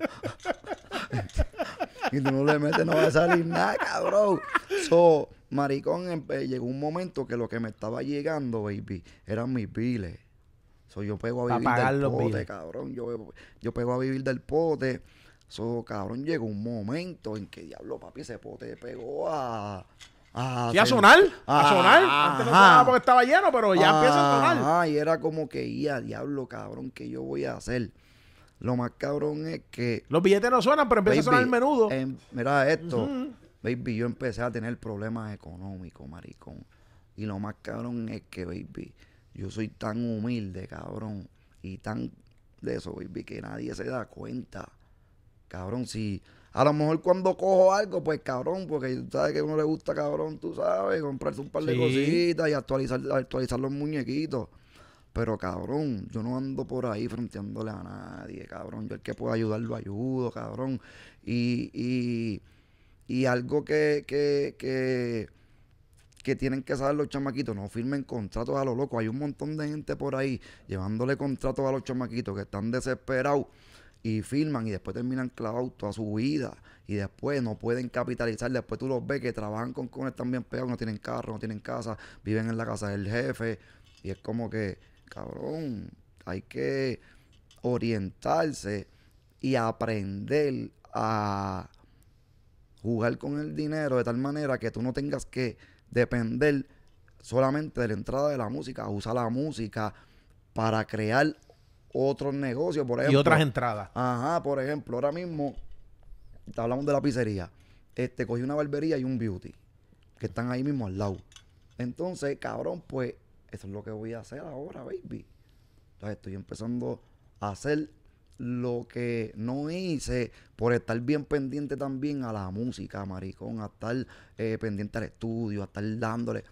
[laughs] [laughs] y tú no le metes, no va a salir nada, cabrón. So, maricón, em, eh, llegó un momento que lo que me estaba llegando, baby, eran mis biles. So, yo pego a vivir del pote, cabrón. Yo, yo pego a vivir del pote. So, cabrón, llegó un momento en que, diablo, papi, ese pote pegó a... Y a sonar. a sonar. Antes no sonaba porque estaba lleno, pero ya empieza a sonar. Ah, y era como que, iba diablo, cabrón, ¿qué yo voy a hacer? Lo más cabrón es que. Los billetes no suenan, pero empieza a sonar el menudo. Em, mira esto. Baby, yo empecé a tener problemas económicos, maricón. Y lo más cabrón es que, baby, yo soy tan humilde, cabrón. Y tan de eso, baby, que nadie se da cuenta. Cabrón, si. A lo mejor cuando cojo algo, pues cabrón, porque tú sabes que a uno le gusta, cabrón, tú sabes, comprarse un par de cositas y actualizar, actualizar los muñequitos. Pero cabrón, yo no ando por ahí fronteándole a nadie, cabrón. Yo el que pueda ayudar lo ayudo, cabrón. Y, y, y algo que, que, que, que, tienen que saber los chamaquitos, no firmen contratos a los locos Hay un montón de gente por ahí llevándole contratos a los chamaquitos que están desesperados y firman y después terminan clavados toda su vida y después no pueden capitalizar. Después tú los ves que trabajan con cones también pegados, no tienen carro, no tienen casa, viven en la casa del jefe y es como que cabrón, hay que orientarse y aprender a jugar con el dinero de tal manera que tú no tengas que depender solamente de la entrada de la música, usar la música para crear otros negocios, por ejemplo. Y otras entradas. Ajá, por ejemplo, ahora mismo te hablamos de la pizzería. Este, cogí una barbería y un beauty, que están ahí mismo al lado. Entonces, cabrón, pues eso es lo que voy a hacer ahora, baby. Entonces estoy empezando a hacer lo que no hice por estar bien pendiente también a la música, maricón, a estar eh, pendiente al estudio, a estar dándole.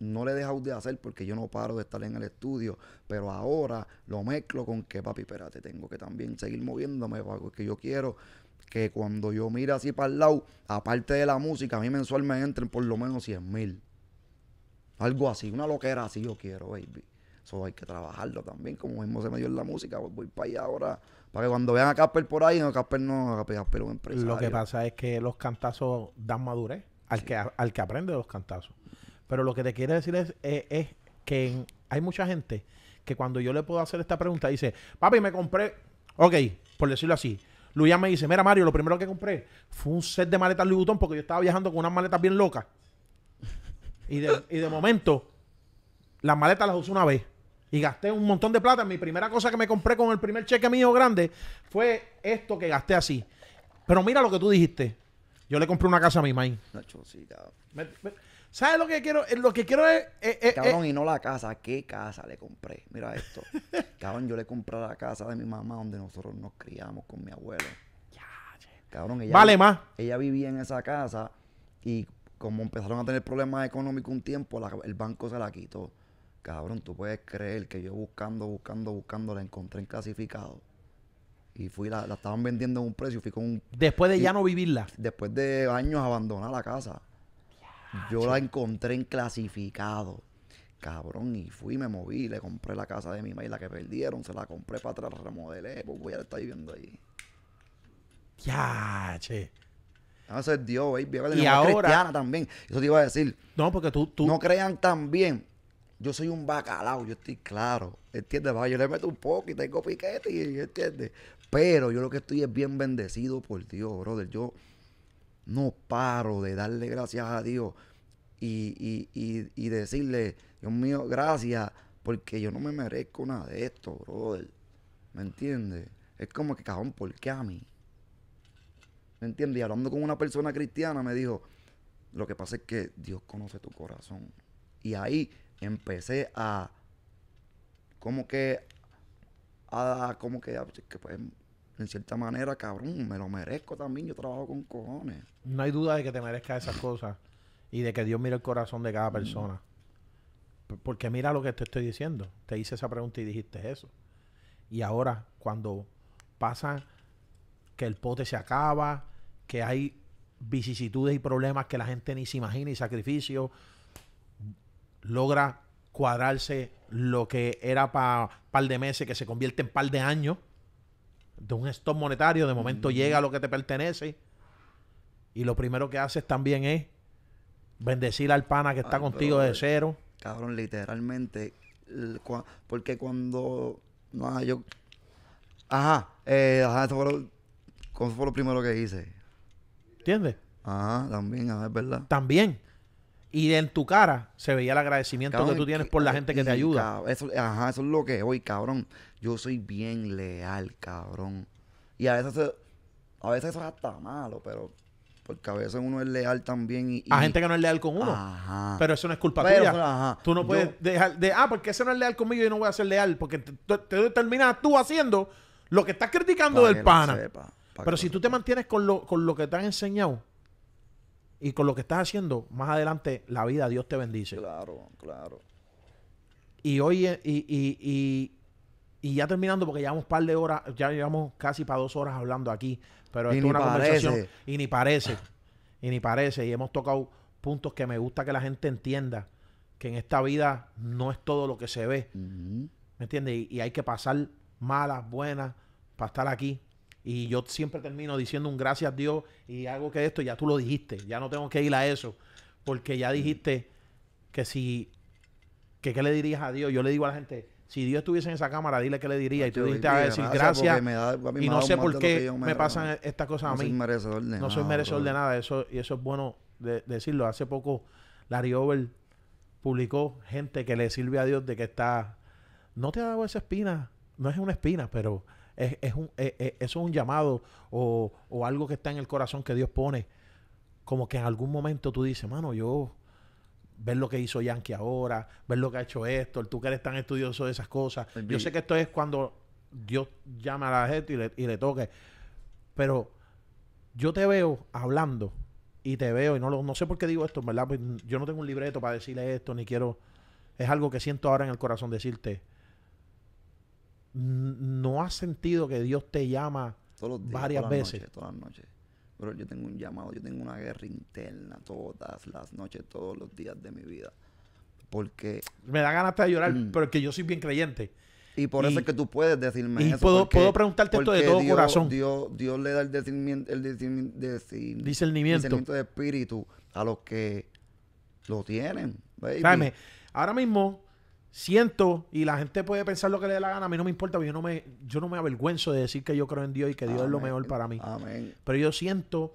No le he dejado de hacer porque yo no paro de estar en el estudio, pero ahora lo mezclo con que, papi, espérate, tengo que también seguir moviéndome, que yo quiero que cuando yo mire así para el lado, aparte de la música, a mí mensual me entren por lo menos 100 mil. Algo así, una loquera así yo quiero, baby. Eso hay que trabajarlo también, como mismo se me dio en la música, pues voy para allá ahora. Para que cuando vean a Casper por ahí, no, Casper no, Casper es un Lo que pasa es que los cantazos dan madurez al, que, al que aprende los cantazos. Pero lo que te quiero decir es, es, que hay mucha gente que cuando yo le puedo hacer esta pregunta, dice, papi, me compré, ok, por decirlo así, Luis me dice, mira Mario, lo primero que compré fue un set de maletas Louis Vuitton porque yo estaba viajando con unas maletas bien locas. Y de, momento, las maletas las usé una vez. Y gasté un montón de plata. Mi primera cosa que me compré con el primer cheque mío grande fue esto que gasté así. Pero mira lo que tú dijiste. Yo le compré una casa a mi mamá. ¿Sabes lo que quiero? Eh, lo que quiero es... Eh, eh, cabrón, y no la casa. ¿Qué casa le compré? Mira esto. [laughs] Cabrón, yo le compré la casa de mi mamá donde nosotros nos criamos con mi abuelo. Cabrón, Vale más. ella vivía en esa casa y como empezaron a tener problemas económicos un tiempo, el banco se la quitó. Cabrón, tú puedes creer que yo buscando, buscando, buscando, la encontré en clasificado. Y fui, la, estaban vendiendo a un precio, fui un... Después de ya no vivirla. Después de años abandonar la casa. yo la encontré en clasificado. Cabrón, y fui, me moví, le compré la casa de mi madre, la que perdieron, se la compré para atrás, remodelé, pues voy a estar viviendo ahí. Ya, che a ser Dios, y ahora, cristiana también. Eso te iba a decir. No, porque tú, No crean también Yo soy un bacalao, yo estoy claro. ¿Entiendes? Yo le meto un poco y tengo piquete, y, ¿entiendes? Pero yo lo que estoy es bien bendecido por Dios, brother. Yo no paro de darle gracias a Dios y, y decirle, Dios mío, gracias, porque yo no me merezco nada de esto, brother. ¿Me entiendes? Es como que, cajón, ¿por qué a mí? ¿Me entiendes? Y hablando con una persona cristiana me dijo, lo que pasa es que Dios conoce tu corazón. Y ahí empecé a, como que, a, como pues, que, pues, en cierta manera, cabrón, me lo merezco también, yo trabajo con cojones. No hay duda de que te merezcas esas cosas y de que Dios mira el corazón de cada persona. Porque mira lo que te estoy diciendo. Te hice esa pregunta y dijiste eso. Y ahora, cuando pasa que el pote se acaba, que hay vicisitudes y problemas que la gente ni se imagina y sacrificio logra cuadrarse lo que era para un par de meses que se convierte en par de años de un stop monetario, de momento llega lo que te pertenece y lo primero que haces también es bendecir al pana que está contigo de cero. Cabrón, literalmente, porque cuando no, ah, ajá, eh, ajá, fue lo, eso fue lo primero que hice ¿Entiendes? Ah, también, a es verdad. También. Y en tu cara se veía el agradecimiento que tú tienes por la gente que te ayuda. Eso, ajá, eso es lo que hoy, cabrón. Yo soy bien leal, cabrón. Y a veces, a veces eso es hasta malo, pero porque a veces uno es leal también. Y, A gente que no es leal con uno. Ajá. Pero eso no es culpa pero, Ajá. Tú no puedes dejar de, ah, porque ese no es leal conmigo, yo no voy a ser leal. Porque te, te, terminas tú haciendo lo que estás criticando del pana. Pero si tú te mantienes con lo, con lo que te han enseñado y con lo que estás haciendo, más adelante la vida, Dios te bendice. Claro, claro. Y hoy, eh, y, y, y, ya terminando, porque llevamos un par de horas, ya llevamos casi para dos horas hablando aquí, pero es una conversación y ni parece, y ni parece, y hemos tocado puntos que me gusta que la gente entienda, que en esta vida no es todo lo que se ve, ¿me entiendes? Y, y hay que pasar malas, buenas, para estar aquí, y yo siempre termino diciendo un gracias a Dios y algo que esto, ya tú lo dijiste, ya no tengo que ir a eso, porque ya mm. dijiste que si, que qué le dirías a Dios, yo le digo a la gente, si Dios estuviese en esa cámara, dile qué le diría. Y tú dijiste ah, a decir gracias. y no sé por qué me, pasan estas cosas a mí. No soy merecedor de nada. Eso, y eso es bueno decirlo. Hace poco Larry Over publicó gente que le sirve a Dios de que está... No te ha dado esa espina. No es una espina, pero es, un, eh, eh, eso es un llamado o, algo que está en el corazón que Dios pone. Como que en algún momento tú dices, mano, yo ver lo que hizo Yankee ahora, ver lo que ha hecho esto tú que eres tan estudioso de esas cosas. Pues yo sé que esto es cuando Dios llama a la gente y le, toque, pero yo te veo hablando y te veo, y no, lo, no sé por qué digo esto, ¿verdad? Pues, yo no tengo un libreto para decirle esto, ni quiero... Es algo que siento ahora en el corazón decirte, no has sentido que Dios te llama varias veces. todas las noches. Pero yo tengo un llamado, yo tengo una guerra interna todas las noches, todos los días de mi vida. Porque. Me da ganas de llorar, mm. pero que yo soy bien creyente. Y por eso es que tú puedes decirme y Puedo, preguntarte esto de todo corazón. Dios, Dios le da el, discernimiento, el discernimiento, de espíritu a los que lo tienen. ahora mismo siento, y la gente puede pensar lo que le dé la gana, a mí no me importa, porque yo no me, yo no me avergüenzo de decir que yo creo en Dios y que Dios es lo mejor para mí. Pero yo siento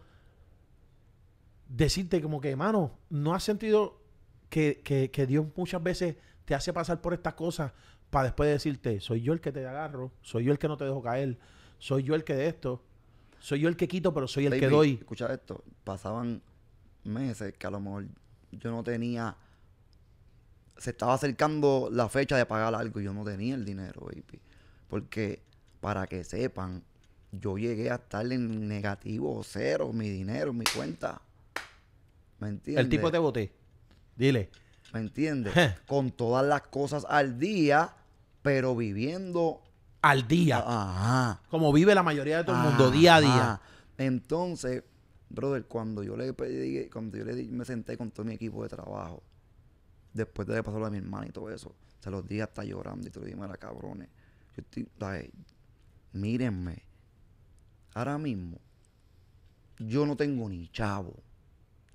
decirte como que, hermano, no has sentido que, que, Dios muchas veces te hace pasar por estas cosas para después decirte, soy yo el que te agarro, soy yo el que no te dejo caer, soy yo el que de esto, soy yo el que quito, pero soy el que doy. Escucha esto, pasaban meses que a lo mejor yo no tenía se estaba acercando la fecha de pagar algo y yo no tenía el dinero, baby. Porque, para que sepan, yo llegué a estar en negativo, cero, mi dinero, mi cuenta. ¿Me entiendes? El tipo te boté. Dile. ¿Me entiendes? Con todas las cosas al día, pero viviendo. Al día. Ah, Como vive la mayoría de todo el mundo, día a día. Entonces, brother, cuando yo le pedí, cuando yo le, me senté con todo mi equipo de trabajo, después de lo a mi hermana y todo eso, se los dije hasta llorando y te lo dije, mira, cabrones. mírenme. Ahora mismo, yo no tengo ni chavo.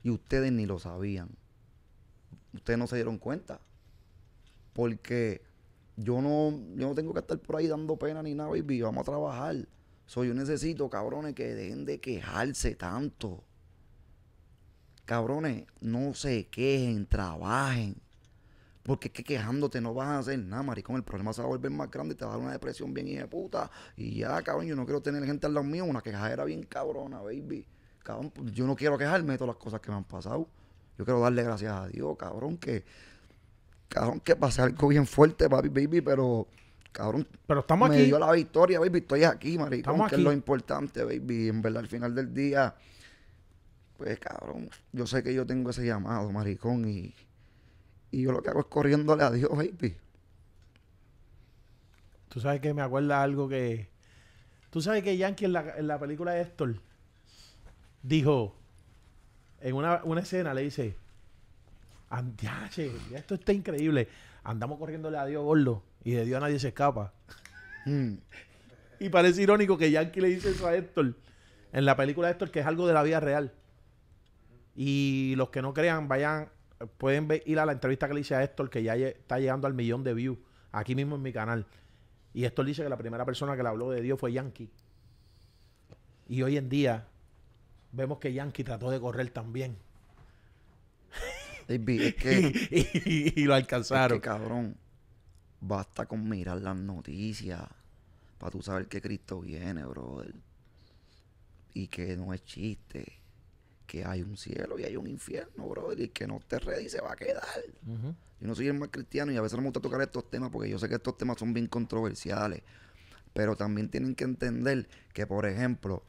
Y ustedes ni lo sabían. Ustedes no se dieron cuenta. Porque yo no, no tengo que estar por ahí dando pena ni nada, y Vamos a trabajar. Soy yo necesito, cabrones, que dejen de quejarse tanto. Cabrones, no se quejen, trabajen. Porque es que quejándote no vas a hacer nada, maricón. El problema se va a volver más grande y te va a dar una depresión bien hija de puta. Y ya, cabrón, yo no quiero tener gente al lado mío, una quejadera bien cabrona, baby. Cabrón, pues, yo no quiero quejarme de todas las cosas que me han pasado. Yo quiero darle gracias a Dios, cabrón, que. Cabrón, que pase algo bien fuerte, papi, baby, pero. Cabrón, pero estamos me aquí. dio la victoria, baby. Estoy aquí, maricón, que es lo importante, baby. En verdad, al final del día, pues, cabrón, yo sé que yo tengo ese llamado, maricón, y y yo lo que hago es corriéndole a Dios, baby. Tú sabes que me acuerda algo que. Tú sabes que Yankee en la, película de Héctor dijo. En una, escena le dice. Andiache, esto está increíble. Andamos corriéndole a Dios, gordo. Y de Dios nadie se escapa. Mm. y parece irónico que Yankee le dice eso a Héctor. En la película de Héctor, que es algo de la vida real. Y los que no crean, vayan pueden ver, ir a la entrevista que le hice a Héctor, que ya está llegando al millón de views, aquí mismo en mi canal. Y Héctor dice que la primera persona que le habló de Dios fue Yankee. Y hoy en día vemos que Yankee trató de correr también. [laughs] y, lo alcanzaron. cabrón, basta con mirar las noticias para tú saber que Cristo viene, brother. Y que no es chiste que hay un cielo y hay un infierno, brother, y que no te y se va a quedar. Yo no soy el más cristiano y a veces no me gusta tocar estos temas porque yo sé que estos temas son bien controversiales. Pero también tienen que entender que, por ejemplo,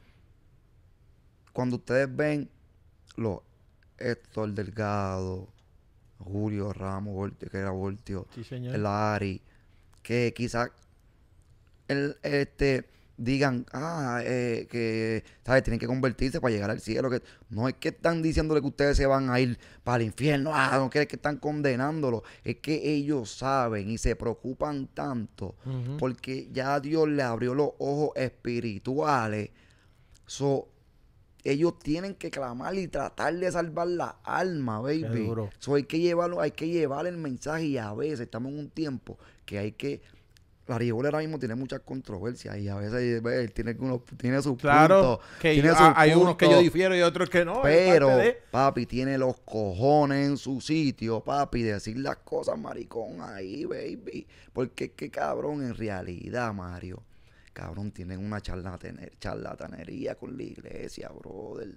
cuando ustedes ven los Héctor Delgado, Julio Ramos, que era Voltio, sí, el Ari, que quizás el, este, digan, ah, eh, que, ¿sabes? Tienen que convertirse para llegar al cielo. Que, no es que están diciéndole que ustedes se van a ir para el infierno, ah, no es que están condenándolo. Es que ellos saben y se preocupan tanto porque ya Dios le abrió los ojos espirituales. So, ellos tienen que clamar y tratar de salvar la alma, baby. So, hay que llevarlo, hay que llevar el mensaje y a veces estamos en un tiempo que hay que la ahora mismo tiene muchas controversias y a veces pues, él tiene, tiene sus claro, puntos. Ah, hay unos que yo difiero y otros que no. Pero, papi, tiene los cojones en su sitio, papi, decir las cosas maricón ahí, baby. Porque es que, cabrón, en realidad, Mario, cabrón, tienen una charlatanería con la iglesia, brother.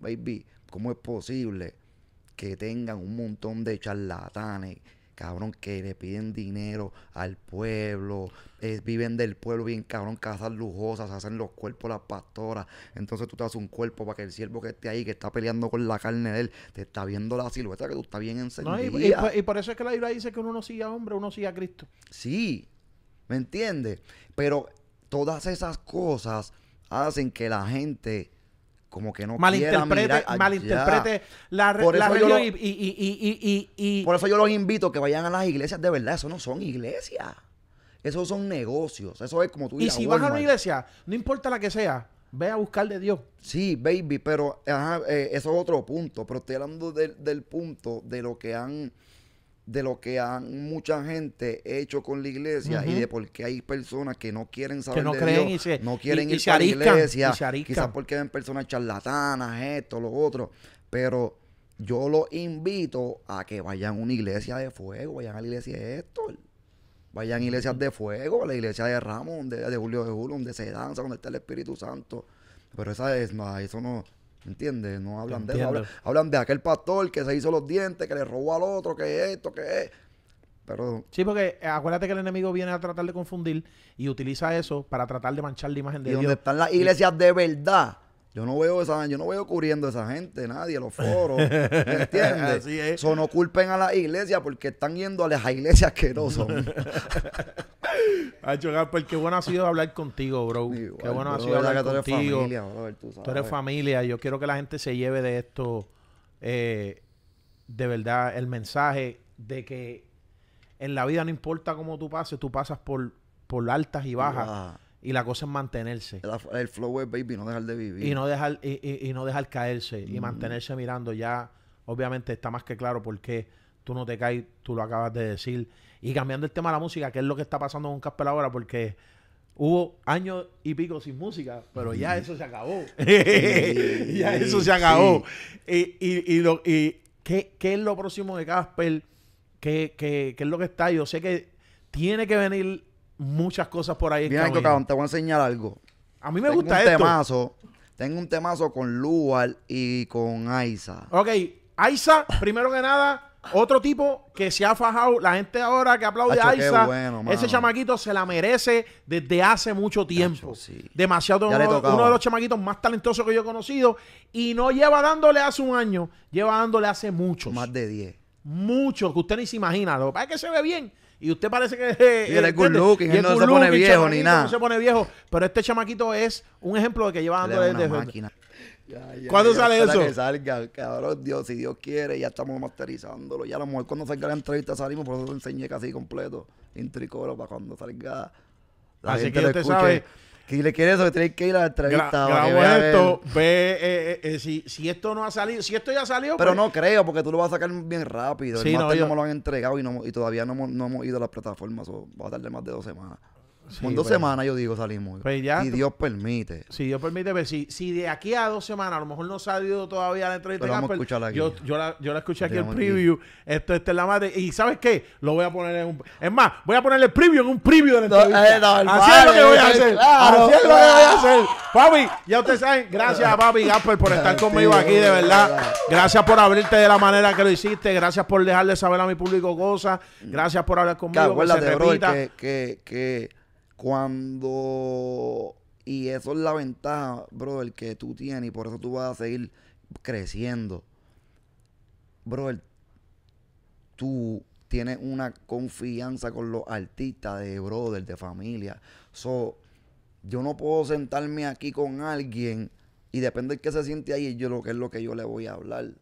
Baby, ¿cómo es posible que tengan un montón de charlatanes cabrón, que le piden dinero al pueblo, eh, viven del pueblo bien cabrón, casas lujosas, hacen los cuerpos las pastoras. Entonces tú te haces un cuerpo para que el siervo que esté ahí, que está peleando con la carne de él, te está viendo la silueta que tú estás bien encendida. y, pues, y, por eso es que la Biblia dice que uno no sigue a hombre, uno sigue a Cristo. Sí, ¿me entiendes? Pero todas esas cosas hacen que la gente como que no malinterprete, malinterprete la, la religión y, Por eso yo los invito a que vayan a las iglesias de verdad. Eso no son iglesias. Esos son negocios. Eso es como tú dices. Y si vas a una iglesia, no importa la que sea, ve a buscar de Dios. Sí, baby, pero eh, eso es otro punto. Pero estoy hablando del punto de lo que han de lo que han mucha gente hecho con la iglesia y de por qué hay personas que no quieren saber que no creen y no quieren ir a la iglesia, quizás porque ven personas charlatanas, esto, lo otro, pero yo los invito a que vayan a una iglesia de fuego, vayan a la iglesia de esto, vayan a iglesias de fuego, a la iglesia de Ramón de, de Julio de Julio, donde se danza, donde está el Espíritu Santo, pero esa es, no, eso no, ¿Entiendes? No hablan de eso. Hablan, de aquel pastor que se hizo los dientes, que le robó al otro, que esto, que es. Sí, porque eh, acuérdate que el enemigo viene a tratar de confundir y utiliza eso para tratar de manchar la imagen de Dios. Y donde están las iglesias de verdad, yo no veo esa, yo no veo cubriendo a esa gente, nadie, los [laughs] foros, ¿me entiendes? Así no culpen a la iglesia porque están yendo a las iglesias que no son. [laughs] qué bueno ha sido hablar contigo, bro. qué bueno ha sido hablar contigo. familia, tú, eres familia, yo quiero que la gente se lleve de esto, eh, de verdad, el mensaje de que en la vida no importa cómo tú pases, tú pasas por, por altas y bajas. Y la cosa es mantenerse. El, flow es, baby, no dejar de vivir. Y no dejar, y, y, no dejar caerse. Y mm. mantenerse mirando. Ya, obviamente, está más que claro por qué tú no te caes, tú lo acabas de decir. Y cambiando el tema de la música, ¿qué es lo que está pasando con Casper ahora, porque hubo años y pico sin música, pero ya mm. eso se acabó. [laughs] ya eso se acabó. Y, y, y ¿qué, ¿qué, es lo próximo de Casper? ¿Qué, qué, qué es lo que está? Yo sé que tiene que venir muchas cosas por ahí. Bien, cabrón, te voy a enseñar algo. A mí me tengo gusta un esto. Temazo, tengo un temazo con Lual y con Aiza. Ok, Aiza, primero que nada, otro tipo que se ha fajado. La gente ahora que aplaude a Aiza, ese chamaquito se la merece desde hace mucho tiempo. Demasiado uno de los chamaquitos más talentosos que yo he conocido. Y no lleva dándole hace un año, lleva dándole hace muchos. Más de 10. Muchos, que usted ni se imagina. Lo que pasa es que se ve bien. Y usted parece que. y eh, él es good looking, él no se pone viejo ni nada. No se pone viejo. Pero este chamaquito es un ejemplo de que lleva dando desde. Máquina. Ya, ¿Cuándo sale eso? Que salga, cabrón, Dios, si Dios quiere, ya estamos masterizándolo. Ya a lo mejor cuando salga la entrevista salimos, por eso te enseñé casi completo, intricoro, para cuando salga. La Así gente que usted sabe si le quieres eso, tienes que ir a la entrevista. ve, eh, eh, eh, si, esto no ha salido, si esto ya salió. Pero pues- no creo, porque tú lo vas a sacar bien rápido. el no, me lo han entregado y, y todavía no, hemos ido a las plataformas. O va a tardar más de dos semanas. Sí, Con dos semanas, yo digo, salimos. Si y Dios permite. Si Dios permite, pero si, si de aquí a dos semanas, a lo mejor no salió ha todavía la entrevista. Pero vamos aquí. Yo, yo, la, escuché aquí el preview. Esto, es la madre. Y ¿sabes qué? Lo voy a poner en un... Es más, voy a ponerle el preview en un preview de la entrevista. Eh, no, Así es lo que voy a eh, hacer. Así es lo que voy a hacer. Papi, ya ustedes saben. Gracias a papi Apple por estar [laughs] conmigo aquí, de verdad. Gracias por abrirte de la manera que lo hiciste. Gracias por dejarle saber a mi público cosas. Mm. Gracias por hablar conmigo. que se repita. que cuando. Y eso es la ventaja, brother, que tú tienes y por eso tú vas a seguir creciendo. Brother, tú tienes una confianza con los artistas de brother, de familia. So, yo no puedo sentarme aquí con alguien y depende de que se siente ahí, yo lo que es lo que yo le voy a hablar.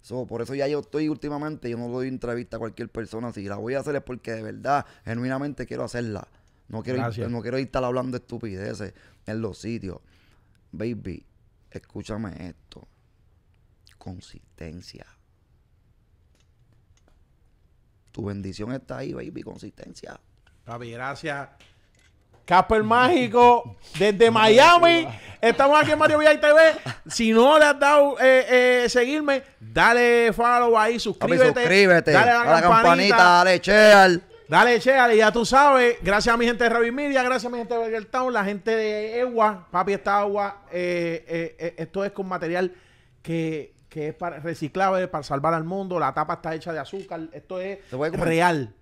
So, por eso ya yo estoy últimamente, yo no doy entrevista a cualquier persona. Si la voy a hacer es porque de verdad, genuinamente quiero hacerla. No quiero, ir, no quiero estar hablando estupideces en los sitios. Baby, escúchame esto. Consistencia. Tu bendición está ahí, baby. Consistencia. Papi, gracias. Casper Mágico, desde Miami. Estamos aquí en Mario Villay TV. Si no le has dado eh, eh, seguirme, dale follow ahí, suscríbete. Dale a la, campanita. dale share. Dale, che, ya tú sabes. Gracias a mi gente de Rabin Media, gracias a mi gente de Burger Town, la gente de Ewa, papi, esta agua. Eh, eh, eh, esto es con material que, es reciclable, para salvar al mundo. La tapa está hecha de azúcar. Esto es real.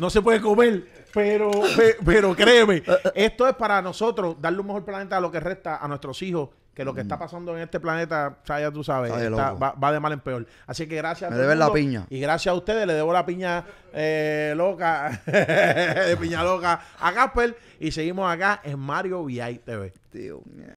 No se puede comer, pero, [laughs] pero créeme, [laughs] esto es para nosotros darle un mejor planeta a lo que resta a nuestros hijos que lo que está pasando en este planeta, ya tú sabes, va, de mal en peor. Así que gracias. A Me la piña. Y gracias a ustedes, le debo la piña eh, loca, [laughs] de piña loca a Casper. Y seguimos acá en Mario VI TV. Tío,